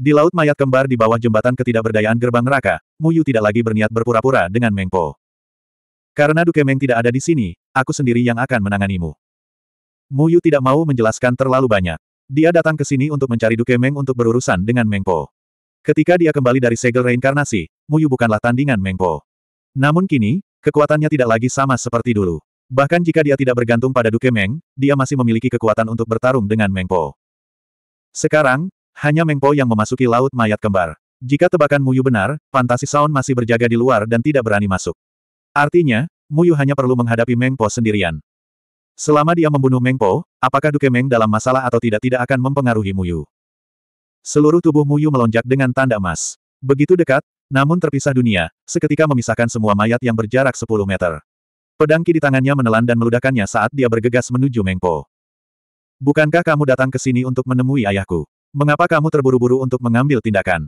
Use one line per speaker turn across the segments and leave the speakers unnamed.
Di laut mayat kembar di bawah jembatan ketidakberdayaan gerbang neraka, Muyu tidak lagi berniat berpura-pura dengan Mengpo. Karena Duke Meng tidak ada di sini, aku sendiri yang akan menanganimu. Muyu tidak mau menjelaskan terlalu banyak. Dia datang ke sini untuk mencari Duke Meng untuk berurusan dengan Mengpo. Ketika dia kembali dari segel reinkarnasi, Muyu bukanlah tandingan Mengpo. Namun kini, kekuatannya tidak lagi sama seperti dulu. Bahkan jika dia tidak bergantung pada Duke Meng, dia masih memiliki kekuatan untuk bertarung dengan Mengpo. Sekarang, hanya Mengpo yang memasuki Laut Mayat Kembar. Jika tebakan Muyu benar, fantasi Sound masih berjaga di luar dan tidak berani masuk. Artinya, Muyu hanya perlu menghadapi Mengpo sendirian. Selama dia membunuh Mengpo, apakah Duke Meng dalam masalah atau tidak tidak akan mempengaruhi Muyu. Seluruh tubuh Muyu melonjak dengan tanda emas. Begitu dekat, namun terpisah dunia, seketika memisahkan semua mayat yang berjarak 10 meter. Pedangki di tangannya menelan dan meludahkannya saat dia bergegas menuju Mengpo. Bukankah kamu datang ke sini untuk menemui ayahku? Mengapa kamu terburu-buru untuk mengambil tindakan?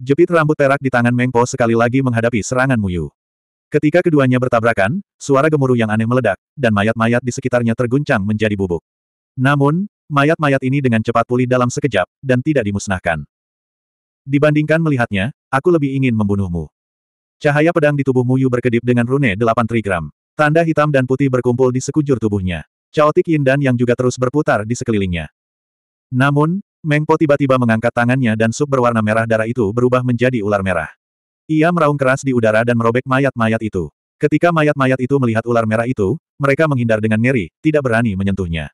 Jepit rambut perak di tangan Mengpo sekali lagi menghadapi serangan Muyu. Ketika keduanya bertabrakan, suara gemuruh yang aneh meledak, dan mayat-mayat di sekitarnya terguncang menjadi bubuk. Namun, mayat-mayat ini dengan cepat pulih dalam sekejap, dan tidak dimusnahkan. Dibandingkan melihatnya, aku lebih ingin membunuhmu. Cahaya pedang di tubuh Muyu berkedip dengan rune 8 trigram. Tanda hitam dan putih berkumpul di sekujur tubuhnya. Chaotic Yin dan yang juga terus berputar di sekelilingnya. Namun, Mengpo tiba-tiba mengangkat tangannya dan sup berwarna merah darah itu berubah menjadi ular merah. Ia meraung keras di udara dan merobek mayat-mayat itu. Ketika mayat-mayat itu melihat ular merah itu, mereka menghindar dengan ngeri, tidak berani menyentuhnya.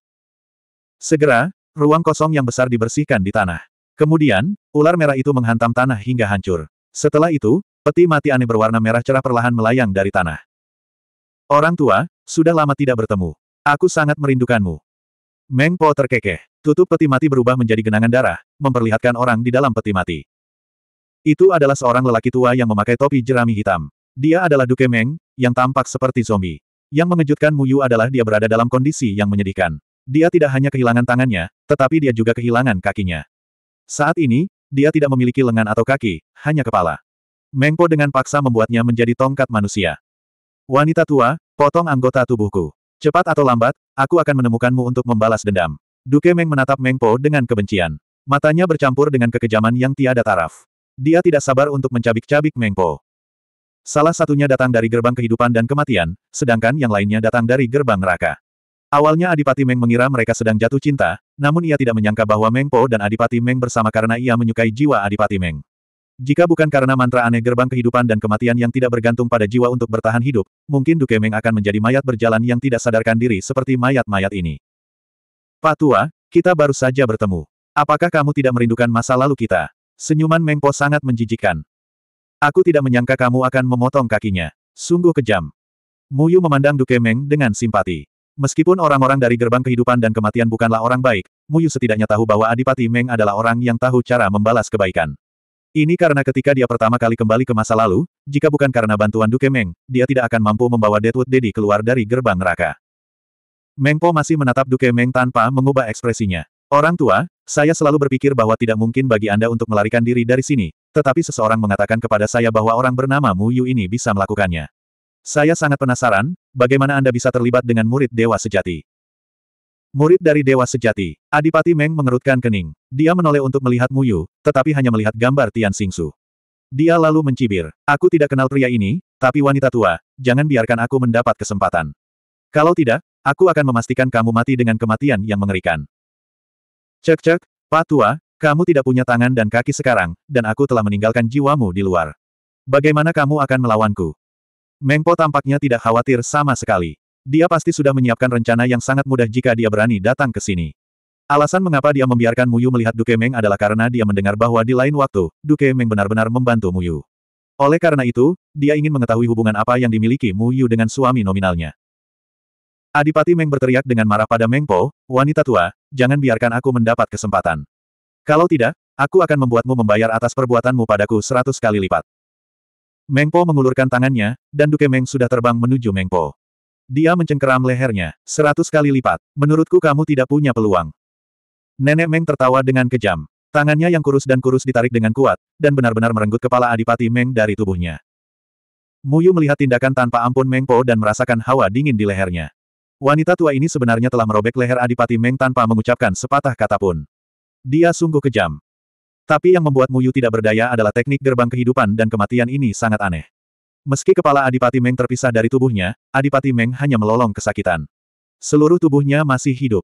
Segera, ruang kosong yang besar dibersihkan di tanah. Kemudian, ular merah itu menghantam tanah hingga hancur. Setelah itu, peti mati aneh berwarna merah cerah perlahan melayang dari tanah. Orang tua, sudah lama tidak bertemu. Aku sangat merindukanmu. Mengpo terkekeh. Tutup peti mati berubah menjadi genangan darah, memperlihatkan orang di dalam peti mati. Itu adalah seorang lelaki tua yang memakai topi jerami hitam. Dia adalah Duke Meng, yang tampak seperti zombie. Yang mengejutkan Mu Yu adalah dia berada dalam kondisi yang menyedihkan. Dia tidak hanya kehilangan tangannya, tetapi dia juga kehilangan kakinya. Saat ini, dia tidak memiliki lengan atau kaki, hanya kepala. Mengpo dengan paksa membuatnya menjadi tongkat manusia. Wanita tua, potong anggota tubuhku. Cepat atau lambat, aku akan menemukanmu untuk membalas dendam. Duke Meng menatap Meng Po dengan kebencian. Matanya bercampur dengan kekejaman yang tiada taraf. Dia tidak sabar untuk mencabik-cabik Meng Po. Salah satunya datang dari gerbang kehidupan dan kematian, sedangkan yang lainnya datang dari gerbang neraka. Awalnya Adipati Meng mengira mereka sedang jatuh cinta, namun ia tidak menyangka bahwa Meng Po dan Adipati Meng bersama karena ia menyukai jiwa Adipati Meng. Jika bukan karena mantra aneh gerbang kehidupan dan kematian yang tidak bergantung pada jiwa untuk bertahan hidup, mungkin Duke Meng akan menjadi mayat berjalan yang tidak sadarkan diri seperti mayat-mayat ini. Pak Tua, kita baru saja bertemu. Apakah kamu tidak merindukan masa lalu kita? Senyuman Mengpo sangat menjijikan. Aku tidak menyangka kamu akan memotong kakinya. Sungguh kejam. Muyu memandang Duke Meng dengan simpati. Meskipun orang-orang dari gerbang kehidupan dan kematian bukanlah orang baik, Muyu setidaknya tahu bahwa Adipati Meng adalah orang yang tahu cara membalas kebaikan. Ini karena ketika dia pertama kali kembali ke masa lalu, jika bukan karena bantuan Duke Meng, dia tidak akan mampu membawa Deadwood Dedi keluar dari gerbang neraka. Mengpo masih menatap Duke Meng tanpa mengubah ekspresinya. Orang tua, saya selalu berpikir bahwa tidak mungkin bagi Anda untuk melarikan diri dari sini, tetapi seseorang mengatakan kepada saya bahwa orang bernama Mu Yu ini bisa melakukannya. Saya sangat penasaran, bagaimana Anda bisa terlibat dengan murid Dewa Sejati. Murid dari Dewa Sejati, Adipati Meng mengerutkan kening. Dia menoleh untuk melihat Mu Yu, tetapi hanya melihat gambar Tian Xingsu. Dia lalu mencibir, aku tidak kenal pria ini, tapi wanita tua, jangan biarkan aku mendapat kesempatan. Kalau tidak, Aku akan memastikan kamu mati dengan kematian yang mengerikan. Cek-cek, Pak Tua, kamu tidak punya tangan dan kaki sekarang, dan aku telah meninggalkan jiwamu di luar. Bagaimana kamu akan melawanku? Mengpo tampaknya tidak khawatir sama sekali. Dia pasti sudah menyiapkan rencana yang sangat mudah jika dia berani datang ke sini. Alasan mengapa dia membiarkan Muyu melihat Duke Meng adalah karena dia mendengar bahwa di lain waktu, Duke Meng benar-benar membantu Muyu. Oleh karena itu, dia ingin mengetahui hubungan apa yang dimiliki Muyu dengan suami nominalnya. Adipati Meng berteriak dengan marah pada Meng Po, wanita tua, jangan biarkan aku mendapat kesempatan. Kalau tidak, aku akan membuatmu membayar atas perbuatanmu padaku seratus kali lipat. Meng Po mengulurkan tangannya, dan Duke Meng sudah terbang menuju Meng Po. Dia mencengkeram lehernya, seratus kali lipat, menurutku kamu tidak punya peluang. Nenek Meng tertawa dengan kejam. Tangannya yang kurus dan kurus ditarik dengan kuat, dan benar-benar merenggut kepala Adipati Meng dari tubuhnya. Muyu melihat tindakan tanpa ampun Meng Po dan merasakan hawa dingin di lehernya. Wanita tua ini sebenarnya telah merobek leher Adipati Meng tanpa mengucapkan sepatah kata pun. Dia sungguh kejam. Tapi yang membuat Muyu tidak berdaya adalah teknik gerbang kehidupan dan kematian ini sangat aneh. Meski kepala Adipati Meng terpisah dari tubuhnya, Adipati Meng hanya melolong kesakitan. Seluruh tubuhnya masih hidup.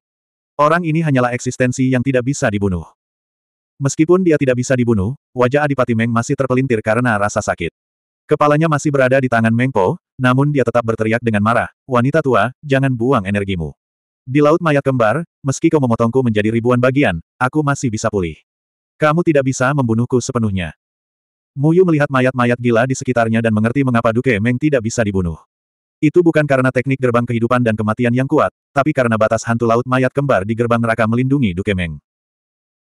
Orang ini hanyalah eksistensi yang tidak bisa dibunuh. Meskipun dia tidak bisa dibunuh, wajah Adipati Meng masih terpelintir karena rasa sakit. Kepalanya masih berada di tangan Mengpo, namun dia tetap berteriak dengan marah, wanita tua, jangan buang energimu. Di laut mayat kembar, meski kau memotongku menjadi ribuan bagian, aku masih bisa pulih. Kamu tidak bisa membunuhku sepenuhnya. Muyu melihat mayat-mayat gila di sekitarnya dan mengerti mengapa Duke Meng tidak bisa dibunuh. Itu bukan karena teknik gerbang kehidupan dan kematian yang kuat, tapi karena batas hantu laut mayat kembar di gerbang neraka melindungi Duke Meng.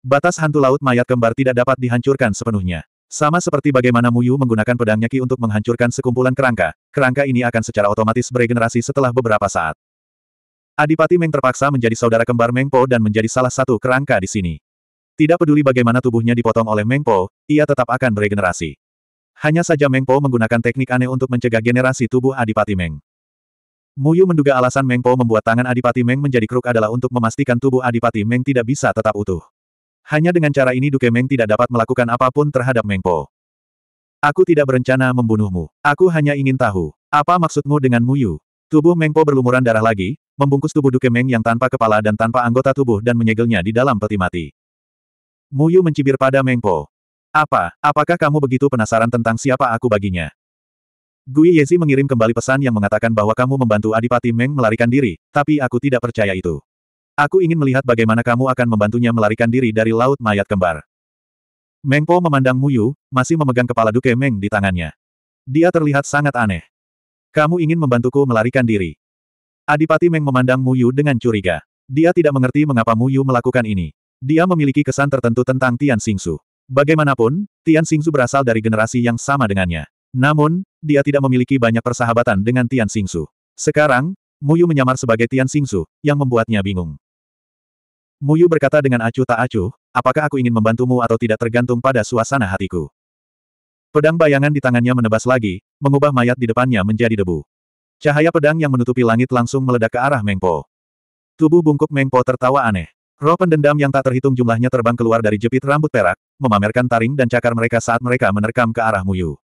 Batas hantu laut mayat kembar tidak dapat dihancurkan sepenuhnya. Sama seperti bagaimana Muyu menggunakan pedangnya Ki untuk menghancurkan sekumpulan kerangka, kerangka ini akan secara otomatis beregenerasi setelah beberapa saat. Adipati Meng terpaksa menjadi saudara kembar Mengpo dan menjadi salah satu kerangka di sini. Tidak peduli bagaimana tubuhnya dipotong oleh Mengpo, ia tetap akan beregenerasi. Hanya saja Mengpo menggunakan teknik aneh untuk mencegah generasi tubuh Adipati Meng. Muyu menduga alasan Mengpo membuat tangan Adipati Meng menjadi kruk adalah untuk memastikan tubuh Adipati Meng tidak bisa tetap utuh. Hanya dengan cara ini Duke Meng tidak dapat melakukan apapun terhadap Mengpo. Aku tidak berencana membunuhmu. Aku hanya ingin tahu, apa maksudmu dengan Muyu? Tubuh Mengpo berlumuran darah lagi, membungkus tubuh Duke Meng yang tanpa kepala dan tanpa anggota tubuh dan menyegelnya di dalam peti mati. Muyu mencibir pada Mengpo. Apa, apakah kamu begitu penasaran tentang siapa aku baginya? Gui Yezi mengirim kembali pesan yang mengatakan bahwa kamu membantu Adipati Meng melarikan diri, tapi aku tidak percaya itu. Aku ingin melihat bagaimana kamu akan membantunya melarikan diri dari Laut Mayat Kembar. Mengpo memandang Muyu, masih memegang kepala Duke Meng di tangannya. Dia terlihat sangat aneh. Kamu ingin membantuku melarikan diri. Adipati Meng memandang Muyu dengan curiga. Dia tidak mengerti mengapa Muyu melakukan ini. Dia memiliki kesan tertentu tentang Tian Xingsu. Bagaimanapun, Tian Xingsu berasal dari generasi yang sama dengannya. Namun, dia tidak memiliki banyak persahabatan dengan Tian Xingsu. Sekarang, Muyu menyamar sebagai Tian Xingsu, yang membuatnya bingung. Muyu berkata dengan acuh tak acuh, apakah aku ingin membantumu atau tidak tergantung pada suasana hatiku. Pedang bayangan di tangannya menebas lagi, mengubah mayat di depannya menjadi debu. Cahaya pedang yang menutupi langit langsung meledak ke arah Mengpo. Tubuh bungkuk Mengpo tertawa aneh. Roh pendendam yang tak terhitung jumlahnya terbang keluar dari jepit rambut perak, memamerkan taring dan cakar mereka saat mereka menerkam ke arah Muyu.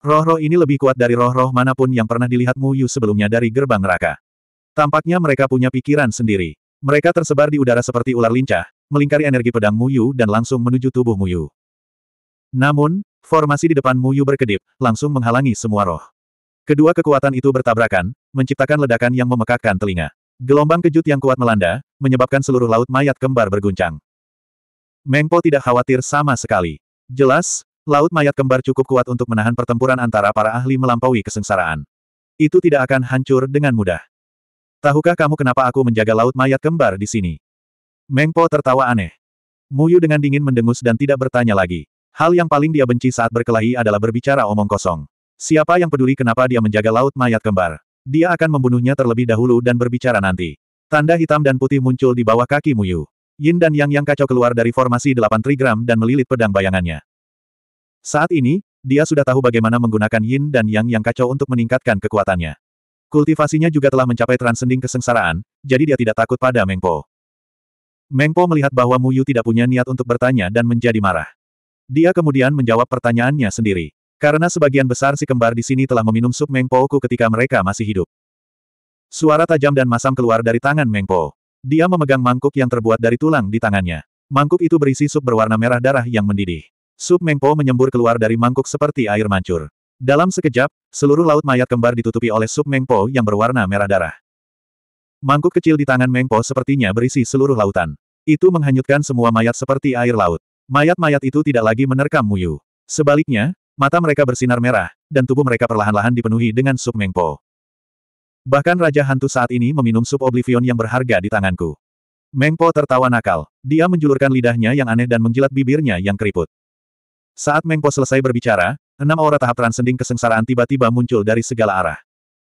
Roh-roh ini lebih kuat dari roh-roh manapun yang pernah dilihat Muyu sebelumnya dari gerbang neraka. Tampaknya mereka punya pikiran sendiri. Mereka tersebar di udara seperti ular lincah, melingkari energi pedang Muyu dan langsung menuju tubuh Muyu. Namun, formasi di depan Muyu berkedip, langsung menghalangi semua roh. Kedua kekuatan itu bertabrakan, menciptakan ledakan yang memekakkan telinga. Gelombang kejut yang kuat melanda, menyebabkan seluruh laut mayat kembar berguncang. Mengpo tidak khawatir sama sekali. Jelas, laut mayat kembar cukup kuat untuk menahan pertempuran antara para ahli melampaui kesengsaraan. Itu tidak akan hancur dengan mudah. Tahukah kamu kenapa aku menjaga laut mayat kembar di sini? Mengpo tertawa aneh. Muyu dengan dingin mendengus dan tidak bertanya lagi. Hal yang paling dia benci saat berkelahi adalah berbicara omong kosong. Siapa yang peduli kenapa dia menjaga laut mayat kembar? Dia akan membunuhnya terlebih dahulu dan berbicara nanti. Tanda hitam dan putih muncul di bawah kaki Muyu. Yin dan Yang yang kacau keluar dari formasi delapan trigram dan melilit pedang bayangannya. Saat ini, dia sudah tahu bagaimana menggunakan Yin dan Yang yang kacau untuk meningkatkan kekuatannya. Kultivasinya juga telah mencapai transending kesengsaraan, jadi dia tidak takut pada Mengpo. Mengpo melihat bahwa Mu Yu tidak punya niat untuk bertanya dan menjadi marah. Dia kemudian menjawab pertanyaannya sendiri. Karena sebagian besar si kembar di sini telah meminum sup Mengpo ku ketika mereka masih hidup. Suara tajam dan masam keluar dari tangan Mengpo. Dia memegang mangkuk yang terbuat dari tulang di tangannya. Mangkuk itu berisi sup berwarna merah darah yang mendidih. Sup Mengpo menyembur keluar dari mangkuk seperti air mancur. Dalam sekejap, seluruh laut mayat kembar ditutupi oleh sup Mengpo yang berwarna merah darah. Mangkuk kecil di tangan Mengpo sepertinya berisi seluruh lautan. Itu menghanyutkan semua mayat seperti air laut. Mayat-mayat itu tidak lagi menerkam Muyu. Sebaliknya, mata mereka bersinar merah, dan tubuh mereka perlahan-lahan dipenuhi dengan sup Mengpo. Bahkan Raja Hantu saat ini meminum sup Oblivion yang berharga di tanganku. Mengpo tertawa nakal. Dia menjulurkan lidahnya yang aneh dan menjilat bibirnya yang keriput. Saat Mengpo selesai berbicara, enam aura tahap transending kesengsaraan tiba-tiba muncul dari segala arah.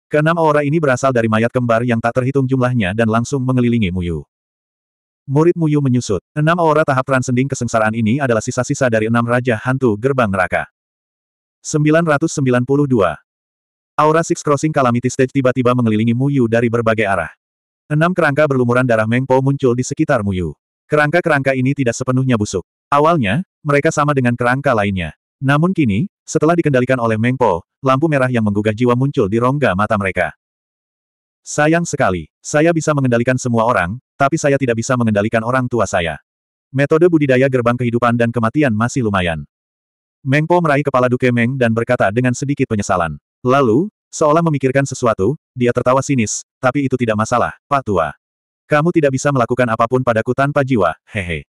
Keenam aura ini berasal dari mayat kembar yang tak terhitung jumlahnya dan langsung mengelilingi Muyu. Murid Muyu menyusut. Enam aura tahap transending kesengsaraan ini adalah sisa-sisa dari enam Raja Hantu Gerbang Neraka. 992. Aura Six Crossing Calamity Stage tiba-tiba mengelilingi Muyu dari berbagai arah. Enam kerangka berlumuran darah Mengpo muncul di sekitar Muyu. Kerangka-kerangka ini tidak sepenuhnya busuk. Awalnya, mereka sama dengan kerangka lainnya. Namun kini, setelah dikendalikan oleh Mengpo, lampu merah yang menggugah jiwa muncul di rongga mata mereka. Sayang sekali, saya bisa mengendalikan semua orang, tapi saya tidak bisa mengendalikan orang tua saya. Metode budidaya gerbang kehidupan dan kematian masih lumayan. Mengpo meraih kepala Duke Meng dan berkata dengan sedikit penyesalan. Lalu, seolah memikirkan sesuatu, dia tertawa sinis, tapi itu tidak masalah, Pak Tua. Kamu tidak bisa melakukan apapun padaku tanpa jiwa, hehe.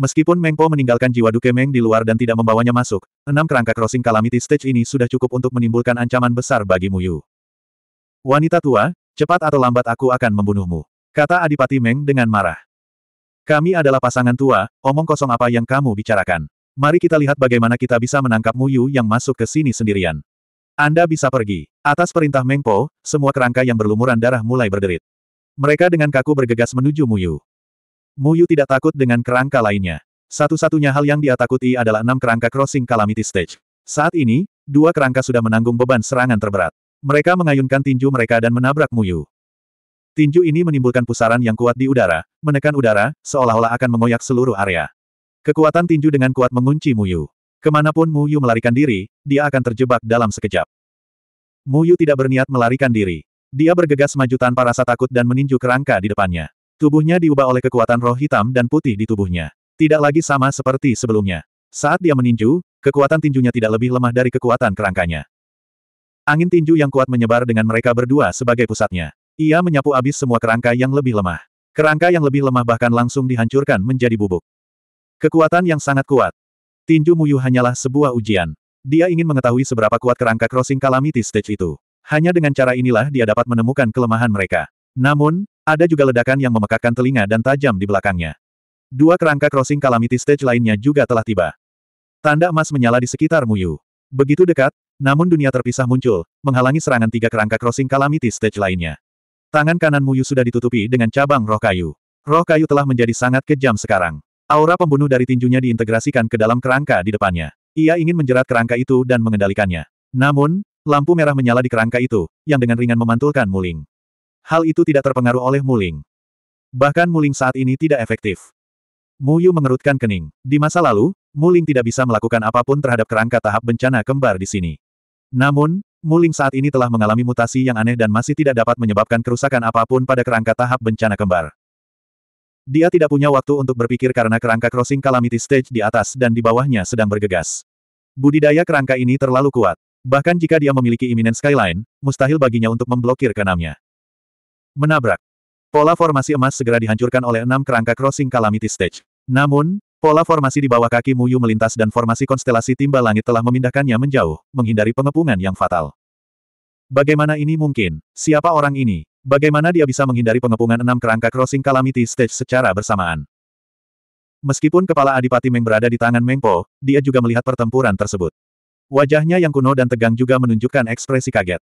Meskipun Mengpo meninggalkan jiwa Duke Meng di luar dan tidak membawanya masuk, enam kerangka crossing calamity stage ini sudah cukup untuk menimbulkan ancaman besar bagi Muyu. Wanita tua, cepat atau lambat aku akan membunuhmu. Kata Adipati Meng dengan marah. Kami adalah pasangan tua, omong kosong apa yang kamu bicarakan. Mari kita lihat bagaimana kita bisa menangkap Muyu yang masuk ke sini sendirian. Anda bisa pergi. Atas perintah Mengpo, semua kerangka yang berlumuran darah mulai berderit. Mereka dengan kaku bergegas menuju Muyu. Muyu tidak takut dengan kerangka lainnya. Satu-satunya hal yang dia takuti adalah enam kerangka crossing calamity stage. Saat ini, dua kerangka sudah menanggung beban serangan terberat. Mereka mengayunkan tinju mereka dan menabrak Muyu. Tinju ini menimbulkan pusaran yang kuat di udara, menekan udara, seolah-olah akan mengoyak seluruh area. Kekuatan tinju dengan kuat mengunci Muyu. Kemanapun Muyu melarikan diri, dia akan terjebak dalam sekejap. Muyu tidak berniat melarikan diri. Dia bergegas maju tanpa rasa takut dan meninju kerangka di depannya. Tubuhnya diubah oleh kekuatan roh hitam dan putih di tubuhnya. Tidak lagi sama seperti sebelumnya. Saat dia meninju, kekuatan tinjunya tidak lebih lemah dari kekuatan kerangkanya. Angin tinju yang kuat menyebar dengan mereka berdua sebagai pusatnya. Ia menyapu habis semua kerangka yang lebih lemah. Kerangka yang lebih lemah bahkan langsung dihancurkan menjadi bubuk. Kekuatan yang sangat kuat. Tinju Muyu hanyalah sebuah ujian. Dia ingin mengetahui seberapa kuat kerangka crossing calamity stage itu. Hanya dengan cara inilah dia dapat menemukan kelemahan mereka. Namun, ada juga ledakan yang memekakkan telinga dan tajam di belakangnya. Dua kerangka crossing calamity stage lainnya juga telah tiba. Tanda emas menyala di sekitar Muyu. Begitu dekat, namun dunia terpisah muncul, menghalangi serangan tiga kerangka crossing calamity stage lainnya. Tangan kanan Muyu sudah ditutupi dengan cabang roh kayu. Roh kayu telah menjadi sangat kejam sekarang. Aura pembunuh dari tinjunya diintegrasikan ke dalam kerangka di depannya. Ia ingin menjerat kerangka itu dan mengendalikannya. Namun, lampu merah menyala di kerangka itu, yang dengan ringan memantulkan Muling. Hal itu tidak terpengaruh oleh Muling. Bahkan Muling saat ini tidak efektif. Muyu mengerutkan kening. Di masa lalu, Muling tidak bisa melakukan apapun terhadap kerangka tahap bencana kembar di sini. Namun, Muling saat ini telah mengalami mutasi yang aneh dan masih tidak dapat menyebabkan kerusakan apapun pada kerangka tahap bencana kembar. Dia tidak punya waktu untuk berpikir karena kerangka crossing calamity stage di atas dan di bawahnya sedang bergegas. Budidaya kerangka ini terlalu kuat. Bahkan jika dia memiliki imminent skyline, mustahil baginya untuk memblokir keenamnya. Menabrak. Pola formasi emas segera dihancurkan oleh enam kerangka crossing calamity stage. Namun, pola formasi di bawah kaki Muyu melintas dan formasi konstelasi timba langit telah memindahkannya menjauh, menghindari pengepungan yang fatal. Bagaimana ini mungkin? Siapa orang ini? Bagaimana dia bisa menghindari pengepungan enam kerangka crossing calamity stage secara bersamaan? Meskipun kepala Adipati Meng berada di tangan Mengpo, dia juga melihat pertempuran tersebut. Wajahnya yang kuno dan tegang juga menunjukkan ekspresi kaget.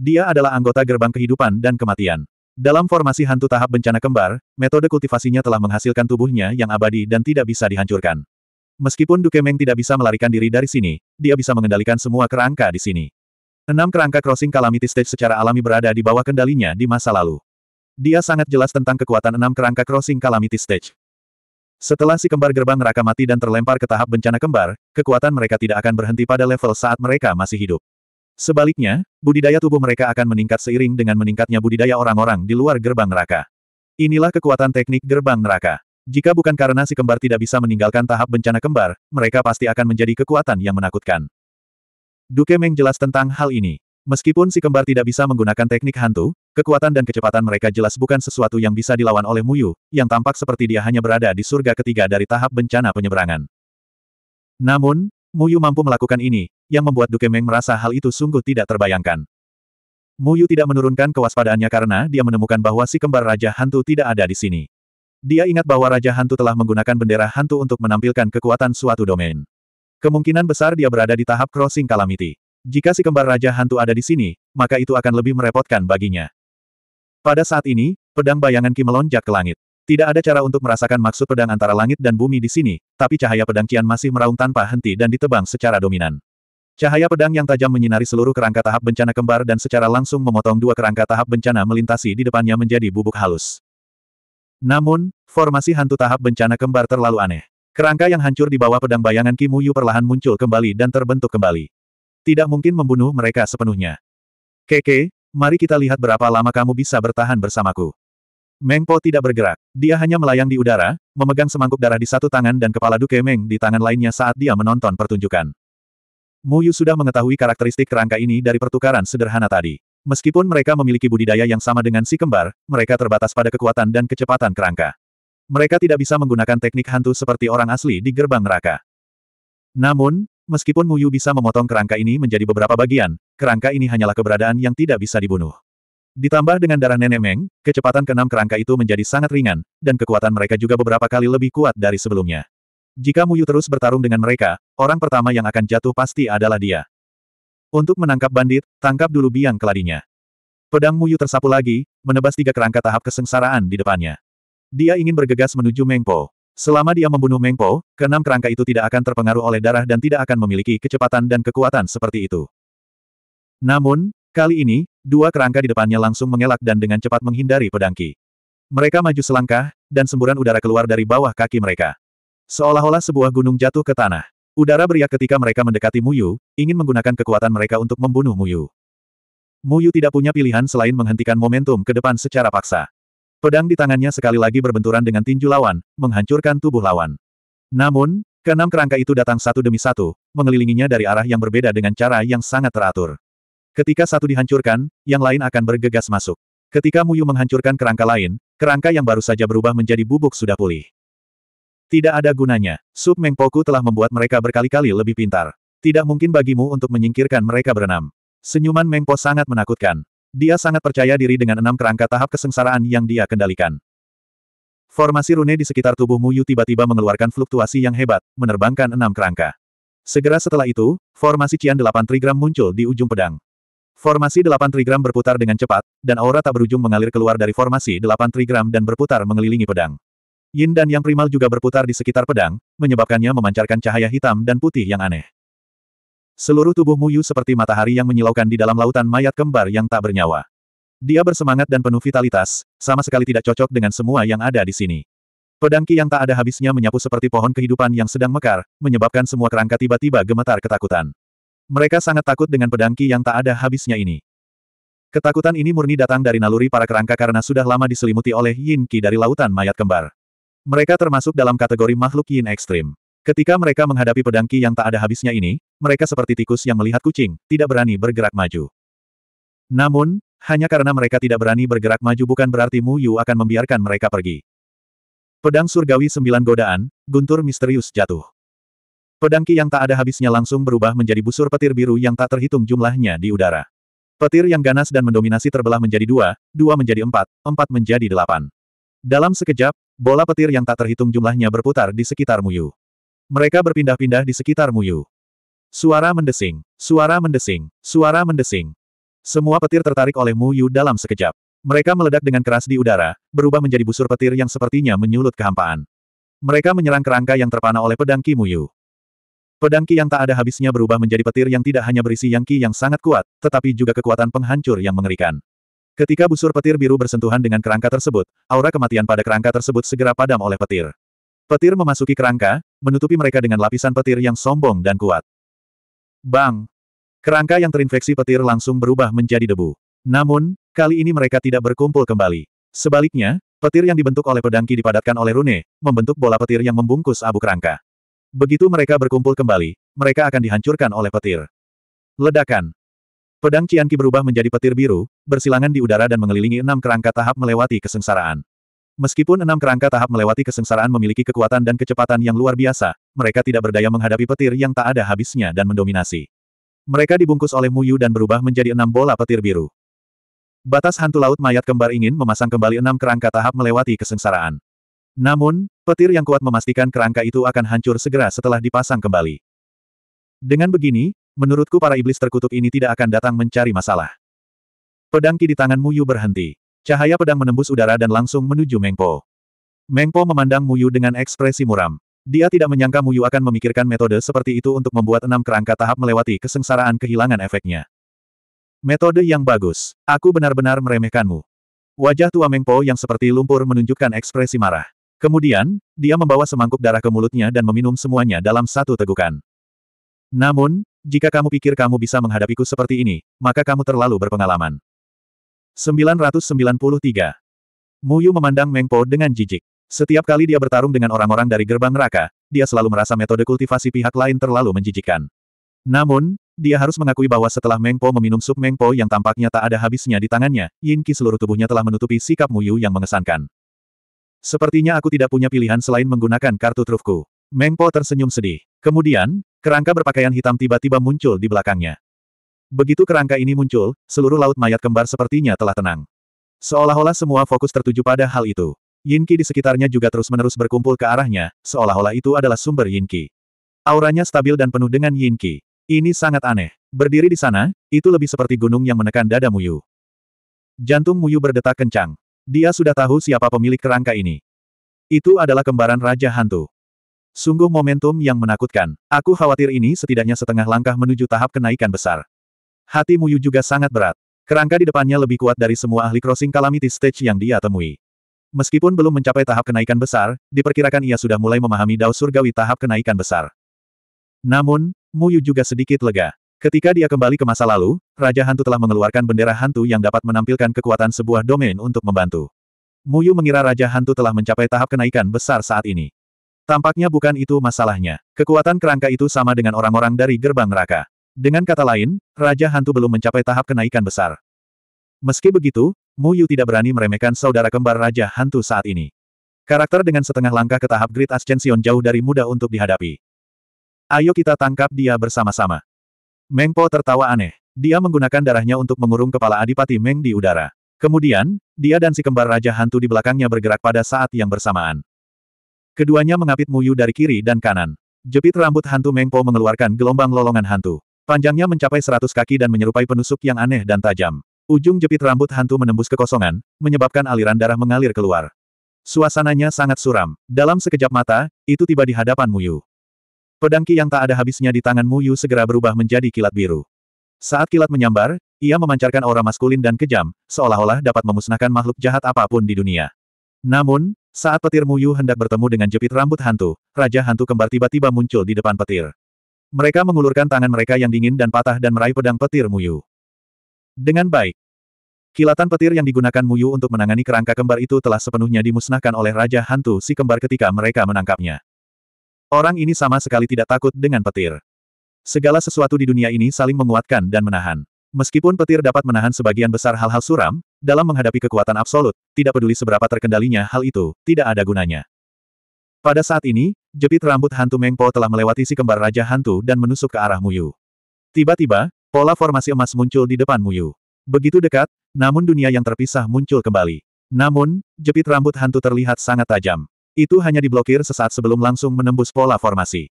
Dia adalah anggota gerbang kehidupan dan kematian. Dalam formasi hantu tahap bencana kembar, metode kultivasinya telah menghasilkan tubuhnya yang abadi dan tidak bisa dihancurkan. Meskipun Duke Meng tidak bisa melarikan diri dari sini, dia bisa mengendalikan semua kerangka di sini. Enam kerangka crossing calamity stage secara alami berada di bawah kendalinya di masa lalu. Dia sangat jelas tentang kekuatan enam kerangka crossing calamity stage. Setelah si kembar gerbang neraka mati dan terlempar ke tahap bencana kembar, kekuatan mereka tidak akan berhenti pada level saat mereka masih hidup. Sebaliknya, budidaya tubuh mereka akan meningkat seiring dengan meningkatnya budidaya orang-orang di luar gerbang neraka. Inilah kekuatan teknik gerbang neraka. Jika bukan karena si kembar tidak bisa meninggalkan tahap bencana kembar, mereka pasti akan menjadi kekuatan yang menakutkan. Duke Meng jelas tentang hal ini. Meskipun si kembar tidak bisa menggunakan teknik hantu, kekuatan dan kecepatan mereka jelas bukan sesuatu yang bisa dilawan oleh Muyu, yang tampak seperti dia hanya berada di surga ketiga dari tahap bencana penyeberangan. Namun, Muyu mampu melakukan ini, yang membuat Duke Meng merasa hal itu sungguh tidak terbayangkan. Muyu tidak menurunkan kewaspadaannya karena dia menemukan bahwa si kembar Raja Hantu tidak ada di sini. Dia ingat bahwa Raja Hantu telah menggunakan bendera hantu untuk menampilkan kekuatan suatu domain. Kemungkinan besar dia berada di tahap crossing calamity. Jika si kembar Raja Hantu ada di sini, maka itu akan lebih merepotkan baginya. Pada saat ini, pedang bayangan Ki melonjak ke langit. Tidak ada cara untuk merasakan maksud pedang antara langit dan bumi di sini, tapi cahaya pedang Kian masih meraung tanpa henti dan ditebang secara dominan. Cahaya pedang yang tajam menyinari seluruh kerangka tahap bencana kembar dan secara langsung memotong dua kerangka tahap bencana melintasi di depannya menjadi bubuk halus. Namun, formasi hantu tahap bencana kembar terlalu aneh. Kerangka yang hancur di bawah pedang bayangan Kimuyu Yu perlahan muncul kembali dan terbentuk kembali. Tidak mungkin membunuh mereka sepenuhnya. Keke, mari kita lihat berapa lama kamu bisa bertahan bersamaku. Mengpo tidak bergerak. Dia hanya melayang di udara, memegang semangkuk darah di satu tangan dan kepala Duke Meng di tangan lainnya saat dia menonton pertunjukan. Mu Yu sudah mengetahui karakteristik kerangka ini dari pertukaran sederhana tadi. Meskipun mereka memiliki budidaya yang sama dengan si kembar, mereka terbatas pada kekuatan dan kecepatan kerangka. Mereka tidak bisa menggunakan teknik hantu seperti orang asli di gerbang neraka. Namun, meskipun Mu Yu bisa memotong kerangka ini menjadi beberapa bagian, kerangka ini hanyalah keberadaan yang tidak bisa dibunuh. Ditambah dengan darah nenek Meng, kecepatan keenam kerangka itu menjadi sangat ringan, dan kekuatan mereka juga beberapa kali lebih kuat dari sebelumnya. Jika Muyu terus bertarung dengan mereka, orang pertama yang akan jatuh pasti adalah dia. Untuk menangkap bandit, tangkap dulu biang keladinya. Pedang Muyu tersapu lagi, menebas tiga kerangka tahap kesengsaraan di depannya. Dia ingin bergegas menuju Mengpo. Selama dia membunuh Mengpo, keenam kerangka itu tidak akan terpengaruh oleh darah dan tidak akan memiliki kecepatan dan kekuatan seperti itu. Namun, Kali ini, dua kerangka di depannya langsung mengelak dan dengan cepat menghindari pedangki. Mereka maju selangkah, dan semburan udara keluar dari bawah kaki mereka. Seolah-olah sebuah gunung jatuh ke tanah. Udara beriak ketika mereka mendekati Muyu, ingin menggunakan kekuatan mereka untuk membunuh Muyu. Muyu tidak punya pilihan selain menghentikan momentum ke depan secara paksa. Pedang di tangannya sekali lagi berbenturan dengan tinju lawan, menghancurkan tubuh lawan. Namun, keenam kerangka itu datang satu demi satu, mengelilinginya dari arah yang berbeda dengan cara yang sangat teratur. Ketika satu dihancurkan, yang lain akan bergegas masuk. Ketika Muyu menghancurkan kerangka lain, kerangka yang baru saja berubah menjadi bubuk sudah pulih. Tidak ada gunanya. Sub Mengpoku telah membuat mereka berkali-kali lebih pintar. Tidak mungkin bagimu untuk menyingkirkan mereka berenam. Senyuman Mengpo sangat menakutkan. Dia sangat percaya diri dengan enam kerangka tahap kesengsaraan yang dia kendalikan. Formasi rune di sekitar tubuh Muyu tiba-tiba mengeluarkan fluktuasi yang hebat, menerbangkan enam kerangka. Segera setelah itu, formasi Cian delapan trigram muncul di ujung pedang. Formasi delapan trigram berputar dengan cepat, dan aura tak berujung mengalir keluar dari formasi delapan trigram dan berputar mengelilingi pedang. Yin dan Yang Primal juga berputar di sekitar pedang, menyebabkannya memancarkan cahaya hitam dan putih yang aneh. Seluruh tubuh Yu seperti matahari yang menyilaukan di dalam lautan mayat kembar yang tak bernyawa. Dia bersemangat dan penuh vitalitas, sama sekali tidak cocok dengan semua yang ada di sini. Pedang Ki yang tak ada habisnya menyapu seperti pohon kehidupan yang sedang mekar, menyebabkan semua kerangka tiba-tiba gemetar ketakutan. Mereka sangat takut dengan pedangki yang tak ada habisnya ini. Ketakutan ini murni datang dari naluri para kerangka karena sudah lama diselimuti oleh Yin Qi dari lautan mayat kembar. Mereka termasuk dalam kategori makhluk Yin ekstrim. Ketika mereka menghadapi pedangki yang tak ada habisnya ini, mereka seperti tikus yang melihat kucing, tidak berani bergerak maju. Namun, hanya karena mereka tidak berani bergerak maju bukan berarti Mu Yu akan membiarkan mereka pergi. Pedang surgawi sembilan godaan, guntur misterius jatuh. Pedangki yang tak ada habisnya langsung berubah menjadi busur petir biru yang tak terhitung jumlahnya di udara. Petir yang ganas dan mendominasi terbelah menjadi dua, dua menjadi empat, empat menjadi delapan. Dalam sekejap, bola petir yang tak terhitung jumlahnya berputar di sekitar Muyu. Mereka berpindah-pindah di sekitar Muyu. Suara mendesing, suara mendesing, suara mendesing. Semua petir tertarik oleh Muyu dalam sekejap. Mereka meledak dengan keras di udara, berubah menjadi busur petir yang sepertinya menyulut kehampaan. Mereka menyerang kerangka yang terpana oleh pedang Ki Muyu. Pedang Ki yang tak ada habisnya berubah menjadi petir yang tidak hanya berisi yang Ki yang sangat kuat, tetapi juga kekuatan penghancur yang mengerikan. Ketika busur petir biru bersentuhan dengan kerangka tersebut, aura kematian pada kerangka tersebut segera padam oleh petir. Petir memasuki kerangka, menutupi mereka dengan lapisan petir yang sombong dan kuat. Bang! Kerangka yang terinfeksi petir langsung berubah menjadi debu. Namun, kali ini mereka tidak berkumpul kembali. Sebaliknya, petir yang dibentuk oleh pedangki dipadatkan oleh Rune, membentuk bola petir yang membungkus abu kerangka. Begitu mereka berkumpul kembali, mereka akan dihancurkan oleh petir. Ledakan. Pedang Cianki berubah menjadi petir biru, bersilangan di udara dan mengelilingi enam kerangka tahap melewati kesengsaraan. Meskipun enam kerangka tahap melewati kesengsaraan memiliki kekuatan dan kecepatan yang luar biasa, mereka tidak berdaya menghadapi petir yang tak ada habisnya dan mendominasi. Mereka dibungkus oleh Muyu dan berubah menjadi enam bola petir biru. Batas hantu laut mayat kembar ingin memasang kembali enam kerangka tahap melewati kesengsaraan. Namun, petir yang kuat memastikan kerangka itu akan hancur segera setelah dipasang kembali. Dengan begini, menurutku para iblis terkutuk ini tidak akan datang mencari masalah. Pedang ki di tangan Muyu berhenti. Cahaya pedang menembus udara dan langsung menuju Mengpo. Mengpo memandang Muyu dengan ekspresi muram. Dia tidak menyangka Muyu akan memikirkan metode seperti itu untuk membuat enam kerangka tahap melewati kesengsaraan kehilangan efeknya. Metode yang bagus. Aku benar-benar meremehkanmu. Wajah tua Mengpo yang seperti lumpur menunjukkan ekspresi marah. Kemudian, dia membawa semangkuk darah ke mulutnya dan meminum semuanya dalam satu tegukan. Namun, jika kamu pikir kamu bisa menghadapiku seperti ini, maka kamu terlalu berpengalaman. 993. Mu Yu memandang Meng Po dengan jijik. Setiap kali dia bertarung dengan orang-orang dari gerbang neraka, dia selalu merasa metode kultivasi pihak lain terlalu menjijikkan. Namun, dia harus mengakui bahwa setelah Meng Po meminum sup Meng Po yang tampaknya tak ada habisnya di tangannya, Yin Qi seluruh tubuhnya telah menutupi sikap Mu Yu yang mengesankan. Sepertinya aku tidak punya pilihan selain menggunakan kartu trufku. Mengpo tersenyum sedih. Kemudian, kerangka berpakaian hitam tiba-tiba muncul di belakangnya. Begitu kerangka ini muncul, seluruh laut mayat kembar sepertinya telah tenang. Seolah-olah semua fokus tertuju pada hal itu. Yinki di sekitarnya juga terus-menerus berkumpul ke arahnya, seolah-olah itu adalah sumber Yinki. Auranya stabil dan penuh dengan Yinki. Ini sangat aneh. Berdiri di sana, itu lebih seperti gunung yang menekan dada Muyu. Jantung Muyu berdetak kencang. Dia sudah tahu siapa pemilik kerangka ini. Itu adalah kembaran Raja Hantu. Sungguh momentum yang menakutkan. Aku khawatir ini setidaknya setengah langkah menuju tahap kenaikan besar. Hati Muyu juga sangat berat. Kerangka di depannya lebih kuat dari semua ahli crossing calamity stage yang dia temui. Meskipun belum mencapai tahap kenaikan besar, diperkirakan ia sudah mulai memahami dao surgawi tahap kenaikan besar. Namun, Muyu juga sedikit lega. Ketika dia kembali ke masa lalu, Raja Hantu telah mengeluarkan bendera hantu yang dapat menampilkan kekuatan sebuah domain untuk membantu. Muyu mengira Raja Hantu telah mencapai tahap kenaikan besar saat ini. Tampaknya bukan itu masalahnya. Kekuatan kerangka itu sama dengan orang-orang dari gerbang neraka. Dengan kata lain, Raja Hantu belum mencapai tahap kenaikan besar. Meski begitu, Muyu tidak berani meremehkan saudara kembar Raja Hantu saat ini. Karakter dengan setengah langkah ke tahap Great Ascension jauh dari mudah untuk dihadapi. Ayo kita tangkap dia bersama-sama. Meng Po tertawa aneh. Dia menggunakan darahnya untuk mengurung kepala Adipati Meng di udara. Kemudian, dia dan si kembar Raja Hantu di belakangnya bergerak pada saat yang bersamaan. Keduanya mengapit Muyu dari kiri dan kanan. Jepit rambut hantu Meng Po mengeluarkan gelombang lolongan hantu. Panjangnya mencapai seratus kaki dan menyerupai penusuk yang aneh dan tajam. Ujung jepit rambut hantu menembus kekosongan, menyebabkan aliran darah mengalir keluar. Suasananya sangat suram. Dalam sekejap mata, itu tiba di hadapan Muyu. Pedangki yang tak ada habisnya di tangan Mu Yu segera berubah menjadi kilat biru. Saat kilat menyambar, ia memancarkan aura maskulin dan kejam, seolah-olah dapat memusnahkan makhluk jahat apapun di dunia. Namun, saat petir Mu Yu hendak bertemu dengan jepit rambut hantu, Raja Hantu Kembar tiba-tiba muncul di depan petir. Mereka mengulurkan tangan mereka yang dingin dan patah dan meraih pedang petir Mu Yu. Dengan baik, kilatan petir yang digunakan Mu Yu untuk menangani kerangka kembar itu telah sepenuhnya dimusnahkan oleh Raja Hantu si kembar ketika mereka menangkapnya. Orang ini sama sekali tidak takut dengan petir. Segala sesuatu di dunia ini saling menguatkan dan menahan. Meskipun petir dapat menahan sebagian besar hal-hal suram, dalam menghadapi kekuatan absolut, tidak peduli seberapa terkendalinya hal itu, tidak ada gunanya. Pada saat ini, jepit rambut hantu Mengpo telah melewati si kembar Raja Hantu dan menusuk ke arah Muyu. Tiba-tiba, pola formasi emas muncul di depan Muyu. Begitu dekat, namun dunia yang terpisah muncul kembali. Namun, jepit rambut hantu terlihat sangat tajam. Itu hanya diblokir sesaat sebelum langsung menembus pola formasi.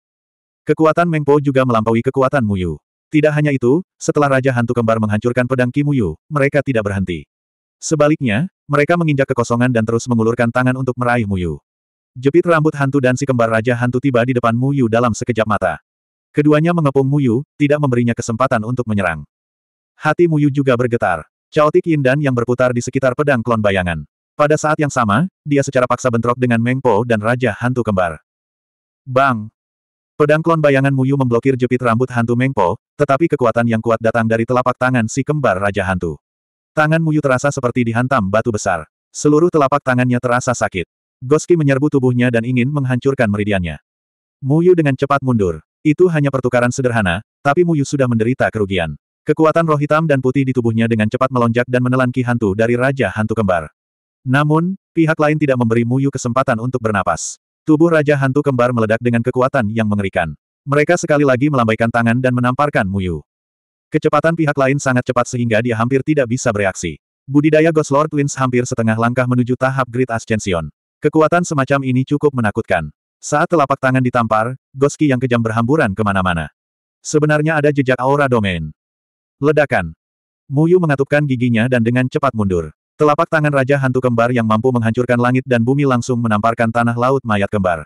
Kekuatan Mengpo juga melampaui kekuatan Muyu. Tidak hanya itu, setelah Raja Hantu Kembar menghancurkan pedang Ki Kimuyu, mereka tidak berhenti. Sebaliknya, mereka menginjak kekosongan dan terus mengulurkan tangan untuk meraih Muyu. Jepit rambut hantu dan si kembar raja hantu tiba di depan Muyu dalam sekejap mata. Keduanya mengepung Muyu, tidak memberinya kesempatan untuk menyerang. Hati Muyu juga bergetar. Chaotic Yin dan yang berputar di sekitar pedang klon bayangan. Pada saat yang sama, dia secara paksa bentrok dengan Meng Po dan Raja Hantu Kembar. Bang! Pedang klon bayangan Muyu memblokir jepit rambut hantu Meng Po, tetapi kekuatan yang kuat datang dari telapak tangan si kembar Raja Hantu. Tangan Muyu terasa seperti dihantam batu besar. Seluruh telapak tangannya terasa sakit. Goski menyerbu tubuhnya dan ingin menghancurkan meridiannya. Muyu dengan cepat mundur. Itu hanya pertukaran sederhana, tapi Muyu sudah menderita kerugian. Kekuatan roh hitam dan putih di tubuhnya dengan cepat melonjak dan menelan ki hantu dari Raja Hantu Kembar. Namun, pihak lain tidak memberi Muyu kesempatan untuk bernapas. Tubuh Raja Hantu Kembar meledak dengan kekuatan yang mengerikan. Mereka sekali lagi melambaikan tangan dan menamparkan Muyu. Kecepatan pihak lain sangat cepat sehingga dia hampir tidak bisa bereaksi. Budidaya Ghost Lord Twins hampir setengah langkah menuju tahap Great Ascension. Kekuatan semacam ini cukup menakutkan. Saat telapak tangan ditampar, Goski yang kejam berhamburan kemana-mana. Sebenarnya ada jejak aura domain. Ledakan. Muyu mengatupkan giginya dan dengan cepat mundur. Telapak tangan Raja Hantu Kembar yang mampu menghancurkan langit dan bumi langsung menamparkan tanah laut mayat kembar.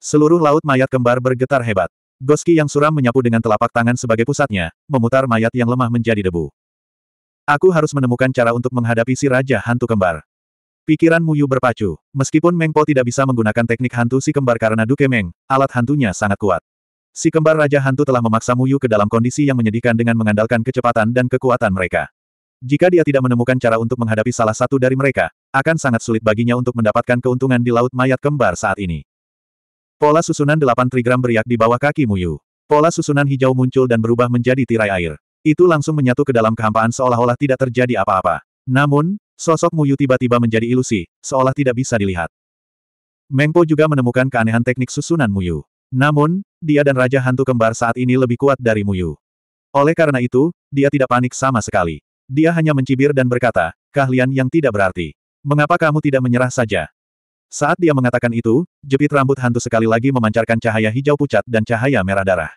Seluruh laut mayat kembar bergetar hebat. Goski yang suram menyapu dengan telapak tangan sebagai pusatnya, memutar mayat yang lemah menjadi debu. Aku harus menemukan cara untuk menghadapi si Raja Hantu Kembar. Pikiran Muyu berpacu. Meskipun Mengpo tidak bisa menggunakan teknik hantu si kembar karena Duke Meng, alat hantunya sangat kuat. Si kembar Raja Hantu telah memaksa Muyu ke dalam kondisi yang menyedihkan dengan mengandalkan kecepatan dan kekuatan mereka. Jika dia tidak menemukan cara untuk menghadapi salah satu dari mereka, akan sangat sulit baginya untuk mendapatkan keuntungan di Laut Mayat Kembar saat ini. Pola susunan delapan trigram beriak di bawah kaki Muyu. Pola susunan hijau muncul dan berubah menjadi tirai air. Itu langsung menyatu ke dalam kehampaan seolah-olah tidak terjadi apa-apa. Namun, sosok Muyu tiba-tiba menjadi ilusi, seolah tidak bisa dilihat. Mengpo juga menemukan keanehan teknik susunan Muyu. Namun, dia dan Raja Hantu Kembar saat ini lebih kuat dari Muyu. Oleh karena itu, dia tidak panik sama sekali. Dia hanya mencibir dan berkata, keahlian yang tidak berarti. Mengapa kamu tidak menyerah saja? Saat dia mengatakan itu, jepit rambut hantu sekali lagi memancarkan cahaya hijau pucat dan cahaya merah darah.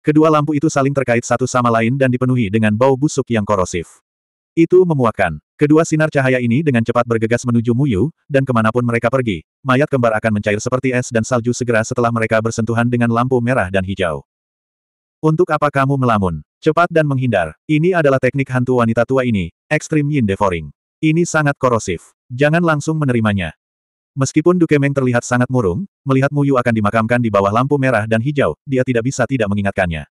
Kedua lampu itu saling terkait satu sama lain dan dipenuhi dengan bau busuk yang korosif. Itu memuakkan. Kedua sinar cahaya ini dengan cepat bergegas menuju Muyu, dan kemanapun mereka pergi, mayat kembar akan mencair seperti es dan salju segera setelah mereka bersentuhan dengan lampu merah dan hijau. Untuk apa kamu melamun? Cepat dan menghindar. Ini adalah teknik hantu wanita tua ini, Extreme Yin Devouring. Ini sangat korosif. Jangan langsung menerimanya. Meskipun Dukemeng terlihat sangat murung, melihat Muyu akan dimakamkan di bawah lampu merah dan hijau, dia tidak bisa tidak mengingatkannya.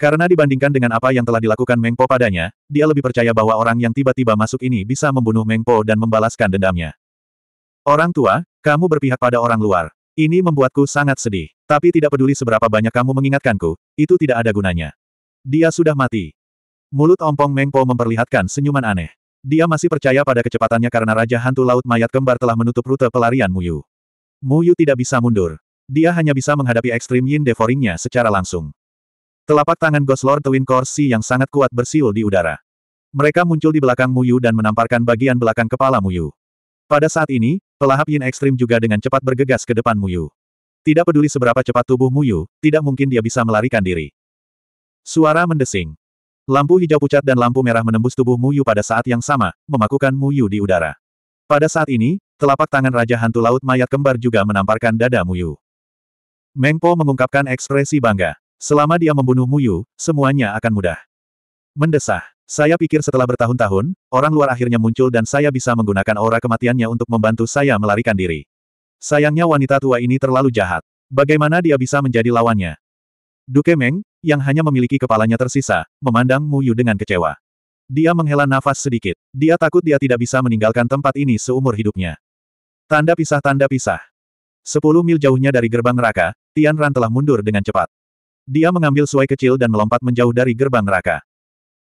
Karena dibandingkan dengan apa yang telah dilakukan Mengpo padanya, dia lebih percaya bahwa orang yang tiba-tiba masuk ini bisa membunuh Mengpo dan membalaskan dendamnya. Orang tua, kamu berpihak pada orang luar. Ini membuatku sangat sedih. Tapi tidak peduli seberapa banyak kamu mengingatkanku, itu tidak ada gunanya. Dia sudah mati. Mulut ompong Mengpo memperlihatkan senyuman aneh. Dia masih percaya pada kecepatannya karena Raja Hantu Laut Mayat Kembar telah menutup rute pelarian Muyu. Muyu tidak bisa mundur. Dia hanya bisa menghadapi ekstrim Yin Devoringnya secara langsung. Telapak tangan Ghost Lord Twin si yang sangat kuat bersiul di udara. Mereka muncul di belakang Muyu dan menamparkan bagian belakang kepala Muyu. Pada saat ini, Pelahap Yin ekstrim juga dengan cepat bergegas ke depan Muyu. Tidak peduli seberapa cepat tubuh Muyu, tidak mungkin dia bisa melarikan diri. Suara mendesing. Lampu hijau pucat dan lampu merah menembus tubuh Muyu pada saat yang sama, memakukan Muyu di udara. Pada saat ini, telapak tangan Raja Hantu Laut Mayat Kembar juga menamparkan dada Muyu. Mengpo mengungkapkan ekspresi bangga. Selama dia membunuh Muyu, semuanya akan mudah. Mendesah. Saya pikir setelah bertahun-tahun, orang luar akhirnya muncul dan saya bisa menggunakan aura kematiannya untuk membantu saya melarikan diri. Sayangnya wanita tua ini terlalu jahat. Bagaimana dia bisa menjadi lawannya? Duke Meng, yang hanya memiliki kepalanya tersisa, memandang Mu Yu dengan kecewa. Dia menghela nafas sedikit. Dia takut dia tidak bisa meninggalkan tempat ini seumur hidupnya. Tanda pisah tanda pisah. Sepuluh mil jauhnya dari gerbang neraka, Tian Ran telah mundur dengan cepat. Dia mengambil suai kecil dan melompat menjauh dari gerbang neraka.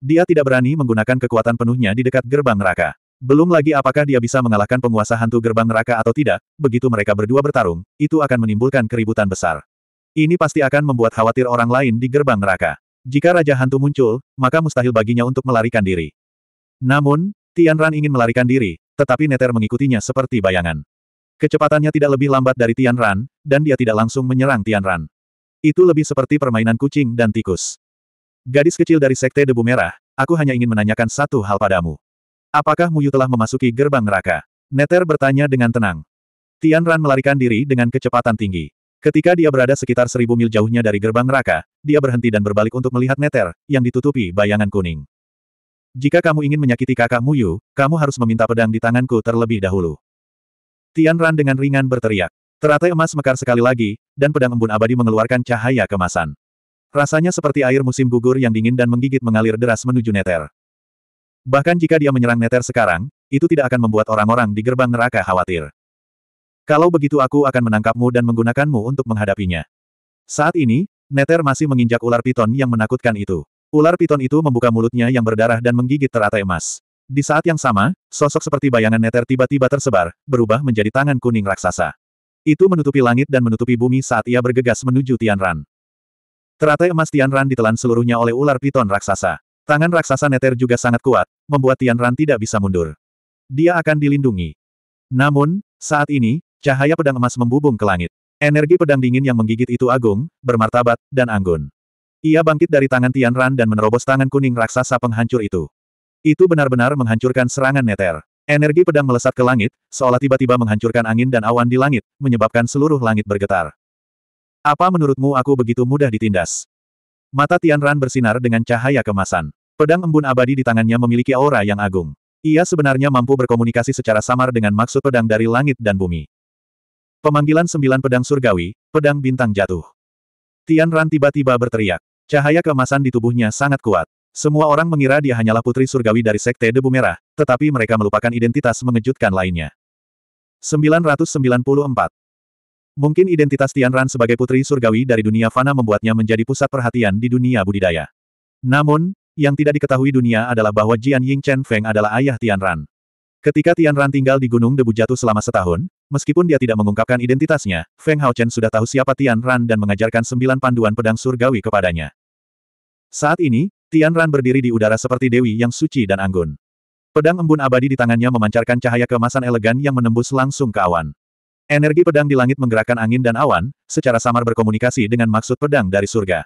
Dia tidak berani menggunakan kekuatan penuhnya di dekat gerbang neraka. Belum lagi apakah dia bisa mengalahkan penguasa hantu gerbang neraka atau tidak, begitu mereka berdua bertarung, itu akan menimbulkan keributan besar. Ini pasti akan membuat khawatir orang lain di gerbang neraka. Jika Raja Hantu muncul, maka mustahil baginya untuk melarikan diri. Namun, Tian Ran ingin melarikan diri, tetapi Neter mengikutinya seperti bayangan. Kecepatannya tidak lebih lambat dari Tian Ran, dan dia tidak langsung menyerang Tian Ran. Itu lebih seperti permainan kucing dan tikus. Gadis kecil dari Sekte Debu Merah, aku hanya ingin menanyakan satu hal padamu. Apakah Muyu telah memasuki gerbang neraka? Neter bertanya dengan tenang. Tian Ran melarikan diri dengan kecepatan tinggi. Ketika dia berada sekitar seribu mil jauhnya dari gerbang neraka, dia berhenti dan berbalik untuk melihat Neter, yang ditutupi bayangan kuning. Jika kamu ingin menyakiti kakak Muyu, kamu harus meminta pedang di tanganku terlebih dahulu. Tian Ran dengan ringan berteriak. Teratai emas mekar sekali lagi, dan pedang embun abadi mengeluarkan cahaya kemasan. Rasanya seperti air musim gugur yang dingin dan menggigit mengalir deras menuju Neter. Bahkan jika dia menyerang Neter sekarang, itu tidak akan membuat orang-orang di gerbang neraka khawatir. Kalau begitu aku akan menangkapmu dan menggunakanmu untuk menghadapinya. Saat ini, Neter masih menginjak ular piton yang menakutkan itu. Ular piton itu membuka mulutnya yang berdarah dan menggigit teratai emas. Di saat yang sama, sosok seperti bayangan Neter tiba-tiba tersebar, berubah menjadi tangan kuning raksasa. Itu menutupi langit dan menutupi bumi saat ia bergegas menuju Tianran. Teratai emas Tian Ran ditelan seluruhnya oleh ular piton raksasa. Tangan raksasa Neter juga sangat kuat, membuat Tian Ran tidak bisa mundur. Dia akan dilindungi. Namun, saat ini, cahaya pedang emas membubung ke langit. Energi pedang dingin yang menggigit itu agung, bermartabat, dan anggun. Ia bangkit dari tangan Tian Ran dan menerobos tangan kuning raksasa penghancur itu. Itu benar-benar menghancurkan serangan Neter. Energi pedang melesat ke langit, seolah tiba-tiba menghancurkan angin dan awan di langit, menyebabkan seluruh langit bergetar. Apa menurutmu aku begitu mudah ditindas? Mata Tianran bersinar dengan cahaya kemasan. Pedang embun abadi di tangannya memiliki aura yang agung. Ia sebenarnya mampu berkomunikasi secara samar dengan maksud pedang dari langit dan bumi. Pemanggilan sembilan pedang surgawi, pedang bintang jatuh. Tianran tiba-tiba berteriak. Cahaya kemasan di tubuhnya sangat kuat. Semua orang mengira dia hanyalah putri surgawi dari sekte Debu Merah, tetapi mereka melupakan identitas mengejutkan lainnya. 994. Mungkin identitas Tian Ran sebagai putri surgawi dari dunia fana membuatnya menjadi pusat perhatian di dunia budidaya. Namun, yang tidak diketahui dunia adalah bahwa Jian Ying Chen Feng adalah ayah Tian Ran. Ketika Tian Ran tinggal di Gunung Debu Jatuh selama setahun, meskipun dia tidak mengungkapkan identitasnya, Feng Haochen sudah tahu siapa Tian Ran dan mengajarkan sembilan panduan pedang surgawi kepadanya. Saat ini, Tian Ran berdiri di udara seperti dewi yang suci dan anggun. Pedang embun abadi di tangannya memancarkan cahaya kemasan elegan yang menembus langsung ke awan. Energi pedang di langit menggerakkan angin dan awan, secara samar berkomunikasi dengan maksud pedang dari surga.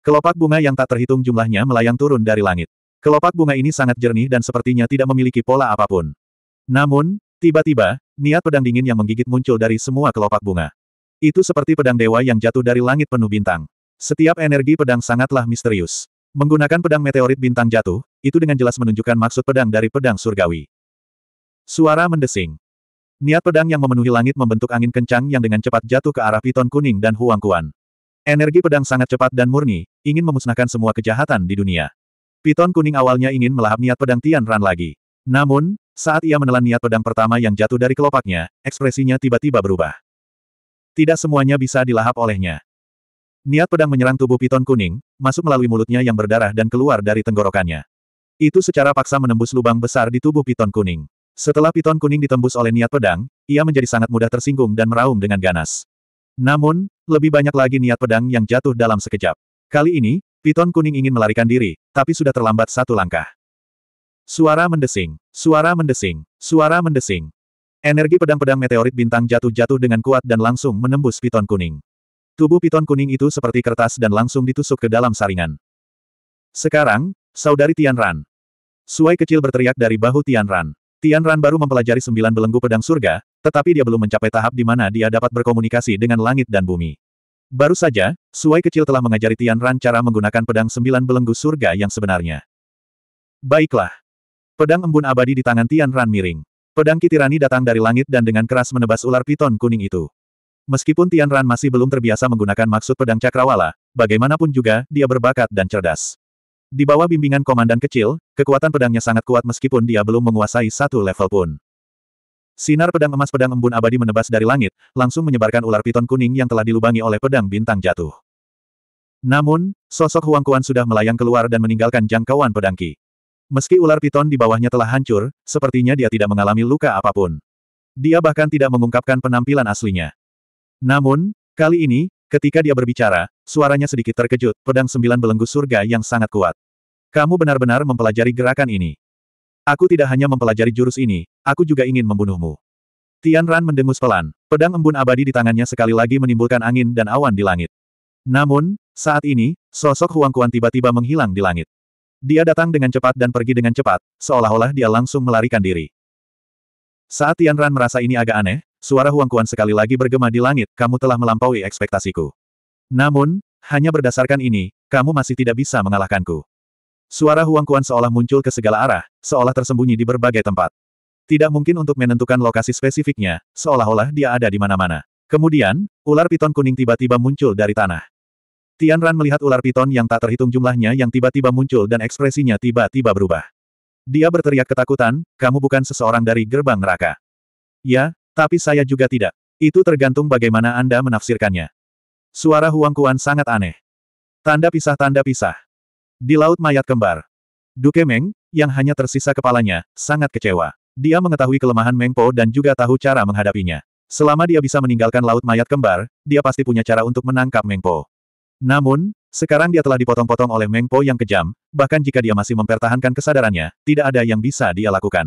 Kelopak bunga yang tak terhitung jumlahnya melayang turun dari langit. Kelopak bunga ini sangat jernih dan sepertinya tidak memiliki pola apapun. Namun, tiba-tiba, niat pedang dingin yang menggigit muncul dari semua kelopak bunga. Itu seperti pedang dewa yang jatuh dari langit penuh bintang. Setiap energi pedang sangatlah misterius. Menggunakan pedang meteorit bintang jatuh, itu dengan jelas menunjukkan maksud pedang dari pedang surgawi. Suara mendesing. Niat pedang yang memenuhi langit membentuk angin kencang yang dengan cepat jatuh ke arah piton kuning dan Huang Kuan. Energi pedang sangat cepat dan murni, ingin memusnahkan semua kejahatan di dunia. Piton kuning awalnya ingin melahap niat pedang Tian Ran lagi. Namun, saat ia menelan niat pedang pertama yang jatuh dari kelopaknya, ekspresinya tiba-tiba berubah. Tidak semuanya bisa dilahap olehnya. Niat pedang menyerang tubuh piton kuning, masuk melalui mulutnya yang berdarah dan keluar dari tenggorokannya. Itu secara paksa menembus lubang besar di tubuh piton kuning. Setelah piton kuning ditembus oleh niat pedang, ia menjadi sangat mudah tersinggung dan meraung dengan ganas. Namun, lebih banyak lagi niat pedang yang jatuh dalam sekejap. Kali ini, piton kuning ingin melarikan diri, tapi sudah terlambat satu langkah. Suara mendesing, suara mendesing, suara mendesing. Energi pedang-pedang meteorit bintang jatuh-jatuh dengan kuat dan langsung menembus piton kuning. Tubuh piton kuning itu seperti kertas dan langsung ditusuk ke dalam saringan. Sekarang, saudari Tian Ran. Suai kecil berteriak dari bahu Tian Ran. Tian Ran baru mempelajari sembilan belenggu pedang surga, tetapi dia belum mencapai tahap di mana dia dapat berkomunikasi dengan langit dan bumi. Baru saja, Suai kecil telah mengajari Tian Ran cara menggunakan pedang sembilan belenggu surga yang sebenarnya. Baiklah. Pedang embun abadi di tangan Tian Ran miring. Pedang kitirani datang dari langit dan dengan keras menebas ular piton kuning itu. Meskipun Tian Ran masih belum terbiasa menggunakan maksud pedang cakrawala, bagaimanapun juga, dia berbakat dan cerdas. Di bawah bimbingan komandan kecil, kekuatan pedangnya sangat kuat meskipun dia belum menguasai satu level pun. Sinar pedang emas pedang embun abadi menebas dari langit, langsung menyebarkan ular piton kuning yang telah dilubangi oleh pedang bintang jatuh. Namun, sosok Huang Kuan sudah melayang keluar dan meninggalkan jangkauan pedang Ki. Meski ular piton di bawahnya telah hancur, sepertinya dia tidak mengalami luka apapun. Dia bahkan tidak mengungkapkan penampilan aslinya. Namun, kali ini, ketika dia berbicara, suaranya sedikit terkejut, pedang sembilan belenggu surga yang sangat kuat. Kamu benar-benar mempelajari gerakan ini. Aku tidak hanya mempelajari jurus ini, aku juga ingin membunuhmu. Tian Ran mendengus pelan. Pedang embun abadi di tangannya sekali lagi menimbulkan angin dan awan di langit. Namun, saat ini, sosok Huang Kuan tiba-tiba menghilang di langit. Dia datang dengan cepat dan pergi dengan cepat, seolah-olah dia langsung melarikan diri. Saat Tian Ran merasa ini agak aneh, suara Huang Kuan sekali lagi bergema di langit, kamu telah melampaui ekspektasiku. Namun, hanya berdasarkan ini, kamu masih tidak bisa mengalahkanku. Suara Huang Kuan seolah muncul ke segala arah, seolah tersembunyi di berbagai tempat. Tidak mungkin untuk menentukan lokasi spesifiknya, seolah-olah dia ada di mana-mana. Kemudian, ular piton kuning tiba-tiba muncul dari tanah. Tian Ran melihat ular piton yang tak terhitung jumlahnya yang tiba-tiba muncul dan ekspresinya tiba-tiba berubah. Dia berteriak ketakutan, kamu bukan seseorang dari gerbang neraka. Ya, tapi saya juga tidak. Itu tergantung bagaimana Anda menafsirkannya. Suara Huang Kuan sangat aneh. Tanda pisah-tanda pisah. Di Laut Mayat Kembar. Duke Meng, yang hanya tersisa kepalanya, sangat kecewa. Dia mengetahui kelemahan Meng Po dan juga tahu cara menghadapinya. Selama dia bisa meninggalkan Laut Mayat Kembar, dia pasti punya cara untuk menangkap Meng Po. Namun, sekarang dia telah dipotong-potong oleh Meng Po yang kejam, bahkan jika dia masih mempertahankan kesadarannya, tidak ada yang bisa dia lakukan.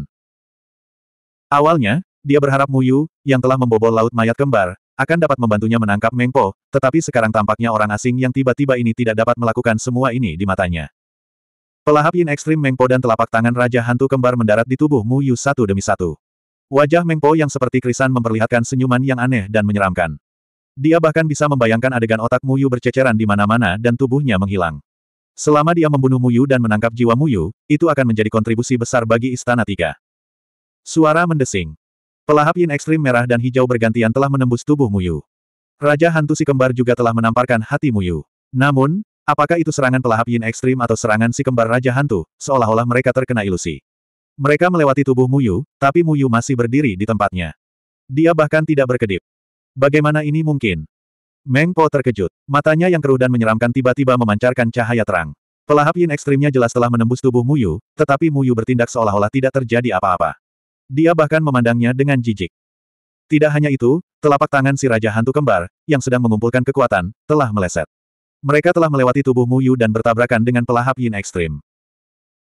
Awalnya, dia berharap Mu Yu yang telah membobol Laut Mayat Kembar, akan dapat membantunya menangkap Mengpo, tetapi sekarang tampaknya orang asing yang tiba-tiba ini tidak dapat melakukan semua ini di matanya. Pelahap Yin ekstrim Mengpo dan telapak tangan Raja Hantu Kembar mendarat di tubuh Mu Yu satu demi satu. Wajah Mengpo yang seperti krisan memperlihatkan senyuman yang aneh dan menyeramkan. Dia bahkan bisa membayangkan adegan otak Mu Yu berceceran di mana-mana dan tubuhnya menghilang. Selama dia membunuh Mu Yu dan menangkap jiwa Mu Yu, itu akan menjadi kontribusi besar bagi Istana Tiga. Suara mendesing. Pelahap yin ekstrim merah dan hijau bergantian telah menembus tubuh Muyu. Raja hantu si kembar juga telah menamparkan hati Muyu. Namun, apakah itu serangan pelahap yin ekstrim atau serangan si kembar raja hantu, seolah-olah mereka terkena ilusi. Mereka melewati tubuh Muyu, tapi Muyu masih berdiri di tempatnya. Dia bahkan tidak berkedip. Bagaimana ini mungkin? Meng Po terkejut. Matanya yang keruh dan menyeramkan tiba-tiba memancarkan cahaya terang. Pelahap yin ekstrimnya jelas telah menembus tubuh Muyu, tetapi Muyu bertindak seolah-olah tidak terjadi apa-apa. Dia bahkan memandangnya dengan jijik. Tidak hanya itu, telapak tangan si Raja Hantu Kembar, yang sedang mengumpulkan kekuatan, telah meleset. Mereka telah melewati tubuh Mu Yu dan bertabrakan dengan pelahap yin ekstrim.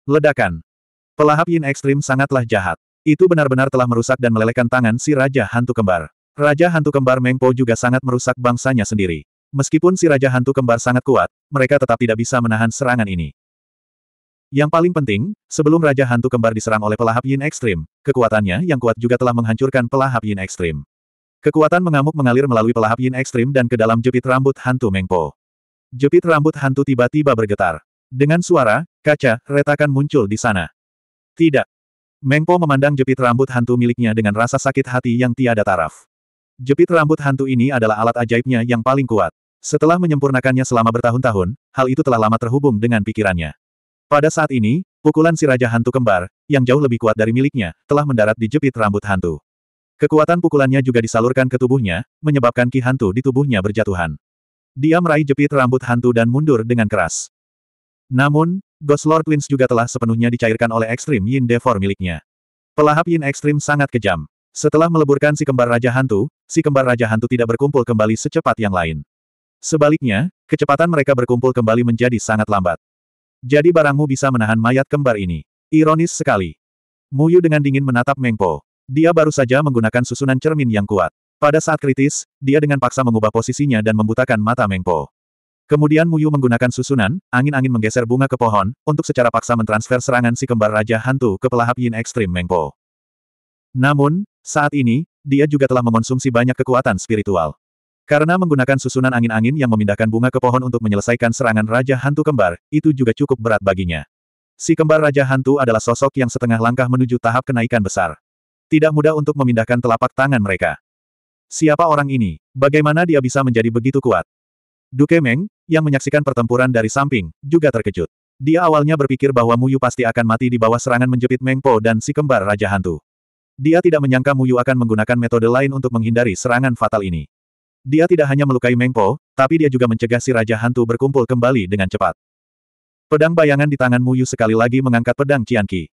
Ledakan. Pelahap yin ekstrim sangatlah jahat. Itu benar-benar telah merusak dan melelehkan tangan si Raja Hantu Kembar. Raja Hantu Kembar Mengpo juga sangat merusak bangsanya sendiri. Meskipun si Raja Hantu Kembar sangat kuat, mereka tetap tidak bisa menahan serangan ini. Yang paling penting, sebelum Raja Hantu Kembar diserang oleh pelahap Yin Ekstrim, kekuatannya yang kuat juga telah menghancurkan pelahap Yin Ekstrim. Kekuatan mengamuk mengalir melalui pelahap Yin Ekstrim dan ke dalam jepit rambut hantu Mengpo. Jepit rambut hantu tiba-tiba bergetar. Dengan suara, kaca, retakan muncul di sana. Tidak. Mengpo memandang jepit rambut hantu miliknya dengan rasa sakit hati yang tiada taraf. Jepit rambut hantu ini adalah alat ajaibnya yang paling kuat. Setelah menyempurnakannya selama bertahun-tahun, hal itu telah lama terhubung dengan pikirannya. Pada saat ini, pukulan si Raja Hantu Kembar, yang jauh lebih kuat dari miliknya, telah mendarat di jepit rambut hantu. Kekuatan pukulannya juga disalurkan ke tubuhnya, menyebabkan ki hantu di tubuhnya berjatuhan. Dia meraih jepit rambut hantu dan mundur dengan keras. Namun, Ghost Lord Twins juga telah sepenuhnya dicairkan oleh ekstrim Yin Devor miliknya. Pelahap Yin ekstrim sangat kejam. Setelah meleburkan si kembar Raja Hantu, si kembar Raja Hantu tidak berkumpul kembali secepat yang lain. Sebaliknya, kecepatan mereka berkumpul kembali menjadi sangat lambat. Jadi barangmu bisa menahan mayat kembar ini. Ironis sekali. Muyu dengan dingin menatap Mengpo. Dia baru saja menggunakan susunan cermin yang kuat. Pada saat kritis, dia dengan paksa mengubah posisinya dan membutakan mata Mengpo. Kemudian Muyu menggunakan susunan, angin-angin menggeser bunga ke pohon, untuk secara paksa mentransfer serangan si kembar Raja Hantu ke pelahap yin ekstrim Mengpo. Namun, saat ini, dia juga telah mengonsumsi banyak kekuatan spiritual. Karena menggunakan susunan angin-angin yang memindahkan bunga ke pohon untuk menyelesaikan serangan Raja Hantu Kembar, itu juga cukup berat baginya. Si kembar Raja Hantu adalah sosok yang setengah langkah menuju tahap kenaikan besar. Tidak mudah untuk memindahkan telapak tangan mereka. Siapa orang ini? Bagaimana dia bisa menjadi begitu kuat? Duke Meng, yang menyaksikan pertempuran dari samping, juga terkejut. Dia awalnya berpikir bahwa Muyu pasti akan mati di bawah serangan menjepit Meng Po dan si kembar Raja Hantu. Dia tidak menyangka Muyu akan menggunakan metode lain untuk menghindari serangan fatal ini. Dia tidak hanya melukai Mengpo, tapi dia juga mencegah si Raja Hantu berkumpul kembali dengan cepat. Pedang bayangan di tangan Muyu sekali lagi mengangkat pedang Qianqi.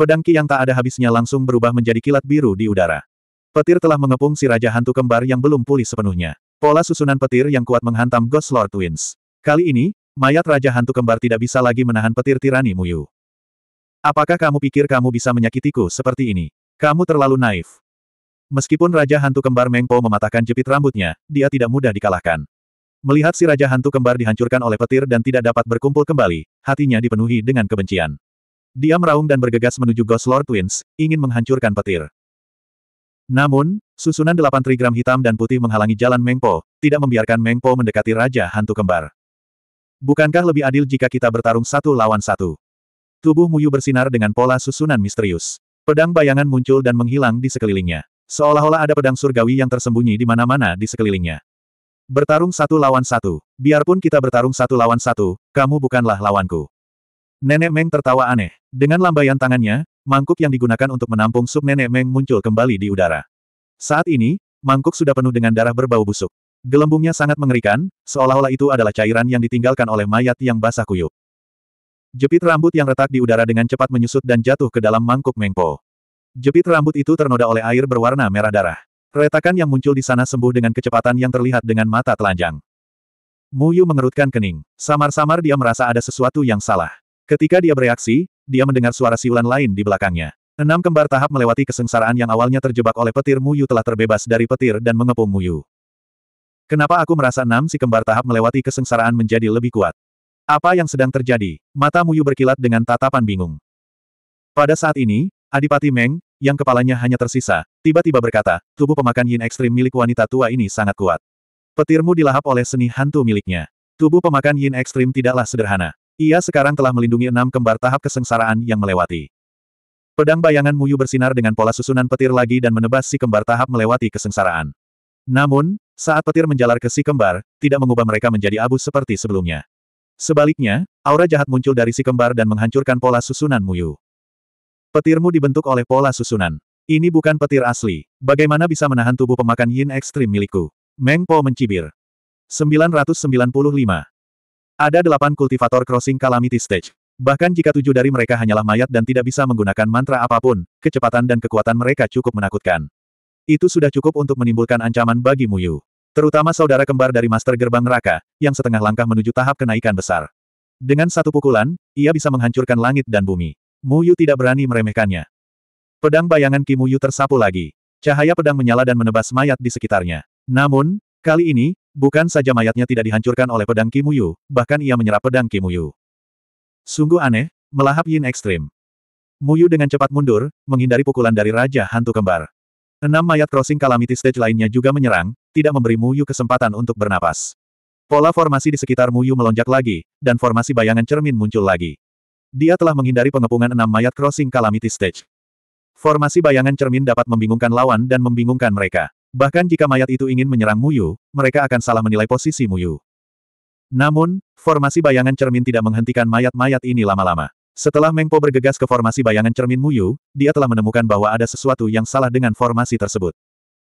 Pedang Qi yang tak ada habisnya langsung berubah menjadi kilat biru di udara. Petir telah mengepung si Raja Hantu kembar yang belum pulih sepenuhnya. Pola susunan petir yang kuat menghantam Ghost Lord Twins. Kali ini, mayat Raja Hantu kembar tidak bisa lagi menahan petir tirani Muyu. Apakah kamu pikir kamu bisa menyakitiku seperti ini? Kamu terlalu naif. Meskipun Raja Hantu Kembar Mengpo mematahkan jepit rambutnya, dia tidak mudah dikalahkan. Melihat si Raja Hantu Kembar dihancurkan oleh petir dan tidak dapat berkumpul kembali, hatinya dipenuhi dengan kebencian. Dia meraung dan bergegas menuju Ghost Lord Twins, ingin menghancurkan petir. Namun, susunan delapan trigram hitam dan putih menghalangi jalan Mengpo, tidak membiarkan Mengpo mendekati Raja Hantu Kembar. Bukankah lebih adil jika kita bertarung satu lawan satu? Tubuh Muyu bersinar dengan pola susunan misterius. Pedang bayangan muncul dan menghilang di sekelilingnya. Seolah-olah ada pedang surgawi yang tersembunyi di mana-mana di sekelilingnya. Bertarung satu lawan satu. Biarpun kita bertarung satu lawan satu, kamu bukanlah lawanku. Nenek Meng tertawa aneh. Dengan lambaian tangannya, mangkuk yang digunakan untuk menampung sup Nenek Meng muncul kembali di udara. Saat ini, mangkuk sudah penuh dengan darah berbau busuk. Gelembungnya sangat mengerikan, seolah-olah itu adalah cairan yang ditinggalkan oleh mayat yang basah kuyup. Jepit rambut yang retak di udara dengan cepat menyusut dan jatuh ke dalam mangkuk Mengpo. Jepit rambut itu ternoda oleh air berwarna merah darah. Retakan yang muncul di sana sembuh dengan kecepatan yang terlihat dengan mata telanjang. Muyu mengerutkan kening. Samar-samar dia merasa ada sesuatu yang salah. Ketika dia bereaksi, dia mendengar suara siulan lain di belakangnya. Enam kembar tahap melewati kesengsaraan yang awalnya terjebak oleh petir Muyu telah terbebas dari petir dan mengepung Muyu. Kenapa aku merasa enam si kembar tahap melewati kesengsaraan menjadi lebih kuat? Apa yang sedang terjadi? Mata Muyu berkilat dengan tatapan bingung. Pada saat ini, Adipati Meng, yang kepalanya hanya tersisa, tiba-tiba berkata, tubuh pemakan yin ekstrim milik wanita tua ini sangat kuat. Petirmu dilahap oleh seni hantu miliknya. Tubuh pemakan yin ekstrim tidaklah sederhana. Ia sekarang telah melindungi enam kembar tahap kesengsaraan yang melewati. Pedang bayangan Muyu bersinar dengan pola susunan petir lagi dan menebas si kembar tahap melewati kesengsaraan. Namun, saat petir menjalar ke si kembar, tidak mengubah mereka menjadi abu seperti sebelumnya. Sebaliknya, aura jahat muncul dari si kembar dan menghancurkan pola susunan Muyu. Petirmu dibentuk oleh pola susunan. Ini bukan petir asli. Bagaimana bisa menahan tubuh pemakan yin ekstrim milikku? Meng Po mencibir. 995. Ada delapan kultivator crossing calamity stage. Bahkan jika tujuh dari mereka hanyalah mayat dan tidak bisa menggunakan mantra apapun, kecepatan dan kekuatan mereka cukup menakutkan. Itu sudah cukup untuk menimbulkan ancaman bagi Muyu. Terutama saudara kembar dari Master Gerbang Neraka, yang setengah langkah menuju tahap kenaikan besar. Dengan satu pukulan, ia bisa menghancurkan langit dan bumi. Muyu tidak berani meremehkannya. Pedang bayangan Kimuyu tersapu lagi. Cahaya pedang menyala dan menebas mayat di sekitarnya. Namun, kali ini, bukan saja mayatnya tidak dihancurkan oleh pedang Kimuyu, bahkan ia menyerap pedang Kimuyu. Sungguh aneh, melahap Yin ekstrim. Muyu dengan cepat mundur, menghindari pukulan dari Raja Hantu Kembar. Enam mayat crossing calamity stage lainnya juga menyerang, tidak memberi Muyu kesempatan untuk bernapas. Pola formasi di sekitar Muyu melonjak lagi, dan formasi bayangan cermin muncul lagi dia telah menghindari pengepungan enam mayat crossing calamity stage. Formasi bayangan cermin dapat membingungkan lawan dan membingungkan mereka. Bahkan jika mayat itu ingin menyerang Muyu, mereka akan salah menilai posisi Muyu. Namun, formasi bayangan cermin tidak menghentikan mayat-mayat ini lama-lama. Setelah Mengpo bergegas ke formasi bayangan cermin Muyu, dia telah menemukan bahwa ada sesuatu yang salah dengan formasi tersebut.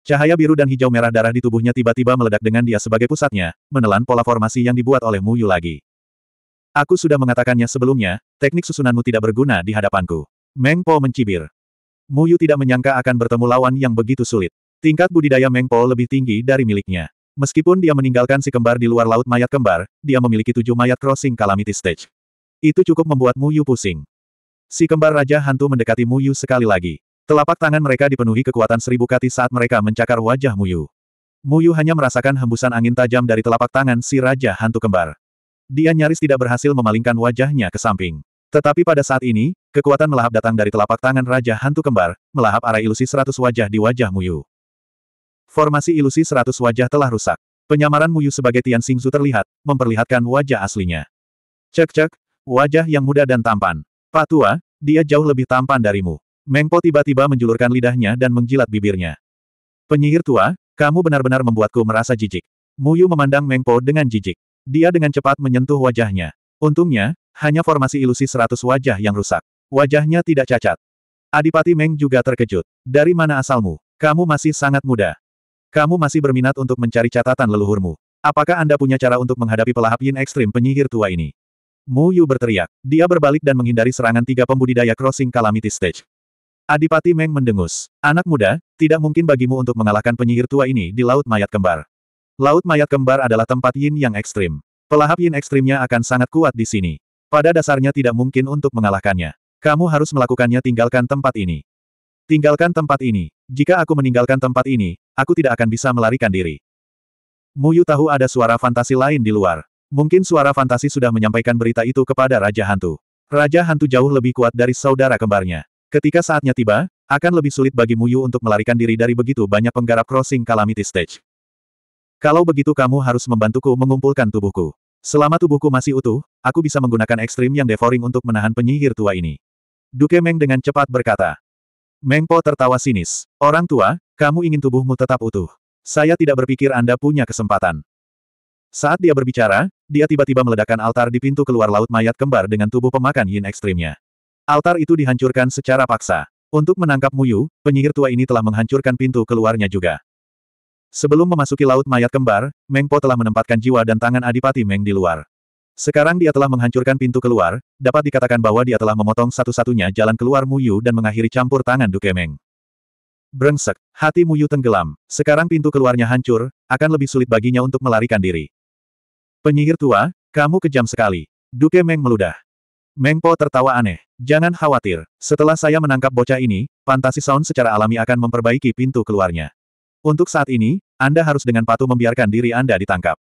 Cahaya biru dan hijau merah darah di tubuhnya tiba-tiba meledak dengan dia sebagai pusatnya, menelan pola formasi yang dibuat oleh Muyu lagi. Aku sudah mengatakannya sebelumnya, teknik susunanmu tidak berguna di hadapanku. Meng Po mencibir. Yu tidak menyangka akan bertemu lawan yang begitu sulit. Tingkat budidaya Meng Po lebih tinggi dari miliknya. Meskipun dia meninggalkan si kembar di luar laut mayat kembar, dia memiliki tujuh mayat crossing calamity stage. Itu cukup membuat Mu Yu pusing. Si kembar raja hantu mendekati Mu Yu sekali lagi. Telapak tangan mereka dipenuhi kekuatan seribu kati saat mereka mencakar wajah Mu Yu. Mu Yu hanya merasakan hembusan angin tajam dari telapak tangan si raja hantu kembar. Dia nyaris tidak berhasil memalingkan wajahnya ke samping. Tetapi pada saat ini, kekuatan melahap datang dari telapak tangan Raja Hantu Kembar, melahap arah ilusi seratus wajah di wajah Muyu. Formasi ilusi seratus wajah telah rusak. Penyamaran Muyu sebagai Tian Xingzu terlihat, memperlihatkan wajah aslinya. Cek-cek, wajah yang muda dan tampan. Pak Tua, dia jauh lebih tampan darimu. Mengpo tiba-tiba menjulurkan lidahnya dan menjilat bibirnya. Penyihir tua, kamu benar-benar membuatku merasa jijik. Muyu memandang Mengpo dengan jijik. Dia dengan cepat menyentuh wajahnya. Untungnya, hanya formasi ilusi seratus wajah yang rusak. Wajahnya tidak cacat. Adipati Meng juga terkejut. Dari mana asalmu? Kamu masih sangat muda. Kamu masih berminat untuk mencari catatan leluhurmu. Apakah Anda punya cara untuk menghadapi pelahap yin ekstrim penyihir tua ini? Mu Yu berteriak. Dia berbalik dan menghindari serangan tiga pembudidaya crossing calamity stage. Adipati Meng mendengus. Anak muda, tidak mungkin bagimu untuk mengalahkan penyihir tua ini di Laut Mayat Kembar. Laut mayat kembar adalah tempat yin yang ekstrim. Pelahap yin ekstrimnya akan sangat kuat di sini. Pada dasarnya tidak mungkin untuk mengalahkannya. Kamu harus melakukannya tinggalkan tempat ini. Tinggalkan tempat ini. Jika aku meninggalkan tempat ini, aku tidak akan bisa melarikan diri. Muyu tahu ada suara fantasi lain di luar. Mungkin suara fantasi sudah menyampaikan berita itu kepada Raja Hantu. Raja Hantu jauh lebih kuat dari saudara kembarnya. Ketika saatnya tiba, akan lebih sulit bagi Muyu untuk melarikan diri dari begitu banyak penggarap crossing calamity stage. Kalau begitu kamu harus membantuku mengumpulkan tubuhku. Selama tubuhku masih utuh, aku bisa menggunakan ekstrim yang devouring untuk menahan penyihir tua ini. Duke Meng dengan cepat berkata. Meng Po tertawa sinis. Orang tua, kamu ingin tubuhmu tetap utuh. Saya tidak berpikir Anda punya kesempatan. Saat dia berbicara, dia tiba-tiba meledakkan altar di pintu keluar laut mayat kembar dengan tubuh pemakan yin ekstrimnya. Altar itu dihancurkan secara paksa. Untuk menangkap Muyu, penyihir tua ini telah menghancurkan pintu keluarnya juga. Sebelum memasuki Laut Mayat Kembar, Mengpo telah menempatkan jiwa dan tangan Adipati Meng di luar. Sekarang dia telah menghancurkan pintu keluar, dapat dikatakan bahwa dia telah memotong satu-satunya jalan keluar Muyu dan mengakhiri campur tangan Duke Meng. Brengsek, hati Muyu tenggelam. Sekarang pintu keluarnya hancur, akan lebih sulit baginya untuk melarikan diri. Penyihir tua, kamu kejam sekali. Duke Meng meludah. Mengpo tertawa aneh. Jangan khawatir, setelah saya menangkap bocah ini, fantasi sound secara alami akan memperbaiki pintu keluarnya. Untuk saat ini, Anda harus dengan patuh membiarkan diri Anda ditangkap.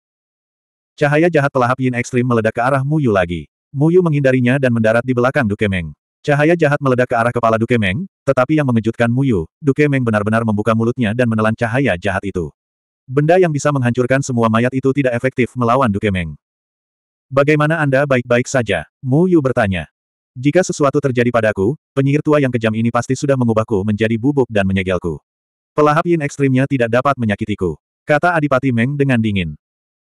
Cahaya jahat pelahap yin ekstrim meledak ke arah Muyu lagi. Muyu menghindarinya dan mendarat di belakang Duke Meng. Cahaya jahat meledak ke arah kepala Duke Meng, tetapi yang mengejutkan Muyu, Meng benar-benar membuka mulutnya dan menelan cahaya jahat itu. Benda yang bisa menghancurkan semua mayat itu tidak efektif melawan Duke Meng. Bagaimana Anda baik-baik saja? Mu Yu bertanya. Jika sesuatu terjadi padaku, penyihir tua yang kejam ini pasti sudah mengubahku menjadi bubuk dan menyegelku. Pelahap yin ekstrimnya tidak dapat menyakitiku. Kata Adipati Meng dengan dingin.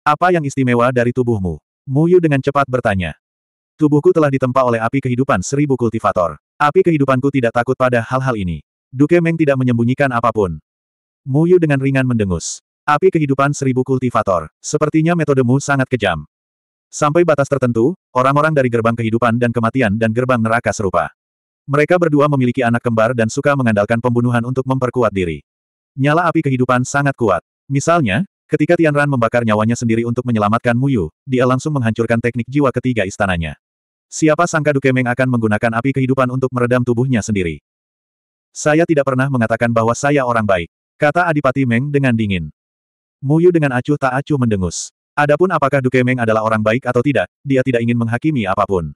Apa yang istimewa dari tubuhmu? Mu Yu dengan cepat bertanya. Tubuhku telah ditempa oleh api kehidupan seribu kultivator. Api kehidupanku tidak takut pada hal-hal ini. Duke Meng tidak menyembunyikan apapun. Mu Yu dengan ringan mendengus. Api kehidupan seribu kultivator. Sepertinya metodemu sangat kejam. Sampai batas tertentu, orang-orang dari gerbang kehidupan dan kematian dan gerbang neraka serupa. Mereka berdua memiliki anak kembar dan suka mengandalkan pembunuhan untuk memperkuat diri. Nyala api kehidupan sangat kuat. Misalnya, ketika Tianran membakar nyawanya sendiri untuk menyelamatkan Muyu, dia langsung menghancurkan teknik jiwa ketiga istananya. Siapa sangka Duke Meng akan menggunakan api kehidupan untuk meredam tubuhnya sendiri. Saya tidak pernah mengatakan bahwa saya orang baik, kata Adipati Meng dengan dingin. Muyu dengan acuh tak acuh mendengus. Adapun apakah Duke Meng adalah orang baik atau tidak, dia tidak ingin menghakimi apapun.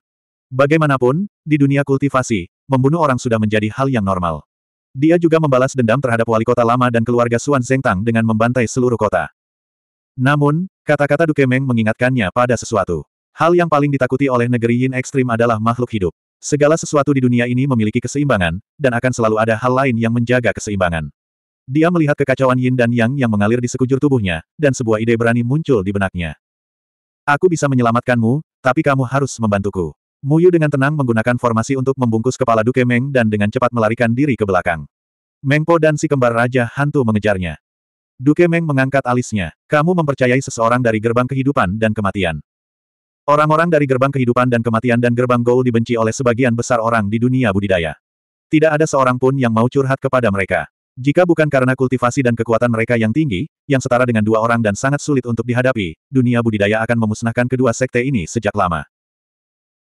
Bagaimanapun, di dunia kultivasi, membunuh orang sudah menjadi hal yang normal. Dia juga membalas dendam terhadap wali kota lama dan keluarga Xuan Zengtang dengan membantai seluruh kota. Namun, kata-kata Duke Meng mengingatkannya pada sesuatu. Hal yang paling ditakuti oleh negeri Yin ekstrim adalah makhluk hidup. Segala sesuatu di dunia ini memiliki keseimbangan, dan akan selalu ada hal lain yang menjaga keseimbangan. Dia melihat kekacauan Yin dan Yang yang mengalir di sekujur tubuhnya, dan sebuah ide berani muncul di benaknya. Aku bisa menyelamatkanmu, tapi kamu harus membantuku. Muyu dengan tenang menggunakan formasi untuk membungkus kepala Duke Meng dan dengan cepat melarikan diri ke belakang. Mengpo dan si kembar Raja Hantu mengejarnya. Duke Meng mengangkat alisnya. Kamu mempercayai seseorang dari gerbang kehidupan dan kematian. Orang-orang dari gerbang kehidupan dan kematian dan gerbang gol dibenci oleh sebagian besar orang di dunia budidaya. Tidak ada seorang pun yang mau curhat kepada mereka. Jika bukan karena kultivasi dan kekuatan mereka yang tinggi, yang setara dengan dua orang dan sangat sulit untuk dihadapi, dunia budidaya akan memusnahkan kedua sekte ini sejak lama.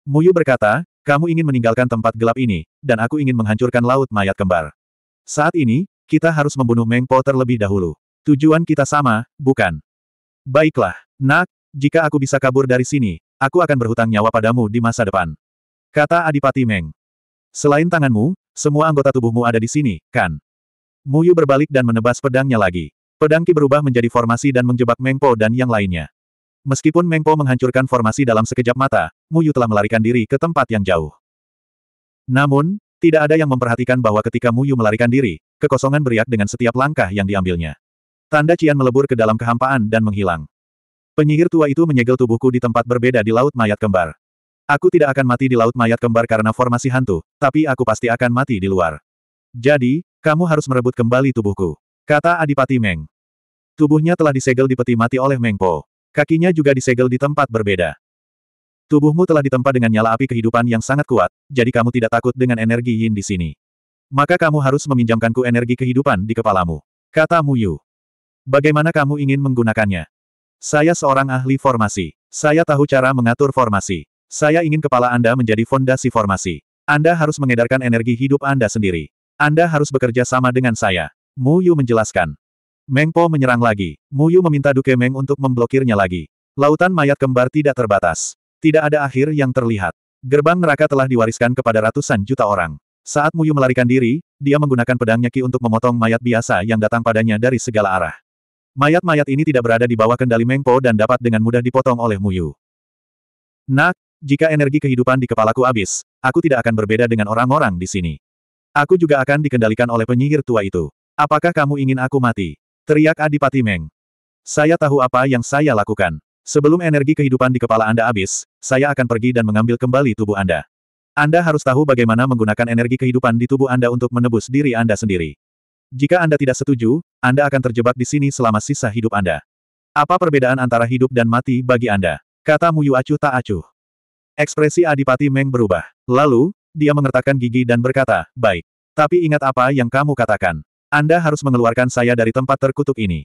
Muyu berkata, kamu ingin meninggalkan tempat gelap ini, dan aku ingin menghancurkan laut mayat kembar. Saat ini, kita harus membunuh Meng Po terlebih dahulu. Tujuan kita sama, bukan? Baiklah, nak, jika aku bisa kabur dari sini, aku akan berhutang nyawa padamu di masa depan. Kata Adipati Meng. Selain tanganmu, semua anggota tubuhmu ada di sini, kan? Muyu berbalik dan menebas pedangnya lagi. Pedang Ki berubah menjadi formasi dan menjebak Meng Po dan yang lainnya. Meskipun Mengpo menghancurkan formasi dalam sekejap mata, Mu Yu telah melarikan diri ke tempat yang jauh. Namun, tidak ada yang memperhatikan bahwa ketika Mu Yu melarikan diri, kekosongan beriak dengan setiap langkah yang diambilnya. Tanda Cian melebur ke dalam kehampaan dan menghilang. Penyihir tua itu menyegel tubuhku di tempat berbeda di Laut Mayat Kembar. Aku tidak akan mati di Laut Mayat Kembar karena formasi hantu, tapi aku pasti akan mati di luar. Jadi, kamu harus merebut kembali tubuhku. Kata Adipati Meng. Tubuhnya telah disegel di peti mati oleh Mengpo. Po. Kakinya juga disegel di tempat berbeda. Tubuhmu telah ditempa dengan nyala api kehidupan yang sangat kuat, jadi kamu tidak takut dengan energi yin di sini. Maka kamu harus meminjamkanku energi kehidupan di kepalamu. Kata Mu Yu. Bagaimana kamu ingin menggunakannya? Saya seorang ahli formasi. Saya tahu cara mengatur formasi. Saya ingin kepala Anda menjadi fondasi formasi. Anda harus mengedarkan energi hidup Anda sendiri. Anda harus bekerja sama dengan saya. Mu Yu menjelaskan. Mengpo menyerang lagi. Muyu meminta Duke Meng untuk memblokirnya lagi. Lautan mayat kembar tidak terbatas. Tidak ada akhir yang terlihat. Gerbang neraka telah diwariskan kepada ratusan juta orang. Saat Muyu melarikan diri, dia menggunakan pedangnya Ki untuk memotong mayat biasa yang datang padanya dari segala arah. Mayat-mayat ini tidak berada di bawah kendali Mengpo dan dapat dengan mudah dipotong oleh Muyu. Nak, jika energi kehidupan di kepalaku habis, aku tidak akan berbeda dengan orang-orang di sini. Aku juga akan dikendalikan oleh penyihir tua itu. Apakah kamu ingin aku mati? Teriak Adipati Meng. Saya tahu apa yang saya lakukan. Sebelum energi kehidupan di kepala Anda habis, saya akan pergi dan mengambil kembali tubuh Anda. Anda harus tahu bagaimana menggunakan energi kehidupan di tubuh Anda untuk menebus diri Anda sendiri. Jika Anda tidak setuju, Anda akan terjebak di sini selama sisa hidup Anda. Apa perbedaan antara hidup dan mati bagi Anda? Kata Muyu acuh tak acuh. Ekspresi Adipati Meng berubah. Lalu, dia mengertakkan gigi dan berkata, baik. Tapi ingat apa yang kamu katakan. Anda harus mengeluarkan saya dari tempat terkutuk ini.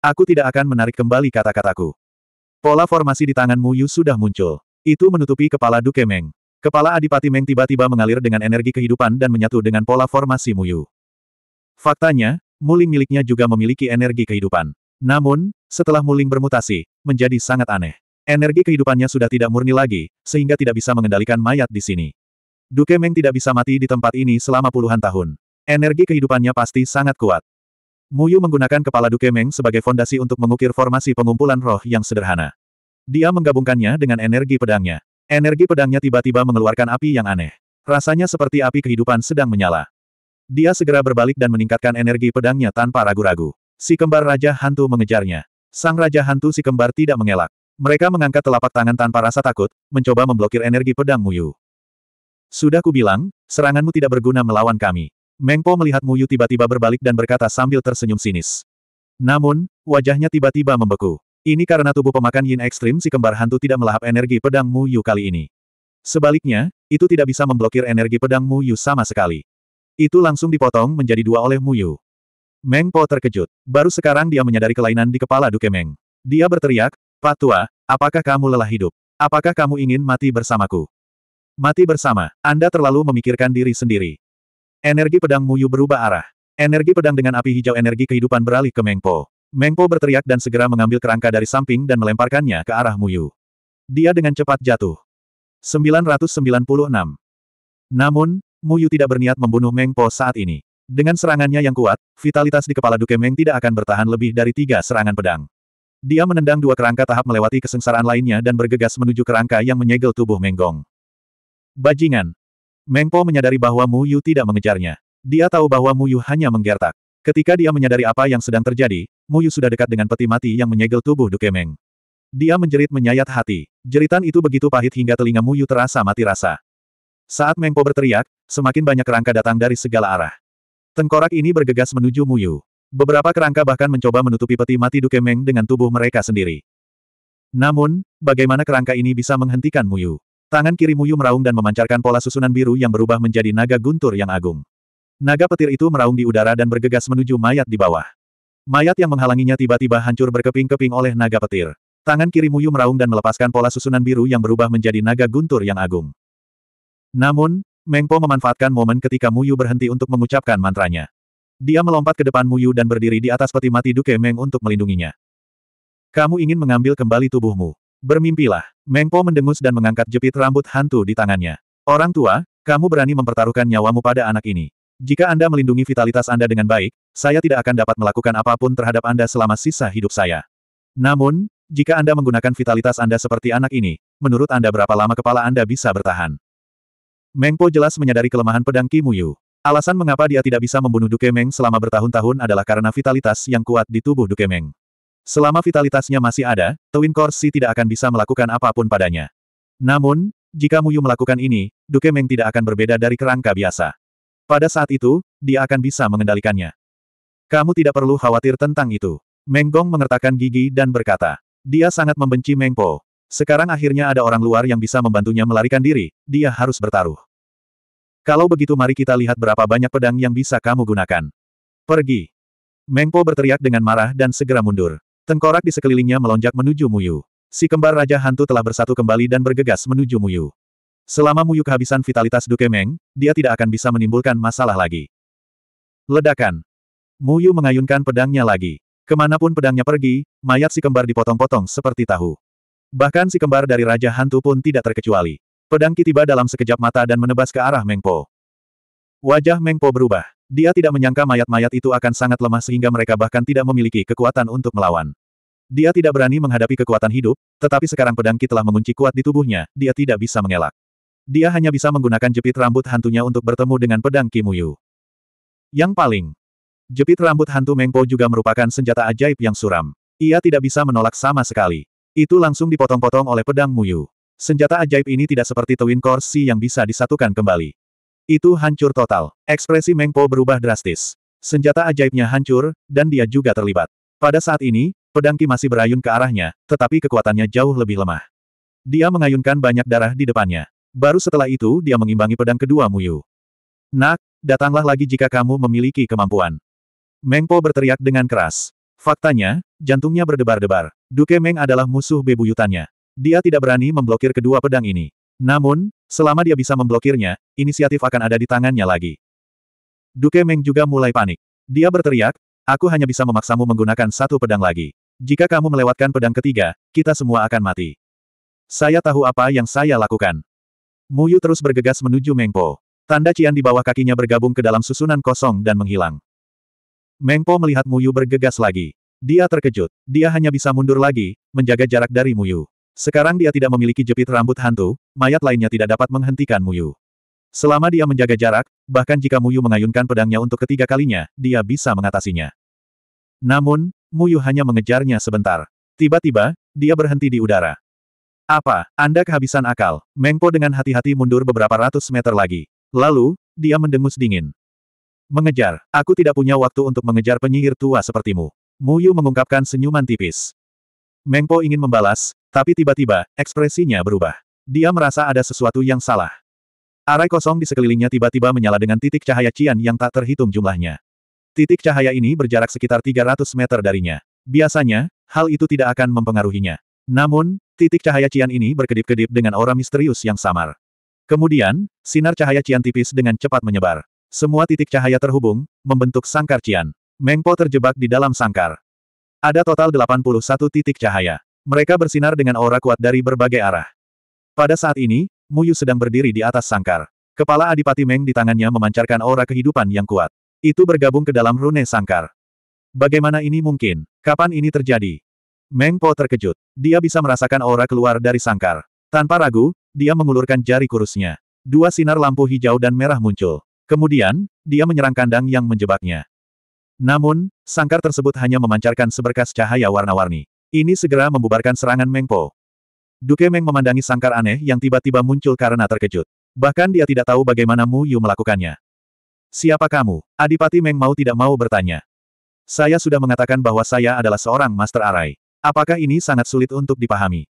Aku tidak akan menarik kembali kata-kataku. Pola formasi di tanganmu Yu sudah muncul. Itu menutupi kepala Duke Meng. Kepala Adipati Meng tiba-tiba mengalir dengan energi kehidupan dan menyatu dengan pola formasi Mu Yu. Faktanya, muling miliknya juga memiliki energi kehidupan. Namun, setelah muling bermutasi, menjadi sangat aneh. Energi kehidupannya sudah tidak murni lagi, sehingga tidak bisa mengendalikan mayat di sini. Duke Meng tidak bisa mati di tempat ini selama puluhan tahun. Energi kehidupannya pasti sangat kuat. Muyu menggunakan kepala Duke Meng sebagai fondasi untuk mengukir formasi pengumpulan roh yang sederhana. Dia menggabungkannya dengan energi pedangnya. Energi pedangnya tiba-tiba mengeluarkan api yang aneh. Rasanya seperti api kehidupan sedang menyala. Dia segera berbalik dan meningkatkan energi pedangnya tanpa ragu-ragu. Si kembar Raja Hantu mengejarnya. Sang Raja Hantu si kembar tidak mengelak. Mereka mengangkat telapak tangan tanpa rasa takut, mencoba memblokir energi pedang Muyu. Sudah kubilang, seranganmu tidak berguna melawan kami. Mengpo melihat Muyu tiba-tiba berbalik dan berkata sambil tersenyum sinis. Namun, wajahnya tiba-tiba membeku. Ini karena tubuh pemakan yin ekstrim si kembar hantu tidak melahap energi pedang Muyu kali ini. Sebaliknya, itu tidak bisa memblokir energi pedang Muyu sama sekali. Itu langsung dipotong menjadi dua oleh Muyu. Meng Po terkejut. Baru sekarang dia menyadari kelainan di kepala Duke Meng. Dia berteriak, Pak tua, apakah kamu lelah hidup? Apakah kamu ingin mati bersamaku? Mati bersama, Anda terlalu memikirkan diri sendiri. Energi pedang Muyu berubah arah. Energi pedang dengan api hijau energi kehidupan beralih ke Mengpo. Mengpo berteriak dan segera mengambil kerangka dari samping dan melemparkannya ke arah Muyu. Dia dengan cepat jatuh. 996. Namun, Muyu tidak berniat membunuh Mengpo saat ini. Dengan serangannya yang kuat, vitalitas di kepala Duke Meng tidak akan bertahan lebih dari tiga serangan pedang. Dia menendang dua kerangka tahap melewati kesengsaraan lainnya dan bergegas menuju kerangka yang menyegel tubuh Menggong. Bajingan, Mengpo menyadari bahwa Mu Yu tidak mengejarnya. Dia tahu bahwa Mu Yu hanya menggertak. Ketika dia menyadari apa yang sedang terjadi, Mu Yu sudah dekat dengan peti mati yang menyegel tubuh Duke Meng. Dia menjerit menyayat hati. Jeritan itu begitu pahit hingga telinga Mu Yu terasa mati rasa. Saat Mengpo berteriak, semakin banyak kerangka datang dari segala arah. Tengkorak ini bergegas menuju Mu Yu. Beberapa kerangka bahkan mencoba menutupi peti mati Duke Meng dengan tubuh mereka sendiri. Namun, bagaimana kerangka ini bisa menghentikan Mu Yu? Tangan kiri Muyu meraung dan memancarkan pola susunan biru yang berubah menjadi naga guntur yang agung. Naga petir itu meraung di udara dan bergegas menuju mayat di bawah. Mayat yang menghalanginya tiba-tiba hancur berkeping-keping oleh naga petir. Tangan kiri Muyu meraung dan melepaskan pola susunan biru yang berubah menjadi naga guntur yang agung. Namun, Mengpo memanfaatkan momen ketika Muyu berhenti untuk mengucapkan mantranya. Dia melompat ke depan Muyu dan berdiri di atas peti mati Duke Meng untuk melindunginya. Kamu ingin mengambil kembali tubuhmu. Bermimpilah. Mengpo mendengus dan mengangkat jepit rambut hantu di tangannya. Orang tua, kamu berani mempertaruhkan nyawamu pada anak ini. Jika Anda melindungi vitalitas Anda dengan baik, saya tidak akan dapat melakukan apapun terhadap Anda selama sisa hidup saya. Namun, jika Anda menggunakan vitalitas Anda seperti anak ini, menurut Anda berapa lama kepala Anda bisa bertahan? Mengpo jelas menyadari kelemahan pedang Kimuyu. Alasan mengapa dia tidak bisa membunuh Duke Meng selama bertahun-tahun adalah karena vitalitas yang kuat di tubuh Duke Meng. Selama vitalitasnya masih ada, Twin Core tidak akan bisa melakukan apapun padanya. Namun, jika Muyu melakukan ini, Duke Meng tidak akan berbeda dari kerangka biasa. Pada saat itu, dia akan bisa mengendalikannya. Kamu tidak perlu khawatir tentang itu. Meng Gong mengertakkan gigi dan berkata. Dia sangat membenci Meng Po. Sekarang akhirnya ada orang luar yang bisa membantunya melarikan diri, dia harus bertaruh. Kalau begitu mari kita lihat berapa banyak pedang yang bisa kamu gunakan. Pergi. Meng Po berteriak dengan marah dan segera mundur. Tengkorak di sekelilingnya melonjak menuju Muyu. Si kembar Raja Hantu telah bersatu kembali dan bergegas menuju Muyu. Selama Muyu kehabisan vitalitas Duke Meng, dia tidak akan bisa menimbulkan masalah lagi. Ledakan. Muyu mengayunkan pedangnya lagi. Kemanapun pedangnya pergi, mayat si kembar dipotong-potong seperti tahu. Bahkan si kembar dari Raja Hantu pun tidak terkecuali. Pedang Ki tiba dalam sekejap mata dan menebas ke arah Mengpo. Wajah Mengpo berubah. Dia tidak menyangka mayat-mayat itu akan sangat lemah sehingga mereka bahkan tidak memiliki kekuatan untuk melawan. Dia tidak berani menghadapi kekuatan hidup, tetapi sekarang pedang Ki telah mengunci kuat di tubuhnya, dia tidak bisa mengelak. Dia hanya bisa menggunakan jepit rambut hantunya untuk bertemu dengan pedang Ki Muyu. Yang paling, jepit rambut hantu Mengpo juga merupakan senjata ajaib yang suram. Ia tidak bisa menolak sama sekali. Itu langsung dipotong-potong oleh pedang Muyu. Senjata ajaib ini tidak seperti Twin Core yang bisa disatukan kembali. Itu hancur total. Ekspresi Meng Po berubah drastis. Senjata ajaibnya hancur, dan dia juga terlibat. Pada saat ini, pedangki masih berayun ke arahnya, tetapi kekuatannya jauh lebih lemah. Dia mengayunkan banyak darah di depannya. Baru setelah itu dia mengimbangi pedang kedua Muyu. Nak, datanglah lagi jika kamu memiliki kemampuan. Meng Po berteriak dengan keras. Faktanya, jantungnya berdebar-debar. Duke Meng adalah musuh bebuyutannya. Dia tidak berani memblokir kedua pedang ini. Namun, Selama dia bisa memblokirnya, inisiatif akan ada di tangannya lagi. Duke Meng juga mulai panik. Dia berteriak, aku hanya bisa memaksamu menggunakan satu pedang lagi. Jika kamu melewatkan pedang ketiga, kita semua akan mati. Saya tahu apa yang saya lakukan. Muyu terus bergegas menuju Mengpo. Tanda Cian di bawah kakinya bergabung ke dalam susunan kosong dan menghilang. Mengpo melihat Muyu bergegas lagi. Dia terkejut. Dia hanya bisa mundur lagi, menjaga jarak dari Muyu. Sekarang dia tidak memiliki jepit rambut hantu, mayat lainnya tidak dapat menghentikan Muyu. Selama dia menjaga jarak, bahkan jika Muyu mengayunkan pedangnya untuk ketiga kalinya, dia bisa mengatasinya. Namun, Muyu hanya mengejarnya sebentar. Tiba-tiba, dia berhenti di udara. Apa, Anda kehabisan akal? Mengpo dengan hati-hati mundur beberapa ratus meter lagi. Lalu, dia mendengus dingin. Mengejar, aku tidak punya waktu untuk mengejar penyihir tua sepertimu. Muyu mengungkapkan senyuman tipis. Mengpo ingin membalas, tapi tiba-tiba, ekspresinya berubah. Dia merasa ada sesuatu yang salah. Arai kosong di sekelilingnya tiba-tiba menyala dengan titik cahaya cian yang tak terhitung jumlahnya. Titik cahaya ini berjarak sekitar 300 meter darinya. Biasanya, hal itu tidak akan mempengaruhinya. Namun, titik cahaya cian ini berkedip-kedip dengan aura misterius yang samar. Kemudian, sinar cahaya cian tipis dengan cepat menyebar. Semua titik cahaya terhubung, membentuk sangkar cian. Mengpo terjebak di dalam sangkar. Ada total 81 titik cahaya. Mereka bersinar dengan aura kuat dari berbagai arah. Pada saat ini, Muyu sedang berdiri di atas sangkar. Kepala Adipati Meng di tangannya memancarkan aura kehidupan yang kuat. Itu bergabung ke dalam rune sangkar. Bagaimana ini mungkin? Kapan ini terjadi? Meng Po terkejut. Dia bisa merasakan aura keluar dari sangkar. Tanpa ragu, dia mengulurkan jari kurusnya. Dua sinar lampu hijau dan merah muncul. Kemudian, dia menyerang kandang yang menjebaknya. Namun, sangkar tersebut hanya memancarkan seberkas cahaya warna-warni. Ini segera membubarkan serangan Mengpo. Duke Meng memandangi sangkar aneh yang tiba-tiba muncul karena terkejut. Bahkan dia tidak tahu bagaimana Mu Yu melakukannya. Siapa kamu? Adipati Meng mau tidak mau bertanya. Saya sudah mengatakan bahwa saya adalah seorang Master Arai. Apakah ini sangat sulit untuk dipahami?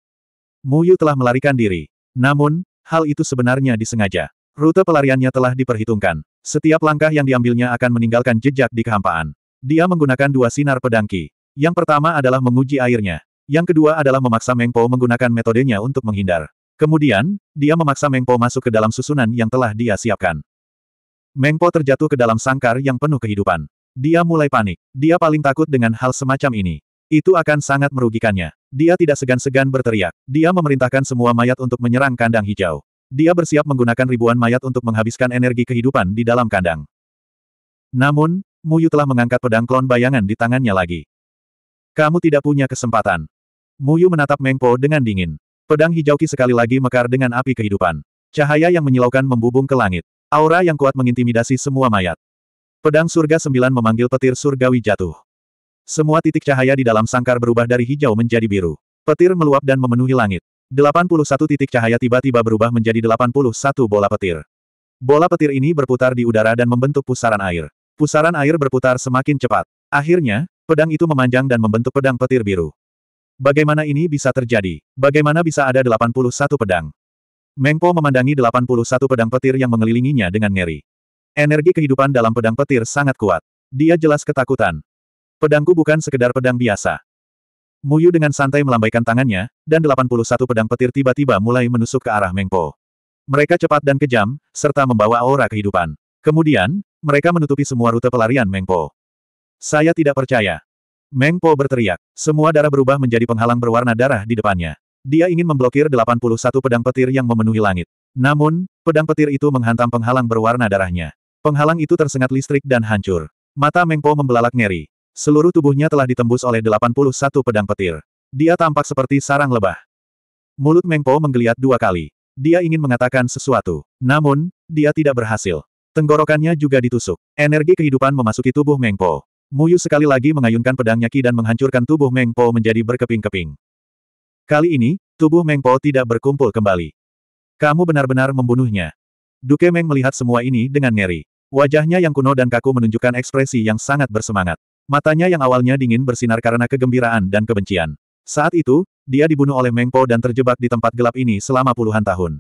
Mu Yu telah melarikan diri. Namun, hal itu sebenarnya disengaja. Rute pelariannya telah diperhitungkan. Setiap langkah yang diambilnya akan meninggalkan jejak di kehampaan. Dia menggunakan dua sinar pedangki. Yang pertama adalah menguji airnya. Yang kedua adalah memaksa Mengpo menggunakan metodenya untuk menghindar. Kemudian, dia memaksa Mengpo masuk ke dalam susunan yang telah dia siapkan. Mengpo terjatuh ke dalam sangkar yang penuh kehidupan. Dia mulai panik. Dia paling takut dengan hal semacam ini. Itu akan sangat merugikannya. Dia tidak segan-segan berteriak. Dia memerintahkan semua mayat untuk menyerang kandang hijau. Dia bersiap menggunakan ribuan mayat untuk menghabiskan energi kehidupan di dalam kandang. Namun, Muyu telah mengangkat pedang klon bayangan di tangannya lagi. Kamu tidak punya kesempatan. Muyu menatap Mengpo dengan dingin. Pedang hijau ki sekali lagi mekar dengan api kehidupan. Cahaya yang menyilaukan membubung ke langit. Aura yang kuat mengintimidasi semua mayat. Pedang surga sembilan memanggil petir surgawi jatuh. Semua titik cahaya di dalam sangkar berubah dari hijau menjadi biru. Petir meluap dan memenuhi langit. 81 titik cahaya tiba-tiba berubah menjadi 81 bola petir. Bola petir ini berputar di udara dan membentuk pusaran air. Pusaran air berputar semakin cepat. Akhirnya, pedang itu memanjang dan membentuk pedang petir biru. Bagaimana ini bisa terjadi? Bagaimana bisa ada 81 pedang? Mengpo memandangi 81 pedang petir yang mengelilinginya dengan ngeri. Energi kehidupan dalam pedang petir sangat kuat. Dia jelas ketakutan. Pedangku bukan sekedar pedang biasa. Muyu dengan santai melambaikan tangannya, dan 81 pedang petir tiba-tiba mulai menusuk ke arah Mengpo. Mereka cepat dan kejam, serta membawa aura kehidupan. Kemudian, mereka menutupi semua rute pelarian Mengpo. Saya tidak percaya. Mengpo berteriak. Semua darah berubah menjadi penghalang berwarna darah di depannya. Dia ingin memblokir 81 pedang petir yang memenuhi langit. Namun, pedang petir itu menghantam penghalang berwarna darahnya. Penghalang itu tersengat listrik dan hancur. Mata Mengpo membelalak ngeri. Seluruh tubuhnya telah ditembus oleh 81 pedang petir. Dia tampak seperti sarang lebah. Mulut Mengpo menggeliat dua kali. Dia ingin mengatakan sesuatu. Namun, dia tidak berhasil. Tenggorokannya juga ditusuk. Energi kehidupan memasuki tubuh Mengpo. Muyu sekali lagi mengayunkan pedangnya Ki dan menghancurkan tubuh Mengpo menjadi berkeping-keping. Kali ini, tubuh Mengpo tidak berkumpul kembali. Kamu benar-benar membunuhnya. Duke Meng melihat semua ini dengan ngeri. Wajahnya yang kuno dan kaku menunjukkan ekspresi yang sangat bersemangat. Matanya yang awalnya dingin bersinar karena kegembiraan dan kebencian. Saat itu, dia dibunuh oleh Mengpo dan terjebak di tempat gelap ini selama puluhan tahun.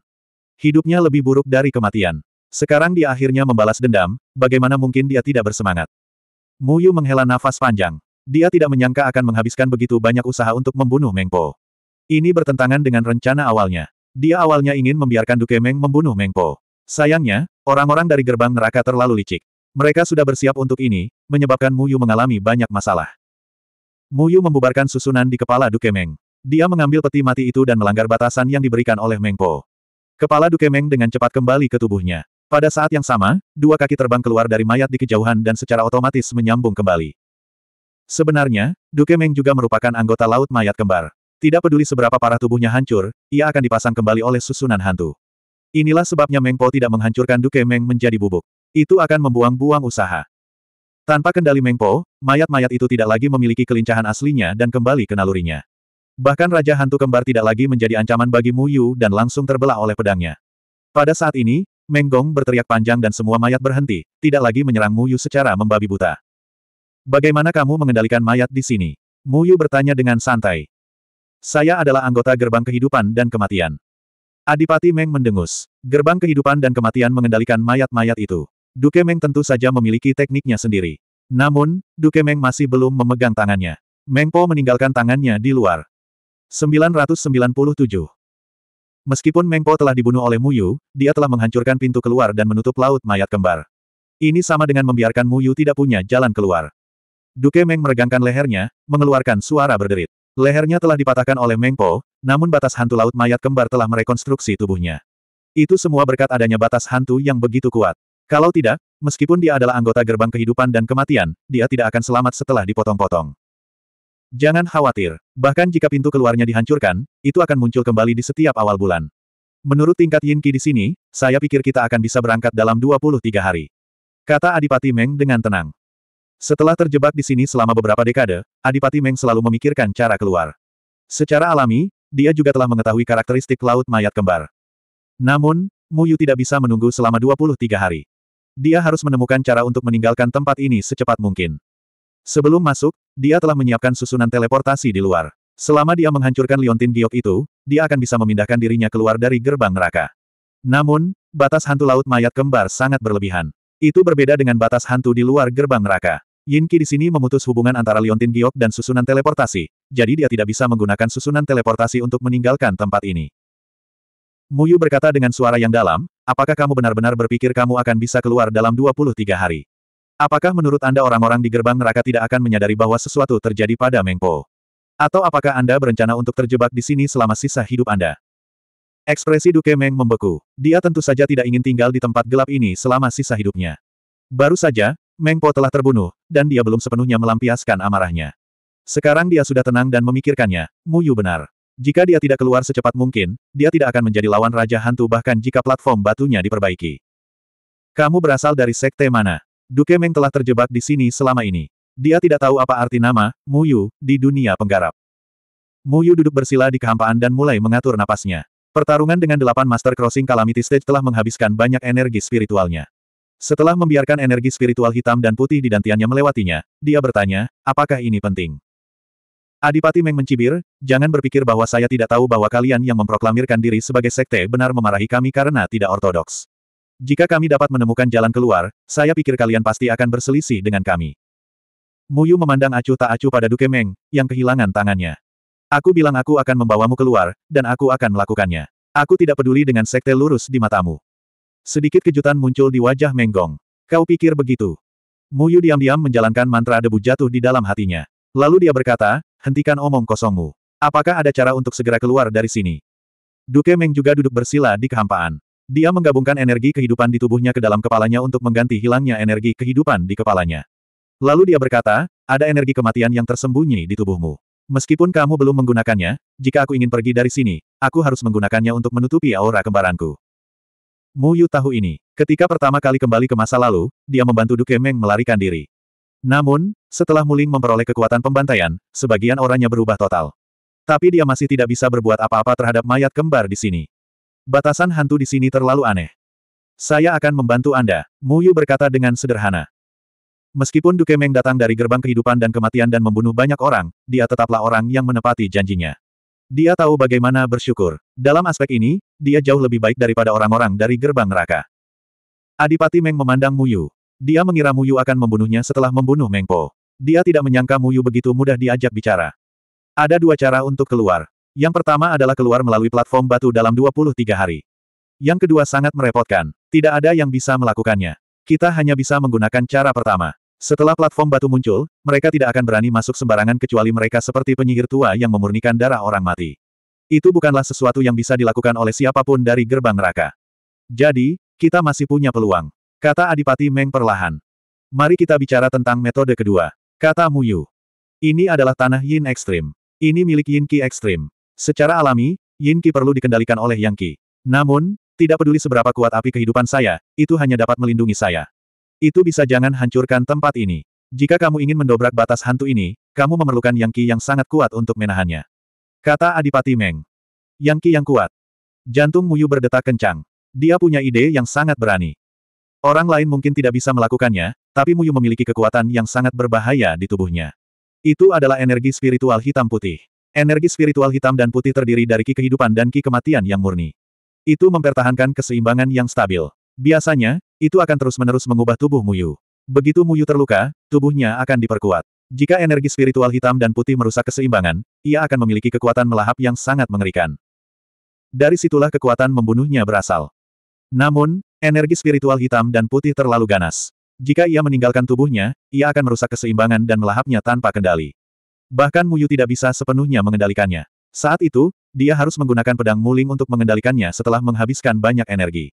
Hidupnya lebih buruk dari kematian. Sekarang dia akhirnya membalas dendam, bagaimana mungkin dia tidak bersemangat. Muyu menghela nafas panjang. Dia tidak menyangka akan menghabiskan begitu banyak usaha untuk membunuh Mengpo. Ini bertentangan dengan rencana awalnya. Dia awalnya ingin membiarkan Duke Meng membunuh Mengpo. Sayangnya, orang-orang dari gerbang neraka terlalu licik. Mereka sudah bersiap untuk ini, menyebabkan Muyu mengalami banyak masalah. Muyu membubarkan susunan di kepala Duke Meng. Dia mengambil peti mati itu dan melanggar batasan yang diberikan oleh Meng Po. Kepala Duke Meng dengan cepat kembali ke tubuhnya. Pada saat yang sama, dua kaki terbang keluar dari mayat di kejauhan dan secara otomatis menyambung kembali. Sebenarnya, Duke Meng juga merupakan anggota laut mayat kembar. Tidak peduli seberapa parah tubuhnya hancur, ia akan dipasang kembali oleh susunan hantu. Inilah sebabnya Meng Po tidak menghancurkan Duke Meng menjadi bubuk. Itu akan membuang-buang usaha. Tanpa kendali Mengpo, mayat-mayat itu tidak lagi memiliki kelincahan aslinya dan kembali ke nalurinya. Bahkan Raja Hantu Kembar tidak lagi menjadi ancaman bagi Mu Yu dan langsung terbelah oleh pedangnya. Pada saat ini, Menggong berteriak panjang dan semua mayat berhenti, tidak lagi menyerang Mu Yu secara membabi buta. Bagaimana kamu mengendalikan mayat di sini? Mu Yu bertanya dengan santai. Saya adalah anggota gerbang kehidupan dan kematian. Adipati Meng mendengus. Gerbang kehidupan dan kematian mengendalikan mayat-mayat itu. Duke Meng tentu saja memiliki tekniknya sendiri. Namun, Duke Meng masih belum memegang tangannya. Meng Po meninggalkan tangannya di luar. 997. Meskipun Meng Po telah dibunuh oleh Mu Yu, dia telah menghancurkan pintu keluar dan menutup laut mayat kembar. Ini sama dengan membiarkan Mu Yu tidak punya jalan keluar. Duke Meng meregangkan lehernya, mengeluarkan suara berderit. Lehernya telah dipatahkan oleh Meng Po, namun batas hantu laut mayat kembar telah merekonstruksi tubuhnya. Itu semua berkat adanya batas hantu yang begitu kuat. Kalau tidak, meskipun dia adalah anggota gerbang kehidupan dan kematian, dia tidak akan selamat setelah dipotong-potong. Jangan khawatir, bahkan jika pintu keluarnya dihancurkan, itu akan muncul kembali di setiap awal bulan. Menurut tingkat Yin Qi di sini, saya pikir kita akan bisa berangkat dalam 23 hari. Kata Adipati Meng dengan tenang. Setelah terjebak di sini selama beberapa dekade, Adipati Meng selalu memikirkan cara keluar. Secara alami, dia juga telah mengetahui karakteristik laut mayat kembar. Namun, Muyu tidak bisa menunggu selama 23 hari dia harus menemukan cara untuk meninggalkan tempat ini secepat mungkin. Sebelum masuk, dia telah menyiapkan susunan teleportasi di luar. Selama dia menghancurkan liontin giok itu, dia akan bisa memindahkan dirinya keluar dari gerbang neraka. Namun, batas hantu laut mayat kembar sangat berlebihan. Itu berbeda dengan batas hantu di luar gerbang neraka. Yin Qi di sini memutus hubungan antara liontin giok dan susunan teleportasi, jadi dia tidak bisa menggunakan susunan teleportasi untuk meninggalkan tempat ini. Muyu berkata dengan suara yang dalam, Apakah kamu benar-benar berpikir kamu akan bisa keluar dalam 23 hari? Apakah menurut Anda orang-orang di gerbang neraka tidak akan menyadari bahwa sesuatu terjadi pada Mengpo? Atau apakah Anda berencana untuk terjebak di sini selama sisa hidup Anda? Ekspresi Duke Meng membeku. Dia tentu saja tidak ingin tinggal di tempat gelap ini selama sisa hidupnya. Baru saja, Meng Po telah terbunuh, dan dia belum sepenuhnya melampiaskan amarahnya. Sekarang dia sudah tenang dan memikirkannya, Muyu benar. Jika dia tidak keluar secepat mungkin, dia tidak akan menjadi lawan Raja Hantu bahkan jika platform batunya diperbaiki. Kamu berasal dari sekte mana? Duke Meng telah terjebak di sini selama ini. Dia tidak tahu apa arti nama, Muyu, di dunia penggarap. Muyu duduk bersila di kehampaan dan mulai mengatur napasnya. Pertarungan dengan delapan Master Crossing Calamity Stage telah menghabiskan banyak energi spiritualnya. Setelah membiarkan energi spiritual hitam dan putih di dantiannya melewatinya, dia bertanya, apakah ini penting? Adipati Meng mencibir, jangan berpikir bahwa saya tidak tahu bahwa kalian yang memproklamirkan diri sebagai sekte benar memarahi kami karena tidak ortodoks. Jika kami dapat menemukan jalan keluar, saya pikir kalian pasti akan berselisih dengan kami. Muyu memandang acuh tak acuh pada Duke Meng, yang kehilangan tangannya. Aku bilang aku akan membawamu keluar, dan aku akan melakukannya. Aku tidak peduli dengan sekte lurus di matamu. Sedikit kejutan muncul di wajah Menggong. Kau pikir begitu? Muyu diam-diam menjalankan mantra debu jatuh di dalam hatinya. Lalu dia berkata, Hentikan omong kosongmu. Apakah ada cara untuk segera keluar dari sini? Duke Meng juga duduk bersila di kehampaan. Dia menggabungkan energi kehidupan di tubuhnya ke dalam kepalanya untuk mengganti hilangnya energi kehidupan di kepalanya. Lalu dia berkata, ada energi kematian yang tersembunyi di tubuhmu. Meskipun kamu belum menggunakannya, jika aku ingin pergi dari sini, aku harus menggunakannya untuk menutupi aura kembaranku. Mu Yu tahu ini. Ketika pertama kali kembali ke masa lalu, dia membantu Duke Meng melarikan diri. Namun, setelah Muling memperoleh kekuatan pembantaian, sebagian orangnya berubah total. Tapi dia masih tidak bisa berbuat apa-apa terhadap mayat kembar di sini. Batasan hantu di sini terlalu aneh. Saya akan membantu Anda, Muyu berkata dengan sederhana. Meskipun Duke Meng datang dari gerbang kehidupan dan kematian dan membunuh banyak orang, dia tetaplah orang yang menepati janjinya. Dia tahu bagaimana bersyukur. Dalam aspek ini, dia jauh lebih baik daripada orang-orang dari gerbang neraka. Adipati Meng memandang Muyu. Dia mengira Muyu akan membunuhnya setelah membunuh Mengpo. Dia tidak menyangka Muyu begitu mudah diajak bicara. Ada dua cara untuk keluar. Yang pertama adalah keluar melalui platform batu dalam 23 hari. Yang kedua sangat merepotkan. Tidak ada yang bisa melakukannya. Kita hanya bisa menggunakan cara pertama. Setelah platform batu muncul, mereka tidak akan berani masuk sembarangan kecuali mereka seperti penyihir tua yang memurnikan darah orang mati. Itu bukanlah sesuatu yang bisa dilakukan oleh siapapun dari gerbang neraka. Jadi, kita masih punya peluang. Kata Adipati Meng perlahan. Mari kita bicara tentang metode kedua. Kata Muyu. Ini adalah tanah yin ekstrim. Ini milik yin Qi ekstrim. Secara alami, yin Qi perlu dikendalikan oleh yang Qi. Namun, tidak peduli seberapa kuat api kehidupan saya, itu hanya dapat melindungi saya. Itu bisa jangan hancurkan tempat ini. Jika kamu ingin mendobrak batas hantu ini, kamu memerlukan yang Qi yang sangat kuat untuk menahannya. Kata Adipati Meng. Yang Qi yang kuat. Jantung Muyu berdetak kencang. Dia punya ide yang sangat berani. Orang lain mungkin tidak bisa melakukannya, tapi Muyu memiliki kekuatan yang sangat berbahaya di tubuhnya. Itu adalah energi spiritual hitam putih. Energi spiritual hitam dan putih terdiri dari ki kehidupan dan ki kematian yang murni. Itu mempertahankan keseimbangan yang stabil. Biasanya, itu akan terus-menerus mengubah tubuh Muyu. Begitu Muyu terluka, tubuhnya akan diperkuat. Jika energi spiritual hitam dan putih merusak keseimbangan, ia akan memiliki kekuatan melahap yang sangat mengerikan. Dari situlah kekuatan membunuhnya berasal. Namun, Energi spiritual hitam dan putih terlalu ganas. Jika ia meninggalkan tubuhnya, ia akan merusak keseimbangan dan melahapnya tanpa kendali. Bahkan Muyu tidak bisa sepenuhnya mengendalikannya. Saat itu, dia harus menggunakan pedang muling untuk mengendalikannya setelah menghabiskan banyak energi.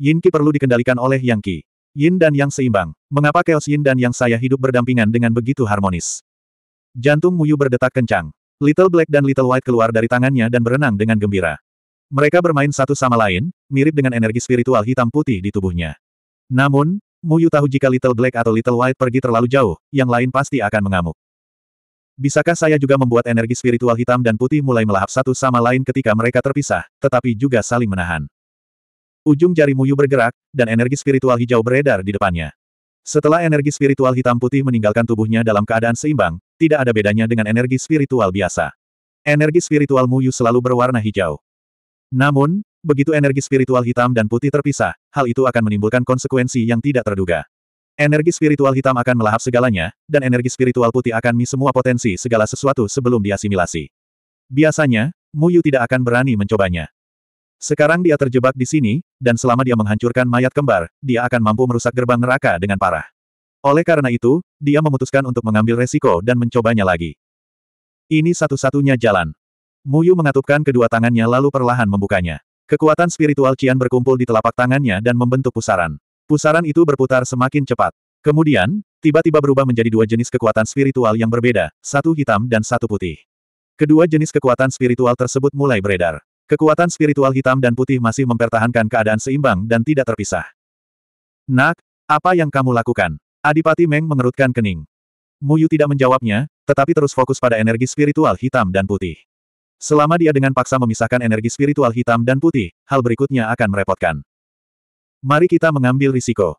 Yin Qi perlu dikendalikan oleh Yang Qi. Yin dan Yang seimbang. Mengapa Chaos Yin dan Yang saya hidup berdampingan dengan begitu harmonis? Jantung Muyu berdetak kencang. Little Black dan Little White keluar dari tangannya dan berenang dengan gembira. Mereka bermain satu sama lain, mirip dengan energi spiritual hitam putih di tubuhnya. Namun, Muyu tahu jika Little Black atau Little White pergi terlalu jauh, yang lain pasti akan mengamuk. Bisakah saya juga membuat energi spiritual hitam dan putih mulai melahap satu sama lain ketika mereka terpisah, tetapi juga saling menahan? Ujung jari Muyu bergerak, dan energi spiritual hijau beredar di depannya. Setelah energi spiritual hitam putih meninggalkan tubuhnya dalam keadaan seimbang, tidak ada bedanya dengan energi spiritual biasa. Energi spiritual Muyu selalu berwarna hijau. Namun, Begitu energi spiritual hitam dan putih terpisah, hal itu akan menimbulkan konsekuensi yang tidak terduga. Energi spiritual hitam akan melahap segalanya, dan energi spiritual putih akan mi semua potensi segala sesuatu sebelum diasimilasi. Biasanya, Muyu tidak akan berani mencobanya. Sekarang dia terjebak di sini, dan selama dia menghancurkan mayat kembar, dia akan mampu merusak gerbang neraka dengan parah. Oleh karena itu, dia memutuskan untuk mengambil resiko dan mencobanya lagi. Ini satu-satunya jalan. Muyu mengatupkan kedua tangannya lalu perlahan membukanya. Kekuatan spiritual Qian berkumpul di telapak tangannya dan membentuk pusaran. Pusaran itu berputar semakin cepat. Kemudian, tiba-tiba berubah menjadi dua jenis kekuatan spiritual yang berbeda, satu hitam dan satu putih. Kedua jenis kekuatan spiritual tersebut mulai beredar. Kekuatan spiritual hitam dan putih masih mempertahankan keadaan seimbang dan tidak terpisah. Nak, apa yang kamu lakukan? Adipati Meng mengerutkan kening. Muyu tidak menjawabnya, tetapi terus fokus pada energi spiritual hitam dan putih. Selama dia dengan paksa memisahkan energi spiritual hitam dan putih, hal berikutnya akan merepotkan. Mari kita mengambil risiko.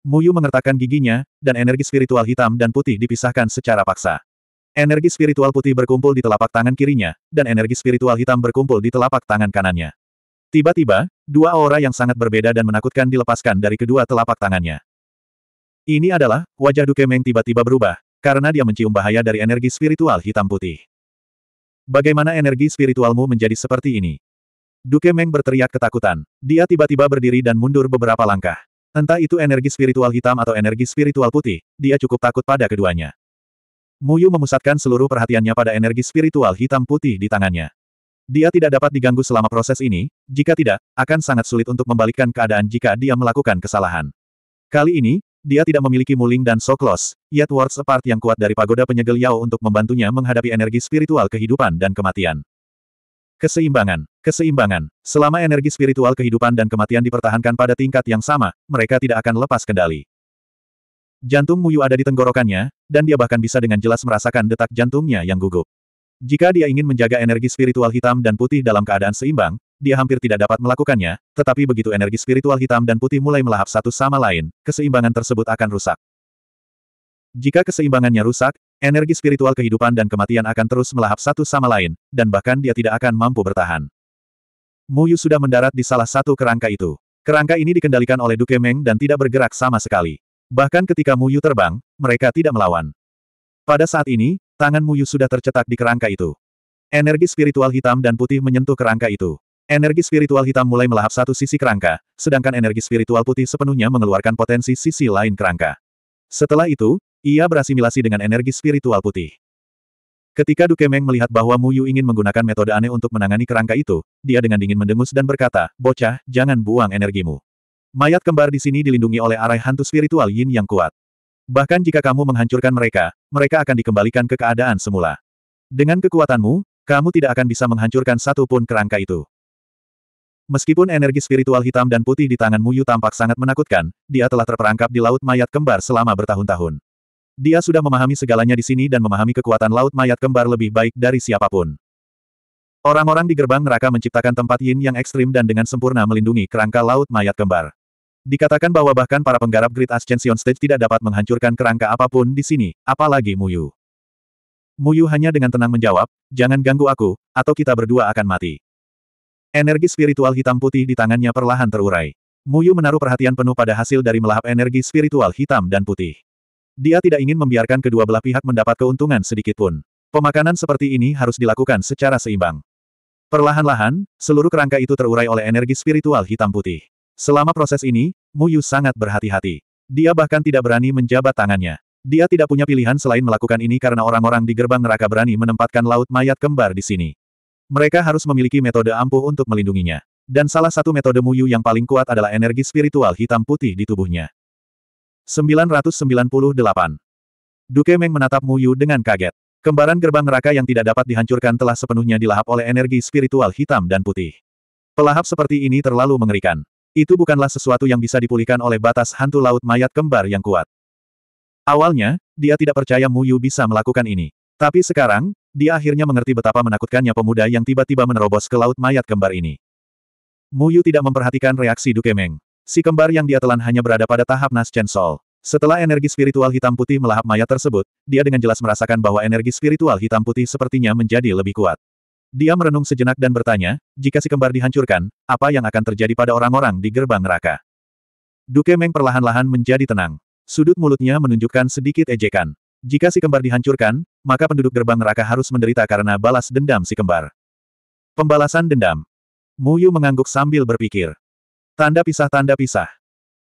Muyu mengertakkan giginya, dan energi spiritual hitam dan putih dipisahkan secara paksa. Energi spiritual putih berkumpul di telapak tangan kirinya, dan energi spiritual hitam berkumpul di telapak tangan kanannya. Tiba-tiba, dua aura yang sangat berbeda dan menakutkan dilepaskan dari kedua telapak tangannya. Ini adalah, wajah Duke Meng tiba-tiba berubah, karena dia mencium bahaya dari energi spiritual hitam putih. Bagaimana energi spiritualmu menjadi seperti ini? Duke Meng berteriak ketakutan. Dia tiba-tiba berdiri dan mundur beberapa langkah. Entah itu energi spiritual hitam atau energi spiritual putih, dia cukup takut pada keduanya. Muyu memusatkan seluruh perhatiannya pada energi spiritual hitam putih di tangannya. Dia tidak dapat diganggu selama proses ini, jika tidak, akan sangat sulit untuk membalikkan keadaan jika dia melakukan kesalahan. Kali ini, dia tidak memiliki Muling dan Soklos, yet Wards Apart yang kuat dari pagoda penyegel Yao untuk membantunya menghadapi energi spiritual kehidupan dan kematian. Keseimbangan, keseimbangan. Selama energi spiritual kehidupan dan kematian dipertahankan pada tingkat yang sama, mereka tidak akan lepas kendali. Jantung Muyu ada di tenggorokannya, dan dia bahkan bisa dengan jelas merasakan detak jantungnya yang gugup. Jika dia ingin menjaga energi spiritual hitam dan putih dalam keadaan seimbang, dia hampir tidak dapat melakukannya, tetapi begitu energi spiritual hitam dan putih mulai melahap satu sama lain, keseimbangan tersebut akan rusak. Jika keseimbangannya rusak, energi spiritual kehidupan dan kematian akan terus melahap satu sama lain, dan bahkan dia tidak akan mampu bertahan. Muyu sudah mendarat di salah satu kerangka itu. Kerangka ini dikendalikan oleh Duke Meng dan tidak bergerak sama sekali. Bahkan ketika Muyu terbang, mereka tidak melawan. Pada saat ini, tangan Muyu sudah tercetak di kerangka itu. Energi spiritual hitam dan putih menyentuh kerangka itu. Energi spiritual hitam mulai melahap satu sisi kerangka, sedangkan energi spiritual putih sepenuhnya mengeluarkan potensi sisi lain kerangka. Setelah itu, ia berasimilasi dengan energi spiritual putih. Ketika Duke Meng melihat bahwa Mu Yu ingin menggunakan metode aneh untuk menangani kerangka itu, dia dengan dingin mendengus dan berkata, Bocah, jangan buang energimu. Mayat kembar di sini dilindungi oleh arai hantu spiritual yin yang kuat. Bahkan jika kamu menghancurkan mereka, mereka akan dikembalikan ke keadaan semula. Dengan kekuatanmu, kamu tidak akan bisa menghancurkan satu pun kerangka itu. Meskipun energi spiritual hitam dan putih di tangan Muyu tampak sangat menakutkan, dia telah terperangkap di Laut Mayat Kembar selama bertahun-tahun. Dia sudah memahami segalanya di sini dan memahami kekuatan Laut Mayat Kembar lebih baik dari siapapun. Orang-orang di gerbang neraka menciptakan tempat yin yang ekstrim dan dengan sempurna melindungi kerangka Laut Mayat Kembar. Dikatakan bahwa bahkan para penggarap Great Ascension Stage tidak dapat menghancurkan kerangka apapun di sini, apalagi Muyu. Muyu hanya dengan tenang menjawab, jangan ganggu aku, atau kita berdua akan mati. Energi spiritual hitam putih di tangannya perlahan terurai. Muyu menaruh perhatian penuh pada hasil dari melahap energi spiritual hitam dan putih. Dia tidak ingin membiarkan kedua belah pihak mendapat keuntungan sedikit pun. Pemakanan seperti ini harus dilakukan secara seimbang. Perlahan-lahan, seluruh kerangka itu terurai oleh energi spiritual hitam putih. Selama proses ini, Muyu sangat berhati-hati. Dia bahkan tidak berani menjabat tangannya. Dia tidak punya pilihan selain melakukan ini karena orang-orang di gerbang neraka berani menempatkan laut mayat kembar di sini. Mereka harus memiliki metode ampuh untuk melindunginya. Dan salah satu metode Muyu yang paling kuat adalah energi spiritual hitam putih di tubuhnya. 998. Duke Meng menatap Muyu dengan kaget. Kembaran gerbang neraka yang tidak dapat dihancurkan telah sepenuhnya dilahap oleh energi spiritual hitam dan putih. Pelahap seperti ini terlalu mengerikan. Itu bukanlah sesuatu yang bisa dipulihkan oleh batas hantu laut mayat kembar yang kuat. Awalnya, dia tidak percaya Muyu bisa melakukan ini. Tapi sekarang, dia akhirnya mengerti betapa menakutkannya pemuda yang tiba-tiba menerobos ke Laut Mayat Kembar ini. Muyu tidak memperhatikan reaksi Duke Meng. Si kembar yang dia telan hanya berada pada tahap Naschen Sol. Setelah energi spiritual hitam putih melahap mayat tersebut, dia dengan jelas merasakan bahwa energi spiritual hitam putih sepertinya menjadi lebih kuat. Dia merenung sejenak dan bertanya, jika si kembar dihancurkan, apa yang akan terjadi pada orang-orang di gerbang neraka? Duke Meng perlahan-lahan menjadi tenang. Sudut mulutnya menunjukkan sedikit ejekan. Jika si kembar dihancurkan, maka penduduk gerbang neraka harus menderita karena balas dendam si kembar. Pembalasan dendam. Muyu mengangguk sambil berpikir. Tanda pisah tanda pisah.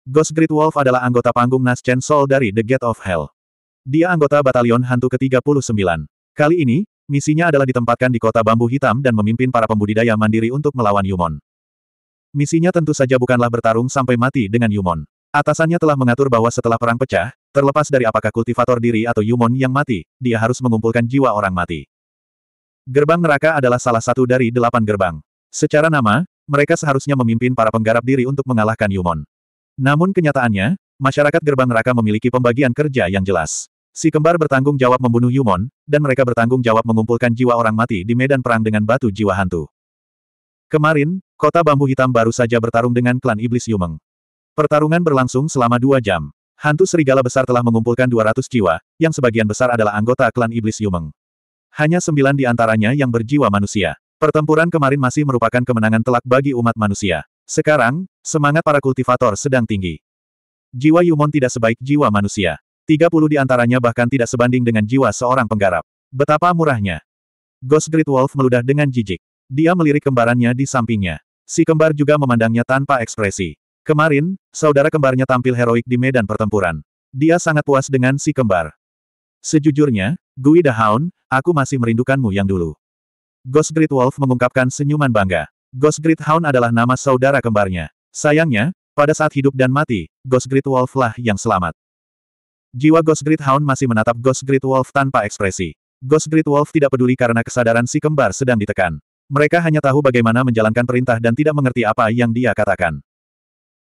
Ghost Great Wolf adalah anggota panggung Nas Chen Sol dari The Gate of Hell. Dia anggota batalion hantu ke-39. Kali ini, misinya adalah ditempatkan di kota bambu hitam dan memimpin para pembudidaya mandiri untuk melawan Yumon. Misinya tentu saja bukanlah bertarung sampai mati dengan Yumon. Atasannya telah mengatur bahwa setelah perang pecah, Terlepas dari apakah kultivator diri atau Yumon yang mati, dia harus mengumpulkan jiwa orang mati. Gerbang neraka adalah salah satu dari delapan gerbang. Secara nama, mereka seharusnya memimpin para penggarap diri untuk mengalahkan Yumon. Namun kenyataannya, masyarakat gerbang neraka memiliki pembagian kerja yang jelas. Si kembar bertanggung jawab membunuh Yumon, dan mereka bertanggung jawab mengumpulkan jiwa orang mati di medan perang dengan batu jiwa hantu. Kemarin, kota bambu hitam baru saja bertarung dengan klan iblis Yumeng. Pertarungan berlangsung selama dua jam. Hantu serigala besar telah mengumpulkan 200 jiwa, yang sebagian besar adalah anggota klan iblis Yumeng. Hanya sembilan di antaranya yang berjiwa manusia. Pertempuran kemarin masih merupakan kemenangan telak bagi umat manusia. Sekarang, semangat para kultivator sedang tinggi. Jiwa Yumon tidak sebaik jiwa manusia. 30 di antaranya bahkan tidak sebanding dengan jiwa seorang penggarap. Betapa murahnya. Ghost Great Wolf meludah dengan jijik. Dia melirik kembarannya di sampingnya. Si kembar juga memandangnya tanpa ekspresi. Kemarin, saudara kembarnya tampil heroik di medan pertempuran. Dia sangat puas dengan si kembar. Sejujurnya, Gui Dahaun, aku masih merindukanmu yang dulu. Ghost Great Wolf mengungkapkan senyuman bangga. Ghost Great Hound adalah nama saudara kembarnya. Sayangnya, pada saat hidup dan mati, Ghost Great Wolf lah yang selamat. Jiwa Ghost Great Hound masih menatap Ghost Great Wolf tanpa ekspresi. Ghost Great Wolf tidak peduli karena kesadaran si kembar sedang ditekan. Mereka hanya tahu bagaimana menjalankan perintah dan tidak mengerti apa yang dia katakan.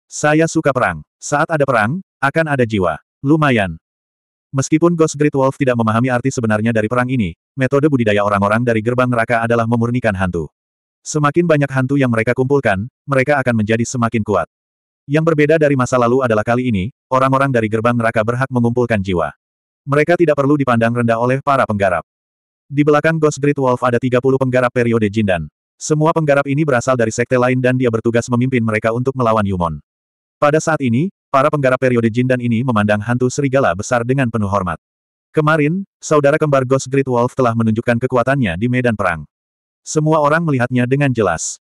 Saya suka perang. Saat ada perang, akan ada jiwa. Lumayan. Meskipun Ghost Great Wolf tidak memahami arti sebenarnya dari perang ini, metode budidaya orang-orang dari gerbang neraka adalah memurnikan hantu. Semakin banyak hantu yang mereka kumpulkan, mereka akan menjadi semakin kuat. Yang berbeda dari masa lalu adalah kali ini, orang-orang dari gerbang neraka berhak mengumpulkan jiwa. Mereka tidak perlu dipandang rendah oleh para penggarap. Di belakang Ghost Great Wolf ada 30 penggarap periode Jindan. Semua penggarap ini berasal dari sekte lain dan dia bertugas memimpin mereka untuk melawan Yumon. Pada saat ini, para penggarap periode Jindan ini memandang hantu serigala besar dengan penuh hormat. Kemarin, saudara kembar Ghost Great Wolf telah menunjukkan kekuatannya di medan perang. Semua orang melihatnya dengan jelas.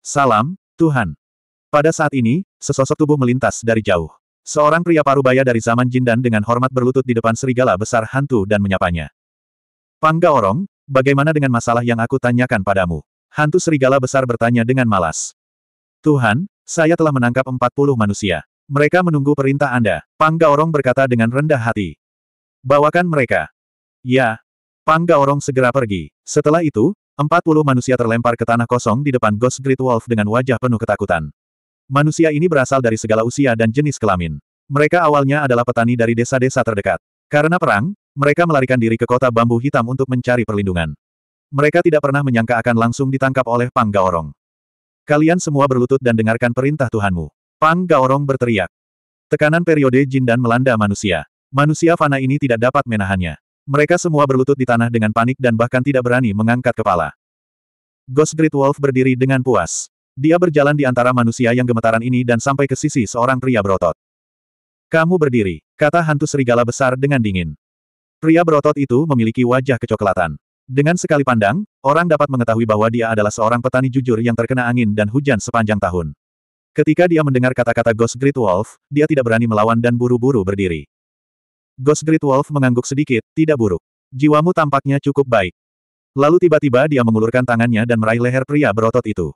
Salam, Tuhan. Pada saat ini, sesosok tubuh melintas dari jauh. Seorang pria parubaya dari zaman Jindan dengan hormat berlutut di depan serigala besar hantu dan menyapanya. Pangga Orong, bagaimana dengan masalah yang aku tanyakan padamu? Hantu serigala besar bertanya dengan malas. Tuhan, saya telah menangkap 40 manusia. Mereka menunggu perintah Anda. Pang Gaorong berkata dengan rendah hati. Bawakan mereka. Ya. Pang Gaorong segera pergi. Setelah itu, 40 manusia terlempar ke tanah kosong di depan Ghost Great Wolf dengan wajah penuh ketakutan. Manusia ini berasal dari segala usia dan jenis kelamin. Mereka awalnya adalah petani dari desa-desa terdekat. Karena perang, mereka melarikan diri ke kota bambu hitam untuk mencari perlindungan. Mereka tidak pernah menyangka akan langsung ditangkap oleh Pang Gaorong. Kalian semua berlutut dan dengarkan perintah Tuhanmu. Pang Gaorong berteriak. Tekanan periode jin dan melanda manusia. Manusia fana ini tidak dapat menahannya. Mereka semua berlutut di tanah dengan panik dan bahkan tidak berani mengangkat kepala. Ghost Great Wolf berdiri dengan puas. Dia berjalan di antara manusia yang gemetaran ini dan sampai ke sisi seorang pria berotot. Kamu berdiri, kata hantu serigala besar dengan dingin. Pria berotot itu memiliki wajah kecoklatan. Dengan sekali pandang, orang dapat mengetahui bahwa dia adalah seorang petani jujur yang terkena angin dan hujan sepanjang tahun. Ketika dia mendengar kata-kata Ghost Great Wolf, dia tidak berani melawan dan buru-buru berdiri. Ghost Great Wolf mengangguk sedikit, tidak buruk. Jiwamu tampaknya cukup baik. Lalu tiba-tiba dia mengulurkan tangannya dan meraih leher pria berotot itu.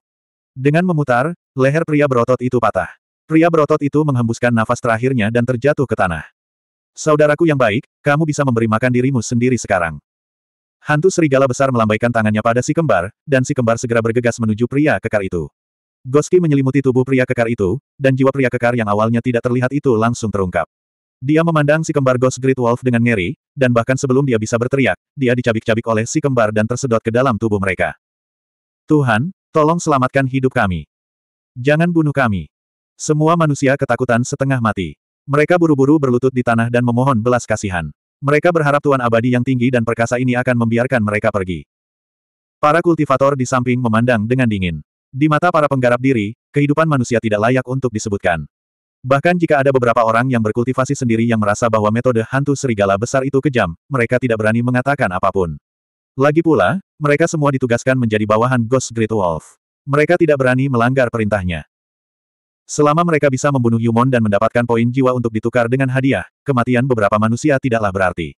Dengan memutar, leher pria berotot itu patah. Pria berotot itu menghembuskan nafas terakhirnya dan terjatuh ke tanah. Saudaraku yang baik, kamu bisa memberi makan dirimu sendiri sekarang. Hantu serigala besar melambaikan tangannya pada si kembar, dan si kembar segera bergegas menuju pria kekar itu. Goski menyelimuti tubuh pria kekar itu, dan jiwa pria kekar yang awalnya tidak terlihat itu langsung terungkap. Dia memandang si kembar Ghost Great Wolf dengan ngeri, dan bahkan sebelum dia bisa berteriak, dia dicabik-cabik oleh si kembar dan tersedot ke dalam tubuh mereka. Tuhan, tolong selamatkan hidup kami. Jangan bunuh kami. Semua manusia ketakutan setengah mati. Mereka buru-buru berlutut di tanah dan memohon belas kasihan. Mereka berharap Tuan Abadi yang tinggi dan perkasa ini akan membiarkan mereka pergi. Para kultivator di samping memandang dengan dingin. Di mata para penggarap diri, kehidupan manusia tidak layak untuk disebutkan. Bahkan jika ada beberapa orang yang berkultivasi sendiri yang merasa bahwa metode hantu serigala besar itu kejam, mereka tidak berani mengatakan apapun. Lagi pula, mereka semua ditugaskan menjadi bawahan Ghost Great Wolf. Mereka tidak berani melanggar perintahnya. Selama mereka bisa membunuh Yumon dan mendapatkan poin jiwa untuk ditukar dengan hadiah, kematian beberapa manusia tidaklah berarti.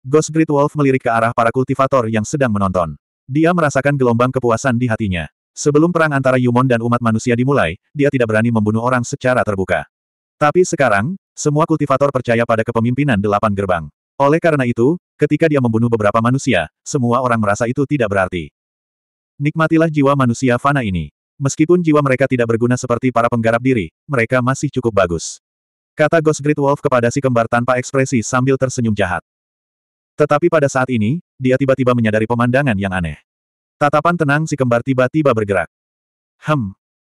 Ghost Great Wolf melirik ke arah para kultivator yang sedang menonton. Dia merasakan gelombang kepuasan di hatinya. Sebelum perang antara Yumon dan umat manusia dimulai, dia tidak berani membunuh orang secara terbuka. Tapi sekarang, semua kultivator percaya pada kepemimpinan delapan gerbang. Oleh karena itu, ketika dia membunuh beberapa manusia, semua orang merasa itu tidak berarti. Nikmatilah jiwa manusia fana ini. Meskipun jiwa mereka tidak berguna seperti para penggarap diri, mereka masih cukup bagus. Kata Ghost Great Wolf kepada si kembar tanpa ekspresi sambil tersenyum jahat. Tetapi pada saat ini, dia tiba-tiba menyadari pemandangan yang aneh. Tatapan tenang si kembar tiba-tiba bergerak. Hem.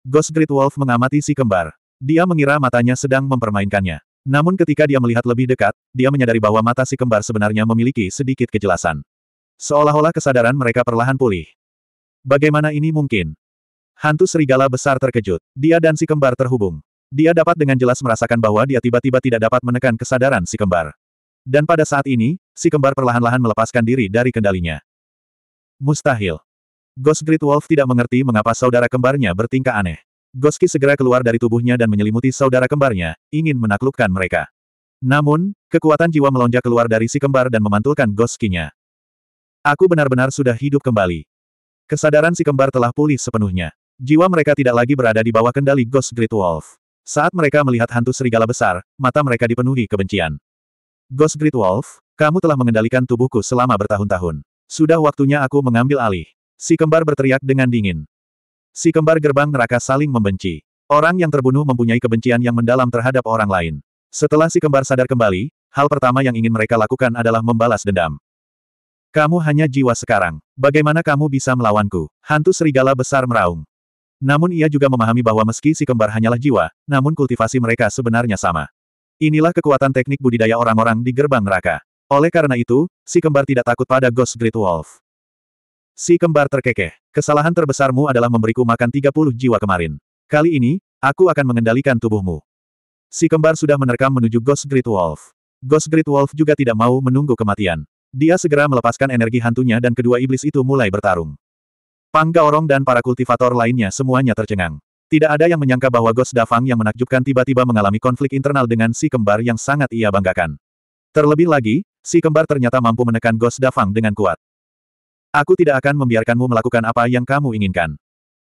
Ghost Great Wolf mengamati si kembar. Dia mengira matanya sedang mempermainkannya. Namun ketika dia melihat lebih dekat, dia menyadari bahwa mata si kembar sebenarnya memiliki sedikit kejelasan. Seolah-olah kesadaran mereka perlahan pulih. Bagaimana ini mungkin? Hantu serigala besar terkejut. Dia dan si kembar terhubung. Dia dapat dengan jelas merasakan bahwa dia tiba-tiba tidak dapat menekan kesadaran si kembar. Dan pada saat ini, si kembar perlahan-lahan melepaskan diri dari kendalinya. Mustahil. Ghost Great Wolf tidak mengerti mengapa saudara kembarnya bertingkah aneh. Goski segera keluar dari tubuhnya dan menyelimuti saudara kembarnya, ingin menaklukkan mereka. Namun, kekuatan jiwa melonjak keluar dari si kembar dan memantulkan Goskinya. Aku benar-benar sudah hidup kembali. Kesadaran si kembar telah pulih sepenuhnya. Jiwa mereka tidak lagi berada di bawah kendali Ghost Great Wolf. Saat mereka melihat hantu serigala besar, mata mereka dipenuhi kebencian. Ghost Great Wolf, kamu telah mengendalikan tubuhku selama bertahun-tahun. Sudah waktunya aku mengambil alih. Si kembar berteriak dengan dingin. Si kembar gerbang neraka saling membenci. Orang yang terbunuh mempunyai kebencian yang mendalam terhadap orang lain. Setelah si kembar sadar kembali, hal pertama yang ingin mereka lakukan adalah membalas dendam. Kamu hanya jiwa sekarang. Bagaimana kamu bisa melawanku? Hantu serigala besar meraung. Namun ia juga memahami bahwa meski si kembar hanyalah jiwa, namun kultivasi mereka sebenarnya sama. Inilah kekuatan teknik budidaya orang-orang di gerbang neraka. Oleh karena itu, si kembar tidak takut pada Ghost Great Wolf. Si kembar terkekeh. Kesalahan terbesarmu adalah memberiku makan 30 jiwa kemarin. Kali ini, aku akan mengendalikan tubuhmu. Si kembar sudah menerkam menuju Ghost Great Wolf. Ghost Great Wolf juga tidak mau menunggu kematian. Dia segera melepaskan energi hantunya dan kedua iblis itu mulai bertarung. Pang Gaorong dan para kultivator lainnya semuanya tercengang. Tidak ada yang menyangka bahwa Ghost Dafang yang menakjubkan tiba-tiba mengalami konflik internal dengan si kembar yang sangat ia banggakan. Terlebih lagi, si kembar ternyata mampu menekan Ghost Dafang dengan kuat. Aku tidak akan membiarkanmu melakukan apa yang kamu inginkan.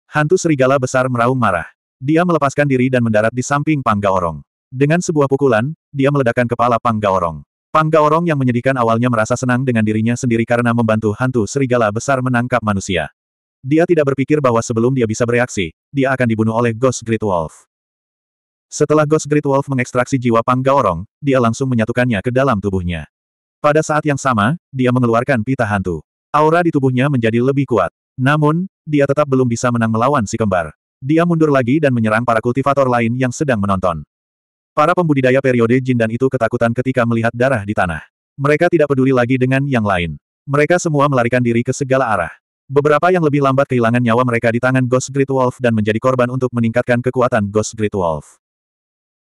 Hantu serigala besar meraung marah. Dia melepaskan diri dan mendarat di samping Pang Gaorong. Dengan sebuah pukulan, dia meledakkan kepala Pang Gaorong. Pang Gaorong yang menyedihkan awalnya merasa senang dengan dirinya sendiri karena membantu hantu serigala besar menangkap manusia. Dia tidak berpikir bahwa sebelum dia bisa bereaksi, dia akan dibunuh oleh Ghost Great Wolf. Setelah Ghost Great Wolf mengekstraksi jiwa Pang Gaorong, dia langsung menyatukannya ke dalam tubuhnya. Pada saat yang sama, dia mengeluarkan pita hantu. Aura di tubuhnya menjadi lebih kuat. Namun, dia tetap belum bisa menang melawan si kembar. Dia mundur lagi dan menyerang para kultivator lain yang sedang menonton. Para pembudidaya periode jin dan itu ketakutan ketika melihat darah di tanah. Mereka tidak peduli lagi dengan yang lain. Mereka semua melarikan diri ke segala arah. Beberapa yang lebih lambat kehilangan nyawa mereka di tangan Ghost Great Wolf dan menjadi korban untuk meningkatkan kekuatan Ghost Great Wolf.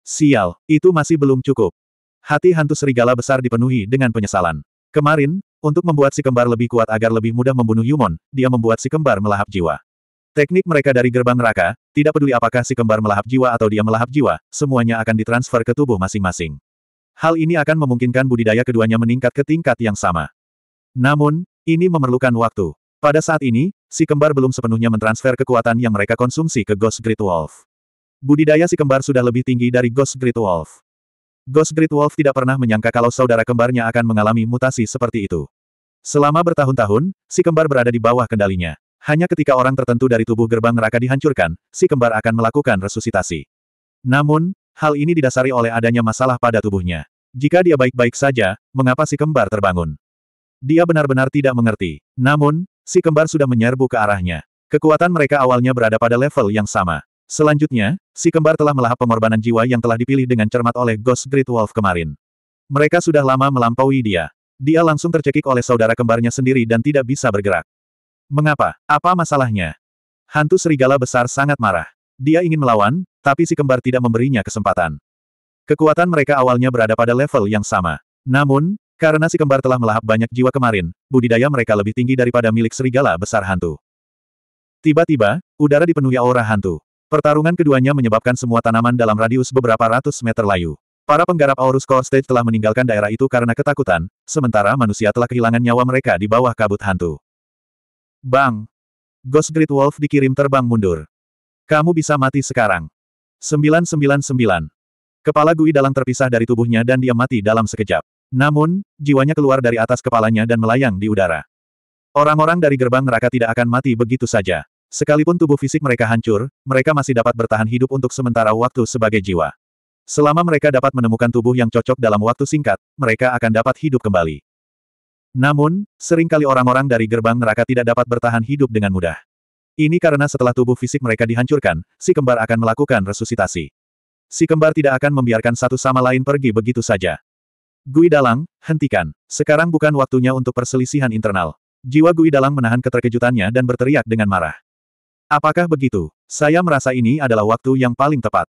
Sial, itu masih belum cukup. Hati hantu serigala besar dipenuhi dengan penyesalan. Kemarin, untuk membuat si kembar lebih kuat agar lebih mudah membunuh Yumon, dia membuat si kembar melahap jiwa. Teknik mereka dari gerbang neraka, tidak peduli apakah si kembar melahap jiwa atau dia melahap jiwa, semuanya akan ditransfer ke tubuh masing-masing. Hal ini akan memungkinkan budidaya keduanya meningkat ke tingkat yang sama. Namun, ini memerlukan waktu. Pada saat ini, si kembar belum sepenuhnya mentransfer kekuatan yang mereka konsumsi ke Ghost Great Wolf. Budidaya si kembar sudah lebih tinggi dari Ghost Great Wolf. Ghost Great Wolf tidak pernah menyangka kalau saudara kembarnya akan mengalami mutasi seperti itu. Selama bertahun-tahun, si kembar berada di bawah kendalinya. Hanya ketika orang tertentu dari tubuh gerbang neraka dihancurkan, si kembar akan melakukan resusitasi. Namun, hal ini didasari oleh adanya masalah pada tubuhnya. Jika dia baik-baik saja, mengapa si kembar terbangun? Dia benar-benar tidak mengerti. Namun, si kembar sudah menyerbu ke arahnya. Kekuatan mereka awalnya berada pada level yang sama. Selanjutnya, si kembar telah melahap pengorbanan jiwa yang telah dipilih dengan cermat oleh Ghost Great Wolf kemarin. Mereka sudah lama melampaui dia. Dia langsung tercekik oleh saudara kembarnya sendiri dan tidak bisa bergerak. Mengapa? Apa masalahnya? Hantu serigala besar sangat marah. Dia ingin melawan, tapi si kembar tidak memberinya kesempatan. Kekuatan mereka awalnya berada pada level yang sama. Namun, karena si kembar telah melahap banyak jiwa kemarin, budidaya mereka lebih tinggi daripada milik serigala besar hantu. Tiba-tiba, udara dipenuhi aura hantu. Pertarungan keduanya menyebabkan semua tanaman dalam radius beberapa ratus meter layu. Para penggarap Aurus Core Stage telah meninggalkan daerah itu karena ketakutan, sementara manusia telah kehilangan nyawa mereka di bawah kabut hantu. Bang! Ghost Great Wolf dikirim terbang mundur. Kamu bisa mati sekarang. 999. Kepala Gui dalang terpisah dari tubuhnya dan dia mati dalam sekejap. Namun, jiwanya keluar dari atas kepalanya dan melayang di udara. Orang-orang dari gerbang neraka tidak akan mati begitu saja. Sekalipun tubuh fisik mereka hancur, mereka masih dapat bertahan hidup untuk sementara waktu sebagai jiwa. Selama mereka dapat menemukan tubuh yang cocok dalam waktu singkat, mereka akan dapat hidup kembali. Namun, seringkali orang-orang dari gerbang neraka tidak dapat bertahan hidup dengan mudah. Ini karena setelah tubuh fisik mereka dihancurkan, si kembar akan melakukan resusitasi. Si kembar tidak akan membiarkan satu sama lain pergi begitu saja. Gui Dalang, hentikan. Sekarang bukan waktunya untuk perselisihan internal. Jiwa Gui Dalang menahan keterkejutannya dan berteriak dengan marah. Apakah begitu? Saya merasa ini adalah waktu yang paling tepat.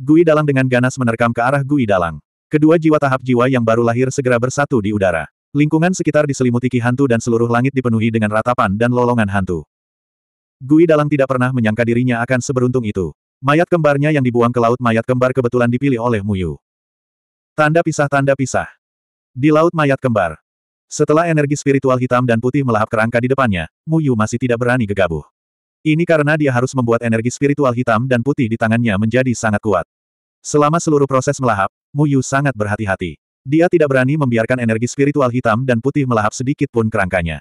Gui Dalang dengan ganas menerkam ke arah Gui Dalang. Kedua jiwa tahap jiwa yang baru lahir segera bersatu di udara. Lingkungan sekitar diselimuti ki hantu dan seluruh langit dipenuhi dengan ratapan dan lolongan hantu. Gui Dalang tidak pernah menyangka dirinya akan seberuntung itu. Mayat kembarnya yang dibuang ke laut mayat kembar kebetulan dipilih oleh Muyu. Tanda pisah-tanda pisah. Di Laut Mayat Kembar. Setelah energi spiritual hitam dan putih melahap kerangka di depannya, Mu Yu masih tidak berani gegabuh. Ini karena dia harus membuat energi spiritual hitam dan putih di tangannya menjadi sangat kuat. Selama seluruh proses melahap, Mu Yu sangat berhati-hati. Dia tidak berani membiarkan energi spiritual hitam dan putih melahap sedikit pun kerangkanya.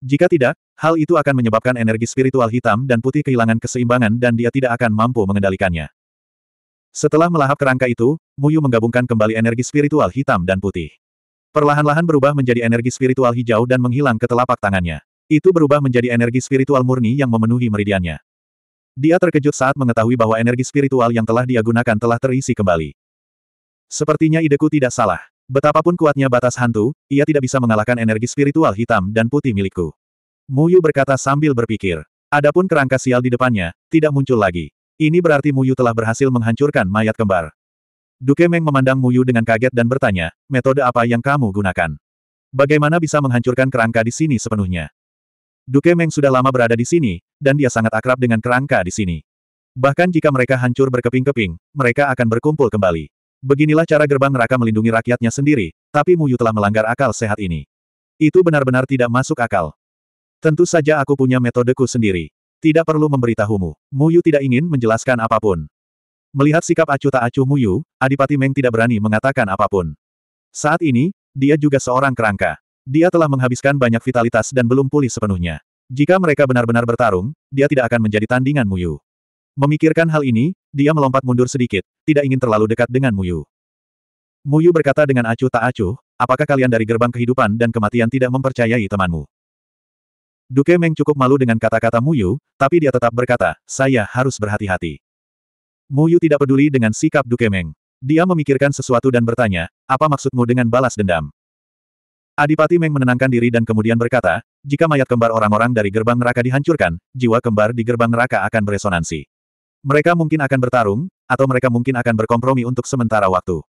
Jika tidak, hal itu akan menyebabkan energi spiritual hitam dan putih kehilangan keseimbangan dan dia tidak akan mampu mengendalikannya. Setelah melahap kerangka itu, Muyu menggabungkan kembali energi spiritual hitam dan putih. Perlahan-lahan berubah menjadi energi spiritual hijau dan menghilang ke telapak tangannya. Itu berubah menjadi energi spiritual murni yang memenuhi meridiannya. Dia terkejut saat mengetahui bahwa energi spiritual yang telah dia gunakan telah terisi kembali. Sepertinya ideku tidak salah. Betapapun kuatnya batas hantu, ia tidak bisa mengalahkan energi spiritual hitam dan putih milikku. Muyu berkata sambil berpikir. Adapun kerangka sial di depannya, tidak muncul lagi. Ini berarti Muyu telah berhasil menghancurkan mayat kembar. Duke Meng memandang Muyu dengan kaget dan bertanya, metode apa yang kamu gunakan? Bagaimana bisa menghancurkan kerangka di sini sepenuhnya? Duke Meng sudah lama berada di sini, dan dia sangat akrab dengan kerangka di sini. Bahkan jika mereka hancur berkeping-keping, mereka akan berkumpul kembali. Beginilah cara gerbang neraka melindungi rakyatnya sendiri, tapi Muyu telah melanggar akal sehat ini. Itu benar-benar tidak masuk akal. Tentu saja aku punya metodeku sendiri. Tidak perlu memberitahumu. Muyu tidak ingin menjelaskan apapun. Melihat sikap acuh tak acuh Muyu, Adipati Meng tidak berani mengatakan apapun. Saat ini, dia juga seorang kerangka. Dia telah menghabiskan banyak vitalitas dan belum pulih sepenuhnya. Jika mereka benar-benar bertarung, dia tidak akan menjadi tandingan Muyu. Memikirkan hal ini, dia melompat mundur sedikit, tidak ingin terlalu dekat dengan Muyu. Muyu berkata dengan acuh tak acuh, apakah kalian dari gerbang kehidupan dan kematian tidak mempercayai temanmu? Duke Meng cukup malu dengan kata-kata Muyu, tapi dia tetap berkata, saya harus berhati-hati. Muyu tidak peduli dengan sikap Duke Meng. Dia memikirkan sesuatu dan bertanya, apa maksudmu dengan balas dendam? Adipati Meng menenangkan diri dan kemudian berkata, jika mayat kembar orang-orang dari gerbang neraka dihancurkan, jiwa kembar di gerbang neraka akan beresonansi. Mereka mungkin akan bertarung, atau mereka mungkin akan berkompromi untuk sementara waktu.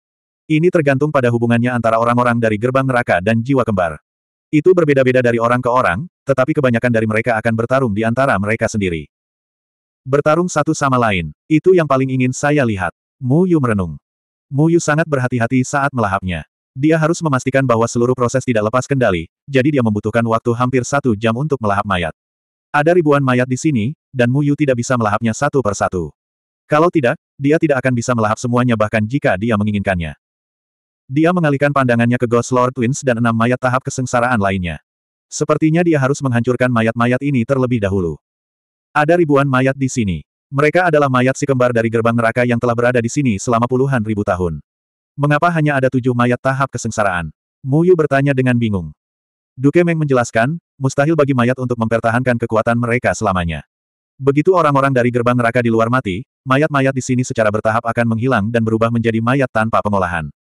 Ini tergantung pada hubungannya antara orang-orang dari gerbang neraka dan jiwa kembar. Itu berbeda-beda dari orang ke orang, tetapi kebanyakan dari mereka akan bertarung di antara mereka sendiri. Bertarung satu sama lain, itu yang paling ingin saya lihat. Mu Yu merenung. Mu Yu sangat berhati-hati saat melahapnya. Dia harus memastikan bahwa seluruh proses tidak lepas kendali, jadi dia membutuhkan waktu hampir satu jam untuk melahap mayat. Ada ribuan mayat di sini, dan Mu Yu tidak bisa melahapnya satu persatu. Kalau tidak, dia tidak akan bisa melahap semuanya bahkan jika dia menginginkannya. Dia mengalihkan pandangannya ke Ghost Lord Twins dan enam mayat tahap kesengsaraan lainnya. Sepertinya dia harus menghancurkan mayat-mayat ini terlebih dahulu. Ada ribuan mayat di sini. Mereka adalah mayat si kembar dari gerbang neraka yang telah berada di sini selama puluhan ribu tahun. Mengapa hanya ada tujuh mayat tahap kesengsaraan? Muyu bertanya dengan bingung. Duke Meng menjelaskan, mustahil bagi mayat untuk mempertahankan kekuatan mereka selamanya. Begitu orang-orang dari gerbang neraka di luar mati, mayat-mayat di sini secara bertahap akan menghilang dan berubah menjadi mayat tanpa pengolahan.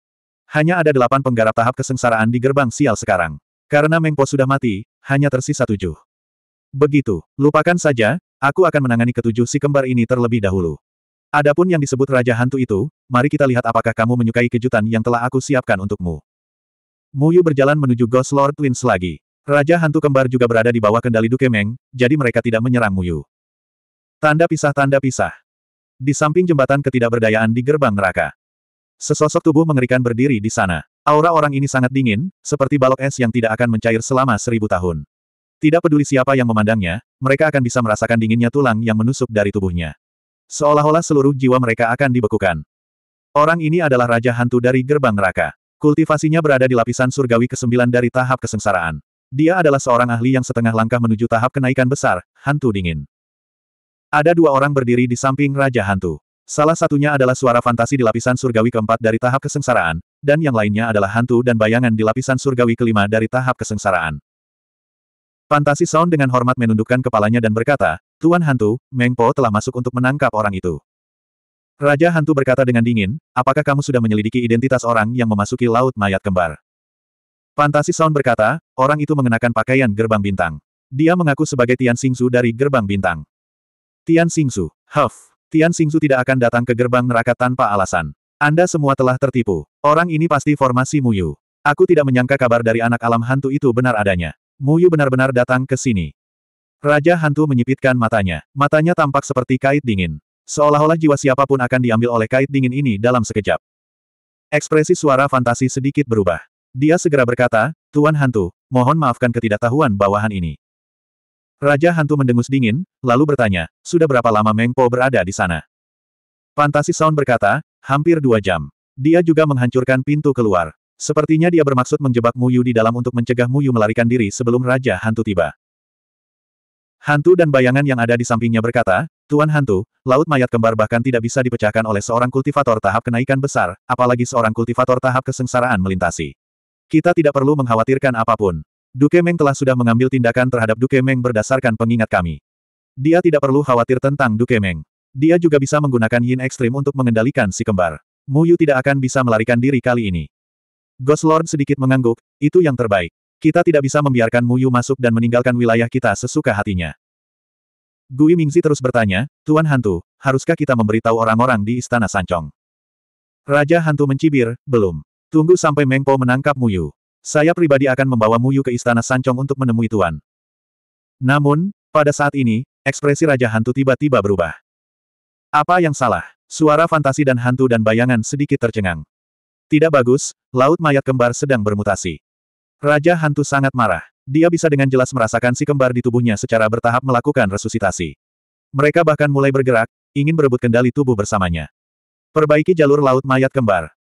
Hanya ada delapan penggarap tahap kesengsaraan di gerbang sial sekarang. Karena Mengpo sudah mati, hanya tersisa tujuh. Begitu, lupakan saja, aku akan menangani ketujuh si kembar ini terlebih dahulu. Adapun yang disebut Raja Hantu itu, mari kita lihat apakah kamu menyukai kejutan yang telah aku siapkan untukmu. Muyu berjalan menuju Ghost Lord Twins lagi. Raja Hantu Kembar juga berada di bawah kendali Duke Meng, jadi mereka tidak menyerang Muyu. Tanda pisah-tanda pisah. Di samping jembatan ketidakberdayaan di gerbang neraka. Sesosok tubuh mengerikan berdiri di sana. Aura orang ini sangat dingin, seperti balok es yang tidak akan mencair selama seribu tahun. Tidak peduli siapa yang memandangnya, mereka akan bisa merasakan dinginnya tulang yang menusuk dari tubuhnya. Seolah-olah seluruh jiwa mereka akan dibekukan. Orang ini adalah Raja Hantu dari Gerbang Neraka. Kultivasinya berada di lapisan surgawi ke-9 dari tahap kesengsaraan. Dia adalah seorang ahli yang setengah langkah menuju tahap kenaikan besar, hantu dingin. Ada dua orang berdiri di samping Raja Hantu. Salah satunya adalah suara fantasi di lapisan surgawi keempat dari tahap kesengsaraan, dan yang lainnya adalah hantu dan bayangan di lapisan surgawi kelima dari tahap kesengsaraan. Fantasi Sound dengan hormat menundukkan kepalanya dan berkata, Tuan Hantu, Mengpo telah masuk untuk menangkap orang itu. Raja Hantu berkata dengan dingin, apakah kamu sudah menyelidiki identitas orang yang memasuki Laut Mayat Kembar? Fantasi Sound berkata, orang itu mengenakan pakaian gerbang bintang. Dia mengaku sebagai Tian Xingzu dari gerbang bintang. Tian Xingzu, Huff. Tian Xingzu tidak akan datang ke gerbang neraka tanpa alasan. Anda semua telah tertipu. Orang ini pasti formasi Muyu. Aku tidak menyangka kabar dari anak alam hantu itu benar adanya. Muyu benar-benar datang ke sini. Raja hantu menyipitkan matanya. Matanya tampak seperti kait dingin. Seolah-olah jiwa siapapun akan diambil oleh kait dingin ini dalam sekejap. Ekspresi suara fantasi sedikit berubah. Dia segera berkata, Tuan Hantu, mohon maafkan ketidaktahuan bawahan ini. Raja hantu mendengus dingin, lalu bertanya, sudah berapa lama Meng Po berada di sana? Fantasi Sound berkata, hampir dua jam. Dia juga menghancurkan pintu keluar. Sepertinya dia bermaksud menjebak Muyu di dalam untuk mencegah Muyu melarikan diri sebelum Raja Hantu tiba. Hantu dan bayangan yang ada di sampingnya berkata, Tuan Hantu, Laut Mayat Kembar bahkan tidak bisa dipecahkan oleh seorang kultivator tahap kenaikan besar, apalagi seorang kultivator tahap kesengsaraan melintasi. Kita tidak perlu mengkhawatirkan apapun. Duke Meng telah sudah mengambil tindakan terhadap Duke Meng berdasarkan pengingat kami. Dia tidak perlu khawatir tentang Duke Meng. Dia juga bisa menggunakan yin ekstrim untuk mengendalikan si kembar. Mu Yu tidak akan bisa melarikan diri kali ini. Ghost Lord sedikit mengangguk, itu yang terbaik. Kita tidak bisa membiarkan Mu Yu masuk dan meninggalkan wilayah kita sesuka hatinya. Gui Mingzi terus bertanya, Tuan Hantu, haruskah kita memberitahu orang-orang di Istana Sancong? Raja Hantu mencibir, belum. Tunggu sampai Mengpo menangkap Mu Yu. Saya pribadi akan membawa Muyu ke istana Sancong untuk menemui Tuan. Namun, pada saat ini, ekspresi Raja Hantu tiba-tiba berubah. Apa yang salah? Suara fantasi dan hantu dan bayangan sedikit tercengang. Tidak bagus, laut mayat kembar sedang bermutasi. Raja Hantu sangat marah. Dia bisa dengan jelas merasakan si kembar di tubuhnya secara bertahap melakukan resusitasi. Mereka bahkan mulai bergerak, ingin berebut kendali tubuh bersamanya. Perbaiki jalur laut mayat kembar.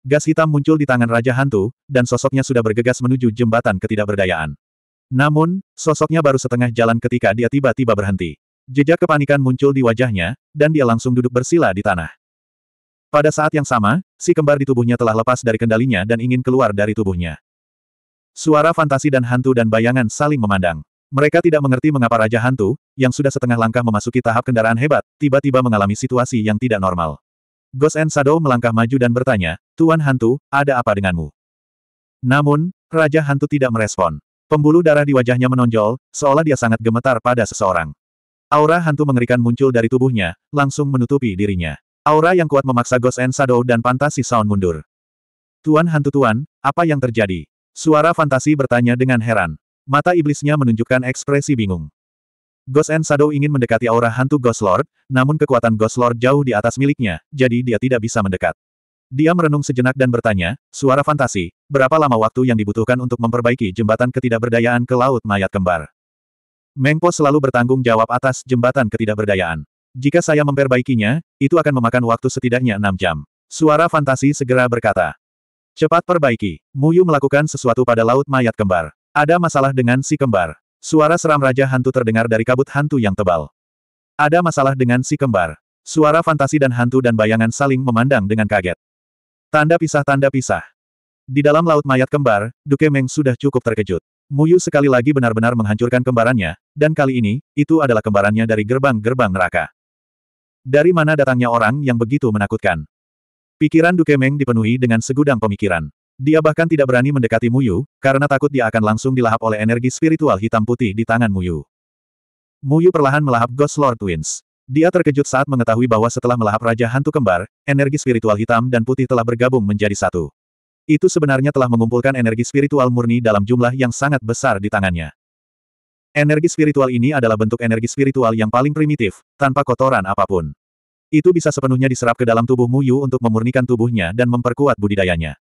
Gas hitam muncul di tangan Raja Hantu, dan sosoknya sudah bergegas menuju jembatan ketidakberdayaan. Namun, sosoknya baru setengah jalan ketika dia tiba-tiba berhenti. Jejak kepanikan muncul di wajahnya, dan dia langsung duduk bersila di tanah. Pada saat yang sama, si kembar di tubuhnya telah lepas dari kendalinya dan ingin keluar dari tubuhnya. Suara fantasi dan hantu dan bayangan saling memandang. Mereka tidak mengerti mengapa Raja Hantu, yang sudah setengah langkah memasuki tahap kendaraan hebat, tiba-tiba mengalami situasi yang tidak normal. Gosen Sado Shadow melangkah maju dan bertanya, Tuan Hantu, ada apa denganmu? Namun, Raja Hantu tidak merespon. Pembuluh darah di wajahnya menonjol, seolah dia sangat gemetar pada seseorang. Aura hantu mengerikan muncul dari tubuhnya, langsung menutupi dirinya. Aura yang kuat memaksa Gosen Sado Shadow dan Fantasi Sound mundur. Tuan Hantu Tuan, apa yang terjadi? Suara Fantasi bertanya dengan heran. Mata iblisnya menunjukkan ekspresi bingung. Ghost and Shadow ingin mendekati aura hantu Ghost Lord, namun kekuatan Ghost Lord jauh di atas miliknya, jadi dia tidak bisa mendekat. Dia merenung sejenak dan bertanya, suara fantasi, berapa lama waktu yang dibutuhkan untuk memperbaiki jembatan ketidakberdayaan ke Laut Mayat Kembar? Mengpo selalu bertanggung jawab atas jembatan ketidakberdayaan. Jika saya memperbaikinya, itu akan memakan waktu setidaknya enam jam. Suara fantasi segera berkata. Cepat perbaiki. Muyu melakukan sesuatu pada Laut Mayat Kembar. Ada masalah dengan si kembar. Suara seram Raja Hantu terdengar dari kabut hantu yang tebal. Ada masalah dengan si kembar. Suara fantasi dan hantu dan bayangan saling memandang dengan kaget. Tanda pisah-tanda pisah. Di dalam laut mayat kembar, Duke Meng sudah cukup terkejut. Muyu sekali lagi benar-benar menghancurkan kembarannya, dan kali ini, itu adalah kembarannya dari gerbang-gerbang neraka. Dari mana datangnya orang yang begitu menakutkan? Pikiran Duke Meng dipenuhi dengan segudang pemikiran. Dia bahkan tidak berani mendekati Muyu, karena takut dia akan langsung dilahap oleh energi spiritual hitam putih di tangan Muyu. Muyu perlahan melahap Ghost Lord Twins. Dia terkejut saat mengetahui bahwa setelah melahap Raja Hantu Kembar, energi spiritual hitam dan putih telah bergabung menjadi satu. Itu sebenarnya telah mengumpulkan energi spiritual murni dalam jumlah yang sangat besar di tangannya. Energi spiritual ini adalah bentuk energi spiritual yang paling primitif, tanpa kotoran apapun. Itu bisa sepenuhnya diserap ke dalam tubuh Muyu untuk memurnikan tubuhnya dan memperkuat budidayanya.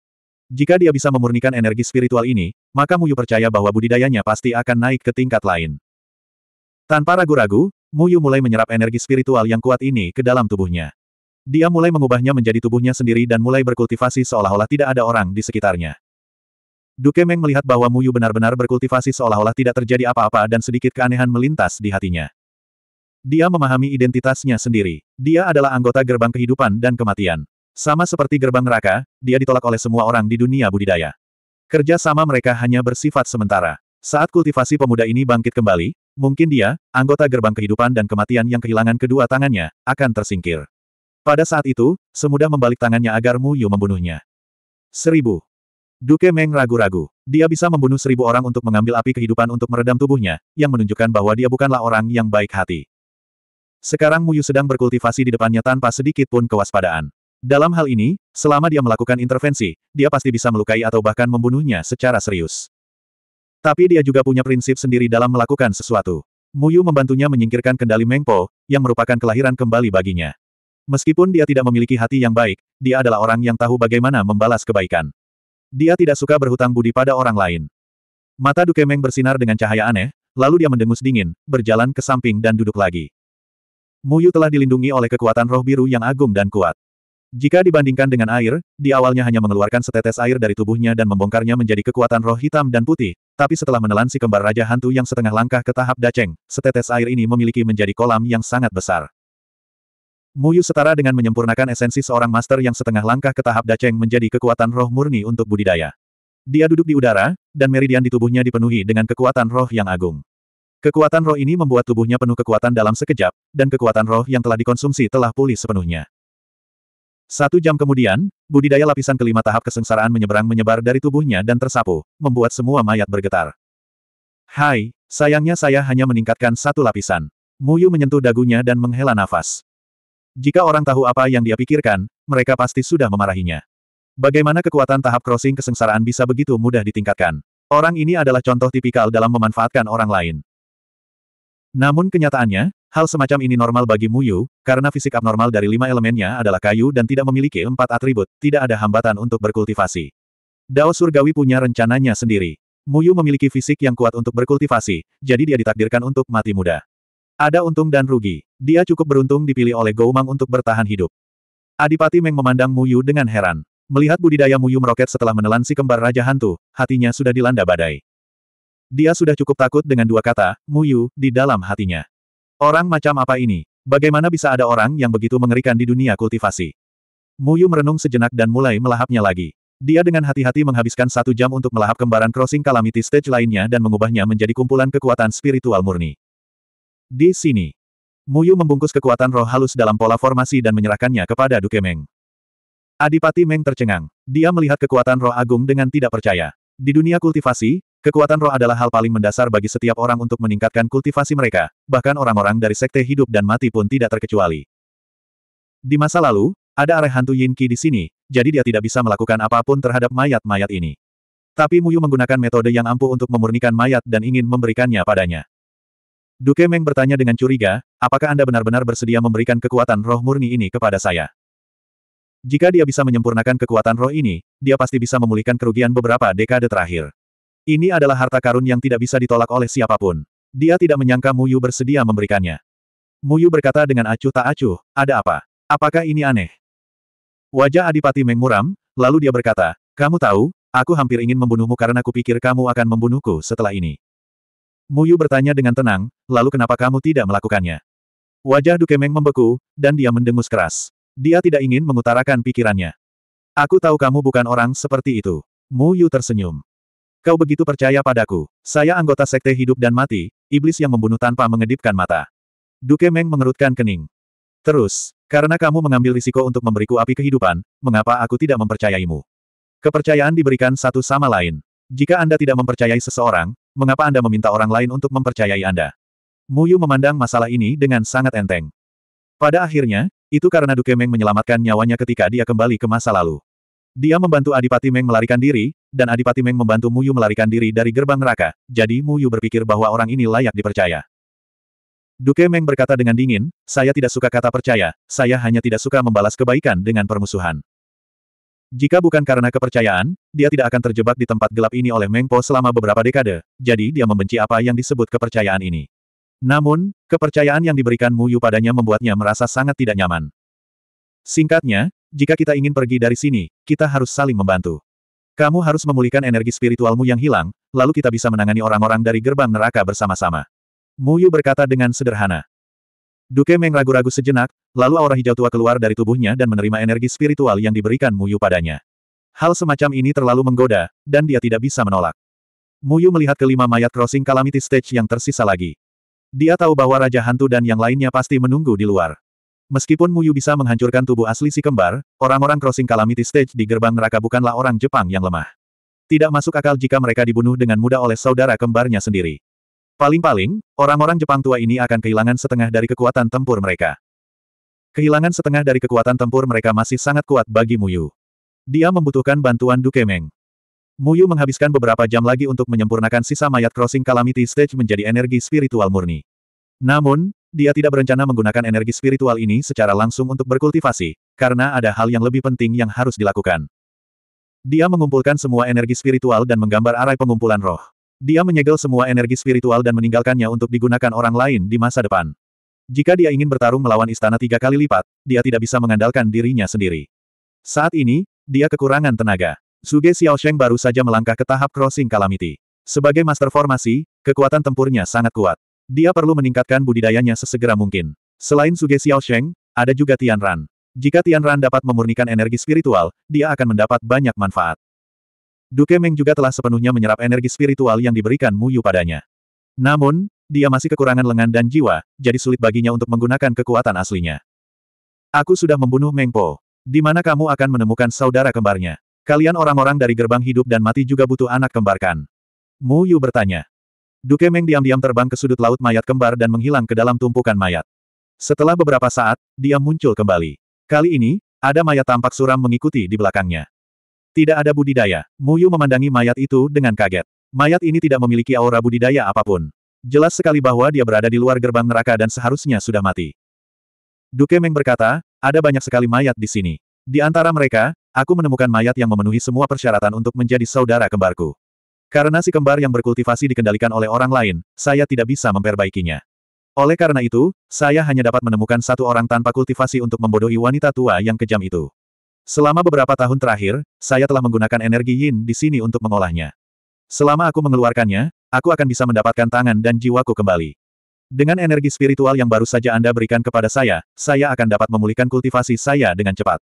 Jika dia bisa memurnikan energi spiritual ini, maka Muyu percaya bahwa budidayanya pasti akan naik ke tingkat lain. Tanpa ragu-ragu, Muyu mulai menyerap energi spiritual yang kuat ini ke dalam tubuhnya. Dia mulai mengubahnya menjadi tubuhnya sendiri dan mulai berkultivasi seolah-olah tidak ada orang di sekitarnya. Duke Meng melihat bahwa Muyu benar-benar berkultivasi seolah-olah tidak terjadi apa-apa dan sedikit keanehan melintas di hatinya. Dia memahami identitasnya sendiri. Dia adalah anggota gerbang kehidupan dan kematian. Sama seperti gerbang neraka, dia ditolak oleh semua orang di dunia budidaya. Kerja sama mereka hanya bersifat sementara. Saat kultivasi pemuda ini bangkit kembali, mungkin dia, anggota gerbang kehidupan dan kematian yang kehilangan kedua tangannya, akan tersingkir. Pada saat itu, semudah membalik tangannya agar Mu Yu membunuhnya. Seribu. Duke Meng ragu-ragu. Dia bisa membunuh seribu orang untuk mengambil api kehidupan untuk meredam tubuhnya, yang menunjukkan bahwa dia bukanlah orang yang baik hati. Sekarang Muyu sedang berkultivasi di depannya tanpa sedikit pun kewaspadaan. Dalam hal ini, selama dia melakukan intervensi, dia pasti bisa melukai atau bahkan membunuhnya secara serius. Tapi dia juga punya prinsip sendiri dalam melakukan sesuatu. Muyu membantunya menyingkirkan kendali Mengpo, yang merupakan kelahiran kembali baginya. Meskipun dia tidak memiliki hati yang baik, dia adalah orang yang tahu bagaimana membalas kebaikan. Dia tidak suka berhutang budi pada orang lain. Mata Duke Meng bersinar dengan cahaya aneh, lalu dia mendengus dingin, berjalan ke samping dan duduk lagi. Muyu telah dilindungi oleh kekuatan roh biru yang agung dan kuat. Jika dibandingkan dengan air, di awalnya hanya mengeluarkan setetes air dari tubuhnya dan membongkarnya menjadi kekuatan roh hitam dan putih, tapi setelah menelan si kembar raja hantu yang setengah langkah ke tahap daceng, setetes air ini memiliki menjadi kolam yang sangat besar. Muyu setara dengan menyempurnakan esensi seorang master yang setengah langkah ke tahap daceng menjadi kekuatan roh murni untuk budidaya. Dia duduk di udara, dan meridian di tubuhnya dipenuhi dengan kekuatan roh yang agung. Kekuatan roh ini membuat tubuhnya penuh kekuatan dalam sekejap, dan kekuatan roh yang telah dikonsumsi telah pulih sepenuhnya. Satu jam kemudian, budidaya lapisan kelima tahap kesengsaraan menyeberang menyebar dari tubuhnya dan tersapu, membuat semua mayat bergetar. Hai, sayangnya saya hanya meningkatkan satu lapisan. Muyu menyentuh dagunya dan menghela nafas. Jika orang tahu apa yang dia pikirkan, mereka pasti sudah memarahinya. Bagaimana kekuatan tahap crossing kesengsaraan bisa begitu mudah ditingkatkan? Orang ini adalah contoh tipikal dalam memanfaatkan orang lain. Namun kenyataannya, Hal semacam ini normal bagi Muyu, karena fisik abnormal dari lima elemennya adalah kayu dan tidak memiliki empat atribut, tidak ada hambatan untuk berkultivasi. Dao Surgawi punya rencananya sendiri. Muyu memiliki fisik yang kuat untuk berkultivasi, jadi dia ditakdirkan untuk mati muda. Ada untung dan rugi. Dia cukup beruntung dipilih oleh Goumang untuk bertahan hidup. Adipati Meng memandang Muyu dengan heran. Melihat budidaya Muyu meroket setelah menelan si kembar Raja Hantu, hatinya sudah dilanda badai. Dia sudah cukup takut dengan dua kata, Muyu, di dalam hatinya. Orang macam apa ini? Bagaimana bisa ada orang yang begitu mengerikan di dunia kultivasi? Muyu merenung sejenak dan mulai melahapnya lagi. Dia dengan hati-hati menghabiskan satu jam untuk melahap kembaran crossing calamity stage lainnya dan mengubahnya menjadi kumpulan kekuatan spiritual murni. Di sini, Muyu membungkus kekuatan roh halus dalam pola formasi dan menyerahkannya kepada Duke Meng. Adipati Meng tercengang. Dia melihat kekuatan roh agung dengan tidak percaya. Di dunia kultivasi, Kekuatan roh adalah hal paling mendasar bagi setiap orang untuk meningkatkan kultivasi mereka, bahkan orang-orang dari sekte hidup dan mati pun tidak terkecuali. Di masa lalu, ada arah hantu Yin Qi di sini, jadi dia tidak bisa melakukan apapun terhadap mayat-mayat ini. Tapi Muyu menggunakan metode yang ampuh untuk memurnikan mayat dan ingin memberikannya padanya. Duke Meng bertanya dengan curiga, apakah Anda benar-benar bersedia memberikan kekuatan roh murni ini kepada saya? Jika dia bisa menyempurnakan kekuatan roh ini, dia pasti bisa memulihkan kerugian beberapa dekade terakhir. Ini adalah harta karun yang tidak bisa ditolak oleh siapapun. Dia tidak menyangka Muyu bersedia memberikannya. Muyu berkata dengan acuh tak acuh, ada apa? Apakah ini aneh? Wajah Adipati Meng muram, lalu dia berkata, kamu tahu, aku hampir ingin membunuhmu karena kupikir kamu akan membunuhku setelah ini. Muyu bertanya dengan tenang, lalu kenapa kamu tidak melakukannya? Wajah Dukemeng membeku, dan dia mendengus keras. Dia tidak ingin mengutarakan pikirannya. Aku tahu kamu bukan orang seperti itu. Muyu tersenyum. Kau begitu percaya padaku. Saya anggota sekte hidup dan mati, iblis yang membunuh tanpa mengedipkan mata. Duke Meng mengerutkan kening. Terus, karena kamu mengambil risiko untuk memberiku api kehidupan, mengapa aku tidak mempercayaimu? Kepercayaan diberikan satu sama lain. Jika Anda tidak mempercayai seseorang, mengapa Anda meminta orang lain untuk mempercayai Anda? Muyu memandang masalah ini dengan sangat enteng. Pada akhirnya, itu karena Duke Meng menyelamatkan nyawanya ketika dia kembali ke masa lalu. Dia membantu Adipati Meng melarikan diri, dan Adipati Meng membantu Muyu melarikan diri dari gerbang neraka, jadi Muyu berpikir bahwa orang ini layak dipercaya. Duke Meng berkata dengan dingin, saya tidak suka kata percaya, saya hanya tidak suka membalas kebaikan dengan permusuhan. Jika bukan karena kepercayaan, dia tidak akan terjebak di tempat gelap ini oleh Meng Po selama beberapa dekade, jadi dia membenci apa yang disebut kepercayaan ini. Namun, kepercayaan yang diberikan Muyu padanya membuatnya merasa sangat tidak nyaman. Singkatnya, jika kita ingin pergi dari sini, kita harus saling membantu. Kamu harus memulihkan energi spiritualmu yang hilang, lalu kita bisa menangani orang-orang dari gerbang neraka bersama-sama. Muyu berkata dengan sederhana. Duke Meng ragu-ragu sejenak, lalu aura hijau tua keluar dari tubuhnya dan menerima energi spiritual yang diberikan Muyu padanya. Hal semacam ini terlalu menggoda, dan dia tidak bisa menolak. Muyu melihat kelima mayat crossing Calamity Stage yang tersisa lagi. Dia tahu bahwa Raja Hantu dan yang lainnya pasti menunggu di luar. Meskipun Muyu bisa menghancurkan tubuh asli si kembar, orang-orang crossing calamity stage di gerbang neraka bukanlah orang Jepang yang lemah. Tidak masuk akal jika mereka dibunuh dengan mudah oleh saudara kembarnya sendiri. Paling-paling, orang-orang Jepang tua ini akan kehilangan setengah dari kekuatan tempur mereka. Kehilangan setengah dari kekuatan tempur mereka masih sangat kuat bagi Muyu. Dia membutuhkan bantuan Dukemeng. Muyu menghabiskan beberapa jam lagi untuk menyempurnakan sisa mayat crossing calamity stage menjadi energi spiritual murni. Namun, dia tidak berencana menggunakan energi spiritual ini secara langsung untuk berkultivasi, karena ada hal yang lebih penting yang harus dilakukan. Dia mengumpulkan semua energi spiritual dan menggambar arai pengumpulan roh. Dia menyegel semua energi spiritual dan meninggalkannya untuk digunakan orang lain di masa depan. Jika dia ingin bertarung melawan istana tiga kali lipat, dia tidak bisa mengandalkan dirinya sendiri. Saat ini, dia kekurangan tenaga. Suge Sheng baru saja melangkah ke tahap crossing calamity. Sebagai master formasi, kekuatan tempurnya sangat kuat. Dia perlu meningkatkan budidayanya sesegera mungkin. Selain Suge Sheng, ada juga Tian Ran. Jika Tian Ran dapat memurnikan energi spiritual, dia akan mendapat banyak manfaat. Duke Meng juga telah sepenuhnya menyerap energi spiritual yang diberikan Mu Yu padanya. Namun, dia masih kekurangan lengan dan jiwa, jadi sulit baginya untuk menggunakan kekuatan aslinya. Aku sudah membunuh Meng Po. Di mana kamu akan menemukan saudara kembarnya? Kalian orang-orang dari gerbang hidup dan mati juga butuh anak kembarkan. Mu Yu bertanya. Duke Meng diam-diam terbang ke sudut laut mayat kembar dan menghilang ke dalam tumpukan mayat. Setelah beberapa saat, dia muncul kembali. Kali ini, ada mayat tampak suram mengikuti di belakangnya. Tidak ada budidaya. Muyu memandangi mayat itu dengan kaget. Mayat ini tidak memiliki aura budidaya apapun. Jelas sekali bahwa dia berada di luar gerbang neraka dan seharusnya sudah mati. Duke Meng berkata, ada banyak sekali mayat di sini. Di antara mereka, aku menemukan mayat yang memenuhi semua persyaratan untuk menjadi saudara kembarku. Karena si kembar yang berkultivasi dikendalikan oleh orang lain, saya tidak bisa memperbaikinya. Oleh karena itu, saya hanya dapat menemukan satu orang tanpa kultivasi untuk membodohi wanita tua yang kejam itu. Selama beberapa tahun terakhir, saya telah menggunakan energi yin di sini untuk mengolahnya. Selama aku mengeluarkannya, aku akan bisa mendapatkan tangan dan jiwaku kembali. Dengan energi spiritual yang baru saja Anda berikan kepada saya, saya akan dapat memulihkan kultivasi saya dengan cepat.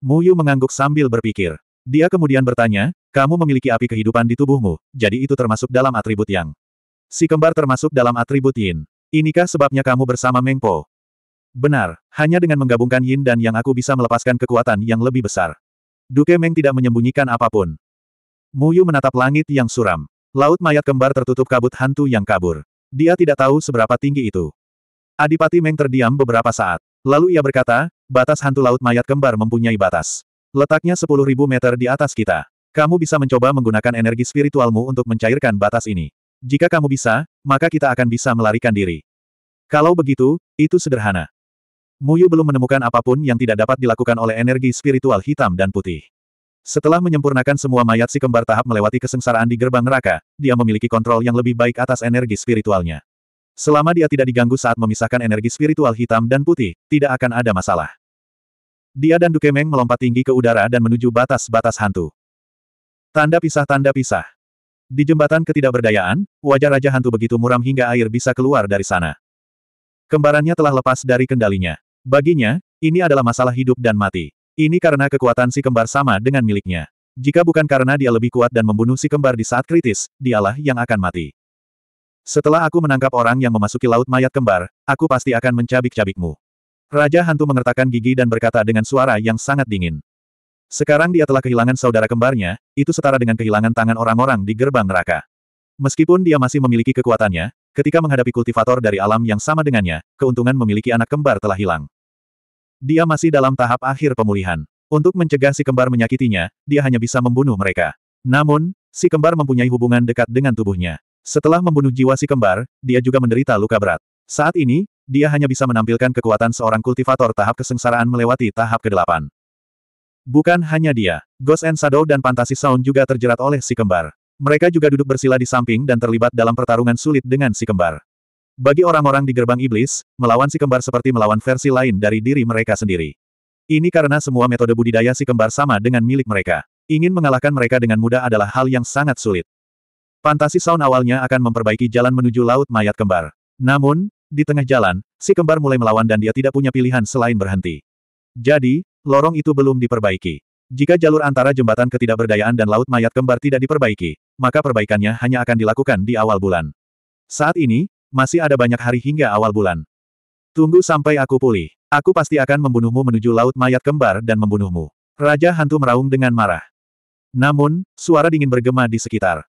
Muyu mengangguk sambil berpikir. Dia kemudian bertanya, kamu memiliki api kehidupan di tubuhmu, jadi itu termasuk dalam atribut yang. Si kembar termasuk dalam atribut yin. Inikah sebabnya kamu bersama Mengpo? Benar, hanya dengan menggabungkan yin dan yang aku bisa melepaskan kekuatan yang lebih besar. Duke Meng tidak menyembunyikan apapun. Muyu menatap langit yang suram. Laut mayat kembar tertutup kabut hantu yang kabur. Dia tidak tahu seberapa tinggi itu. Adipati Meng terdiam beberapa saat. Lalu ia berkata, batas hantu laut mayat kembar mempunyai batas. Letaknya 10.000 meter di atas kita. Kamu bisa mencoba menggunakan energi spiritualmu untuk mencairkan batas ini. Jika kamu bisa, maka kita akan bisa melarikan diri. Kalau begitu, itu sederhana. Muyu belum menemukan apapun yang tidak dapat dilakukan oleh energi spiritual hitam dan putih. Setelah menyempurnakan semua mayat si kembar tahap melewati kesengsaraan di gerbang neraka, dia memiliki kontrol yang lebih baik atas energi spiritualnya. Selama dia tidak diganggu saat memisahkan energi spiritual hitam dan putih, tidak akan ada masalah. Dia dan Dukemeng melompat tinggi ke udara dan menuju batas-batas hantu. Tanda pisah tanda pisah. Di jembatan ketidakberdayaan, wajah Raja Hantu begitu muram hingga air bisa keluar dari sana. Kembarannya telah lepas dari kendalinya. Baginya, ini adalah masalah hidup dan mati. Ini karena kekuatan si kembar sama dengan miliknya. Jika bukan karena dia lebih kuat dan membunuh si kembar di saat kritis, dialah yang akan mati. Setelah aku menangkap orang yang memasuki laut mayat kembar, aku pasti akan mencabik-cabikmu. Raja hantu mengertakkan gigi dan berkata dengan suara yang sangat dingin. Sekarang dia telah kehilangan saudara kembarnya, itu setara dengan kehilangan tangan orang-orang di gerbang neraka. Meskipun dia masih memiliki kekuatannya, ketika menghadapi kultivator dari alam yang sama dengannya, keuntungan memiliki anak kembar telah hilang. Dia masih dalam tahap akhir pemulihan. Untuk mencegah si kembar menyakitinya, dia hanya bisa membunuh mereka. Namun, si kembar mempunyai hubungan dekat dengan tubuhnya. Setelah membunuh jiwa si kembar, dia juga menderita luka berat. Saat ini, dia hanya bisa menampilkan kekuatan seorang kultivator tahap kesengsaraan melewati tahap ke-8. Bukan hanya dia, Ghost and Shadow dan Fantasy Sound juga terjerat oleh si kembar. Mereka juga duduk bersila di samping dan terlibat dalam pertarungan sulit dengan si kembar. Bagi orang-orang di gerbang iblis, melawan si kembar seperti melawan versi lain dari diri mereka sendiri. Ini karena semua metode budidaya si kembar sama dengan milik mereka. Ingin mengalahkan mereka dengan mudah adalah hal yang sangat sulit. Fantasi Sound awalnya akan memperbaiki jalan menuju laut mayat kembar. Namun, di tengah jalan, si kembar mulai melawan dan dia tidak punya pilihan selain berhenti. Jadi, Lorong itu belum diperbaiki. Jika jalur antara jembatan ketidakberdayaan dan laut mayat kembar tidak diperbaiki, maka perbaikannya hanya akan dilakukan di awal bulan. Saat ini, masih ada banyak hari hingga awal bulan. Tunggu sampai aku pulih. Aku pasti akan membunuhmu menuju laut mayat kembar dan membunuhmu. Raja hantu meraung dengan marah. Namun, suara dingin bergema di sekitar.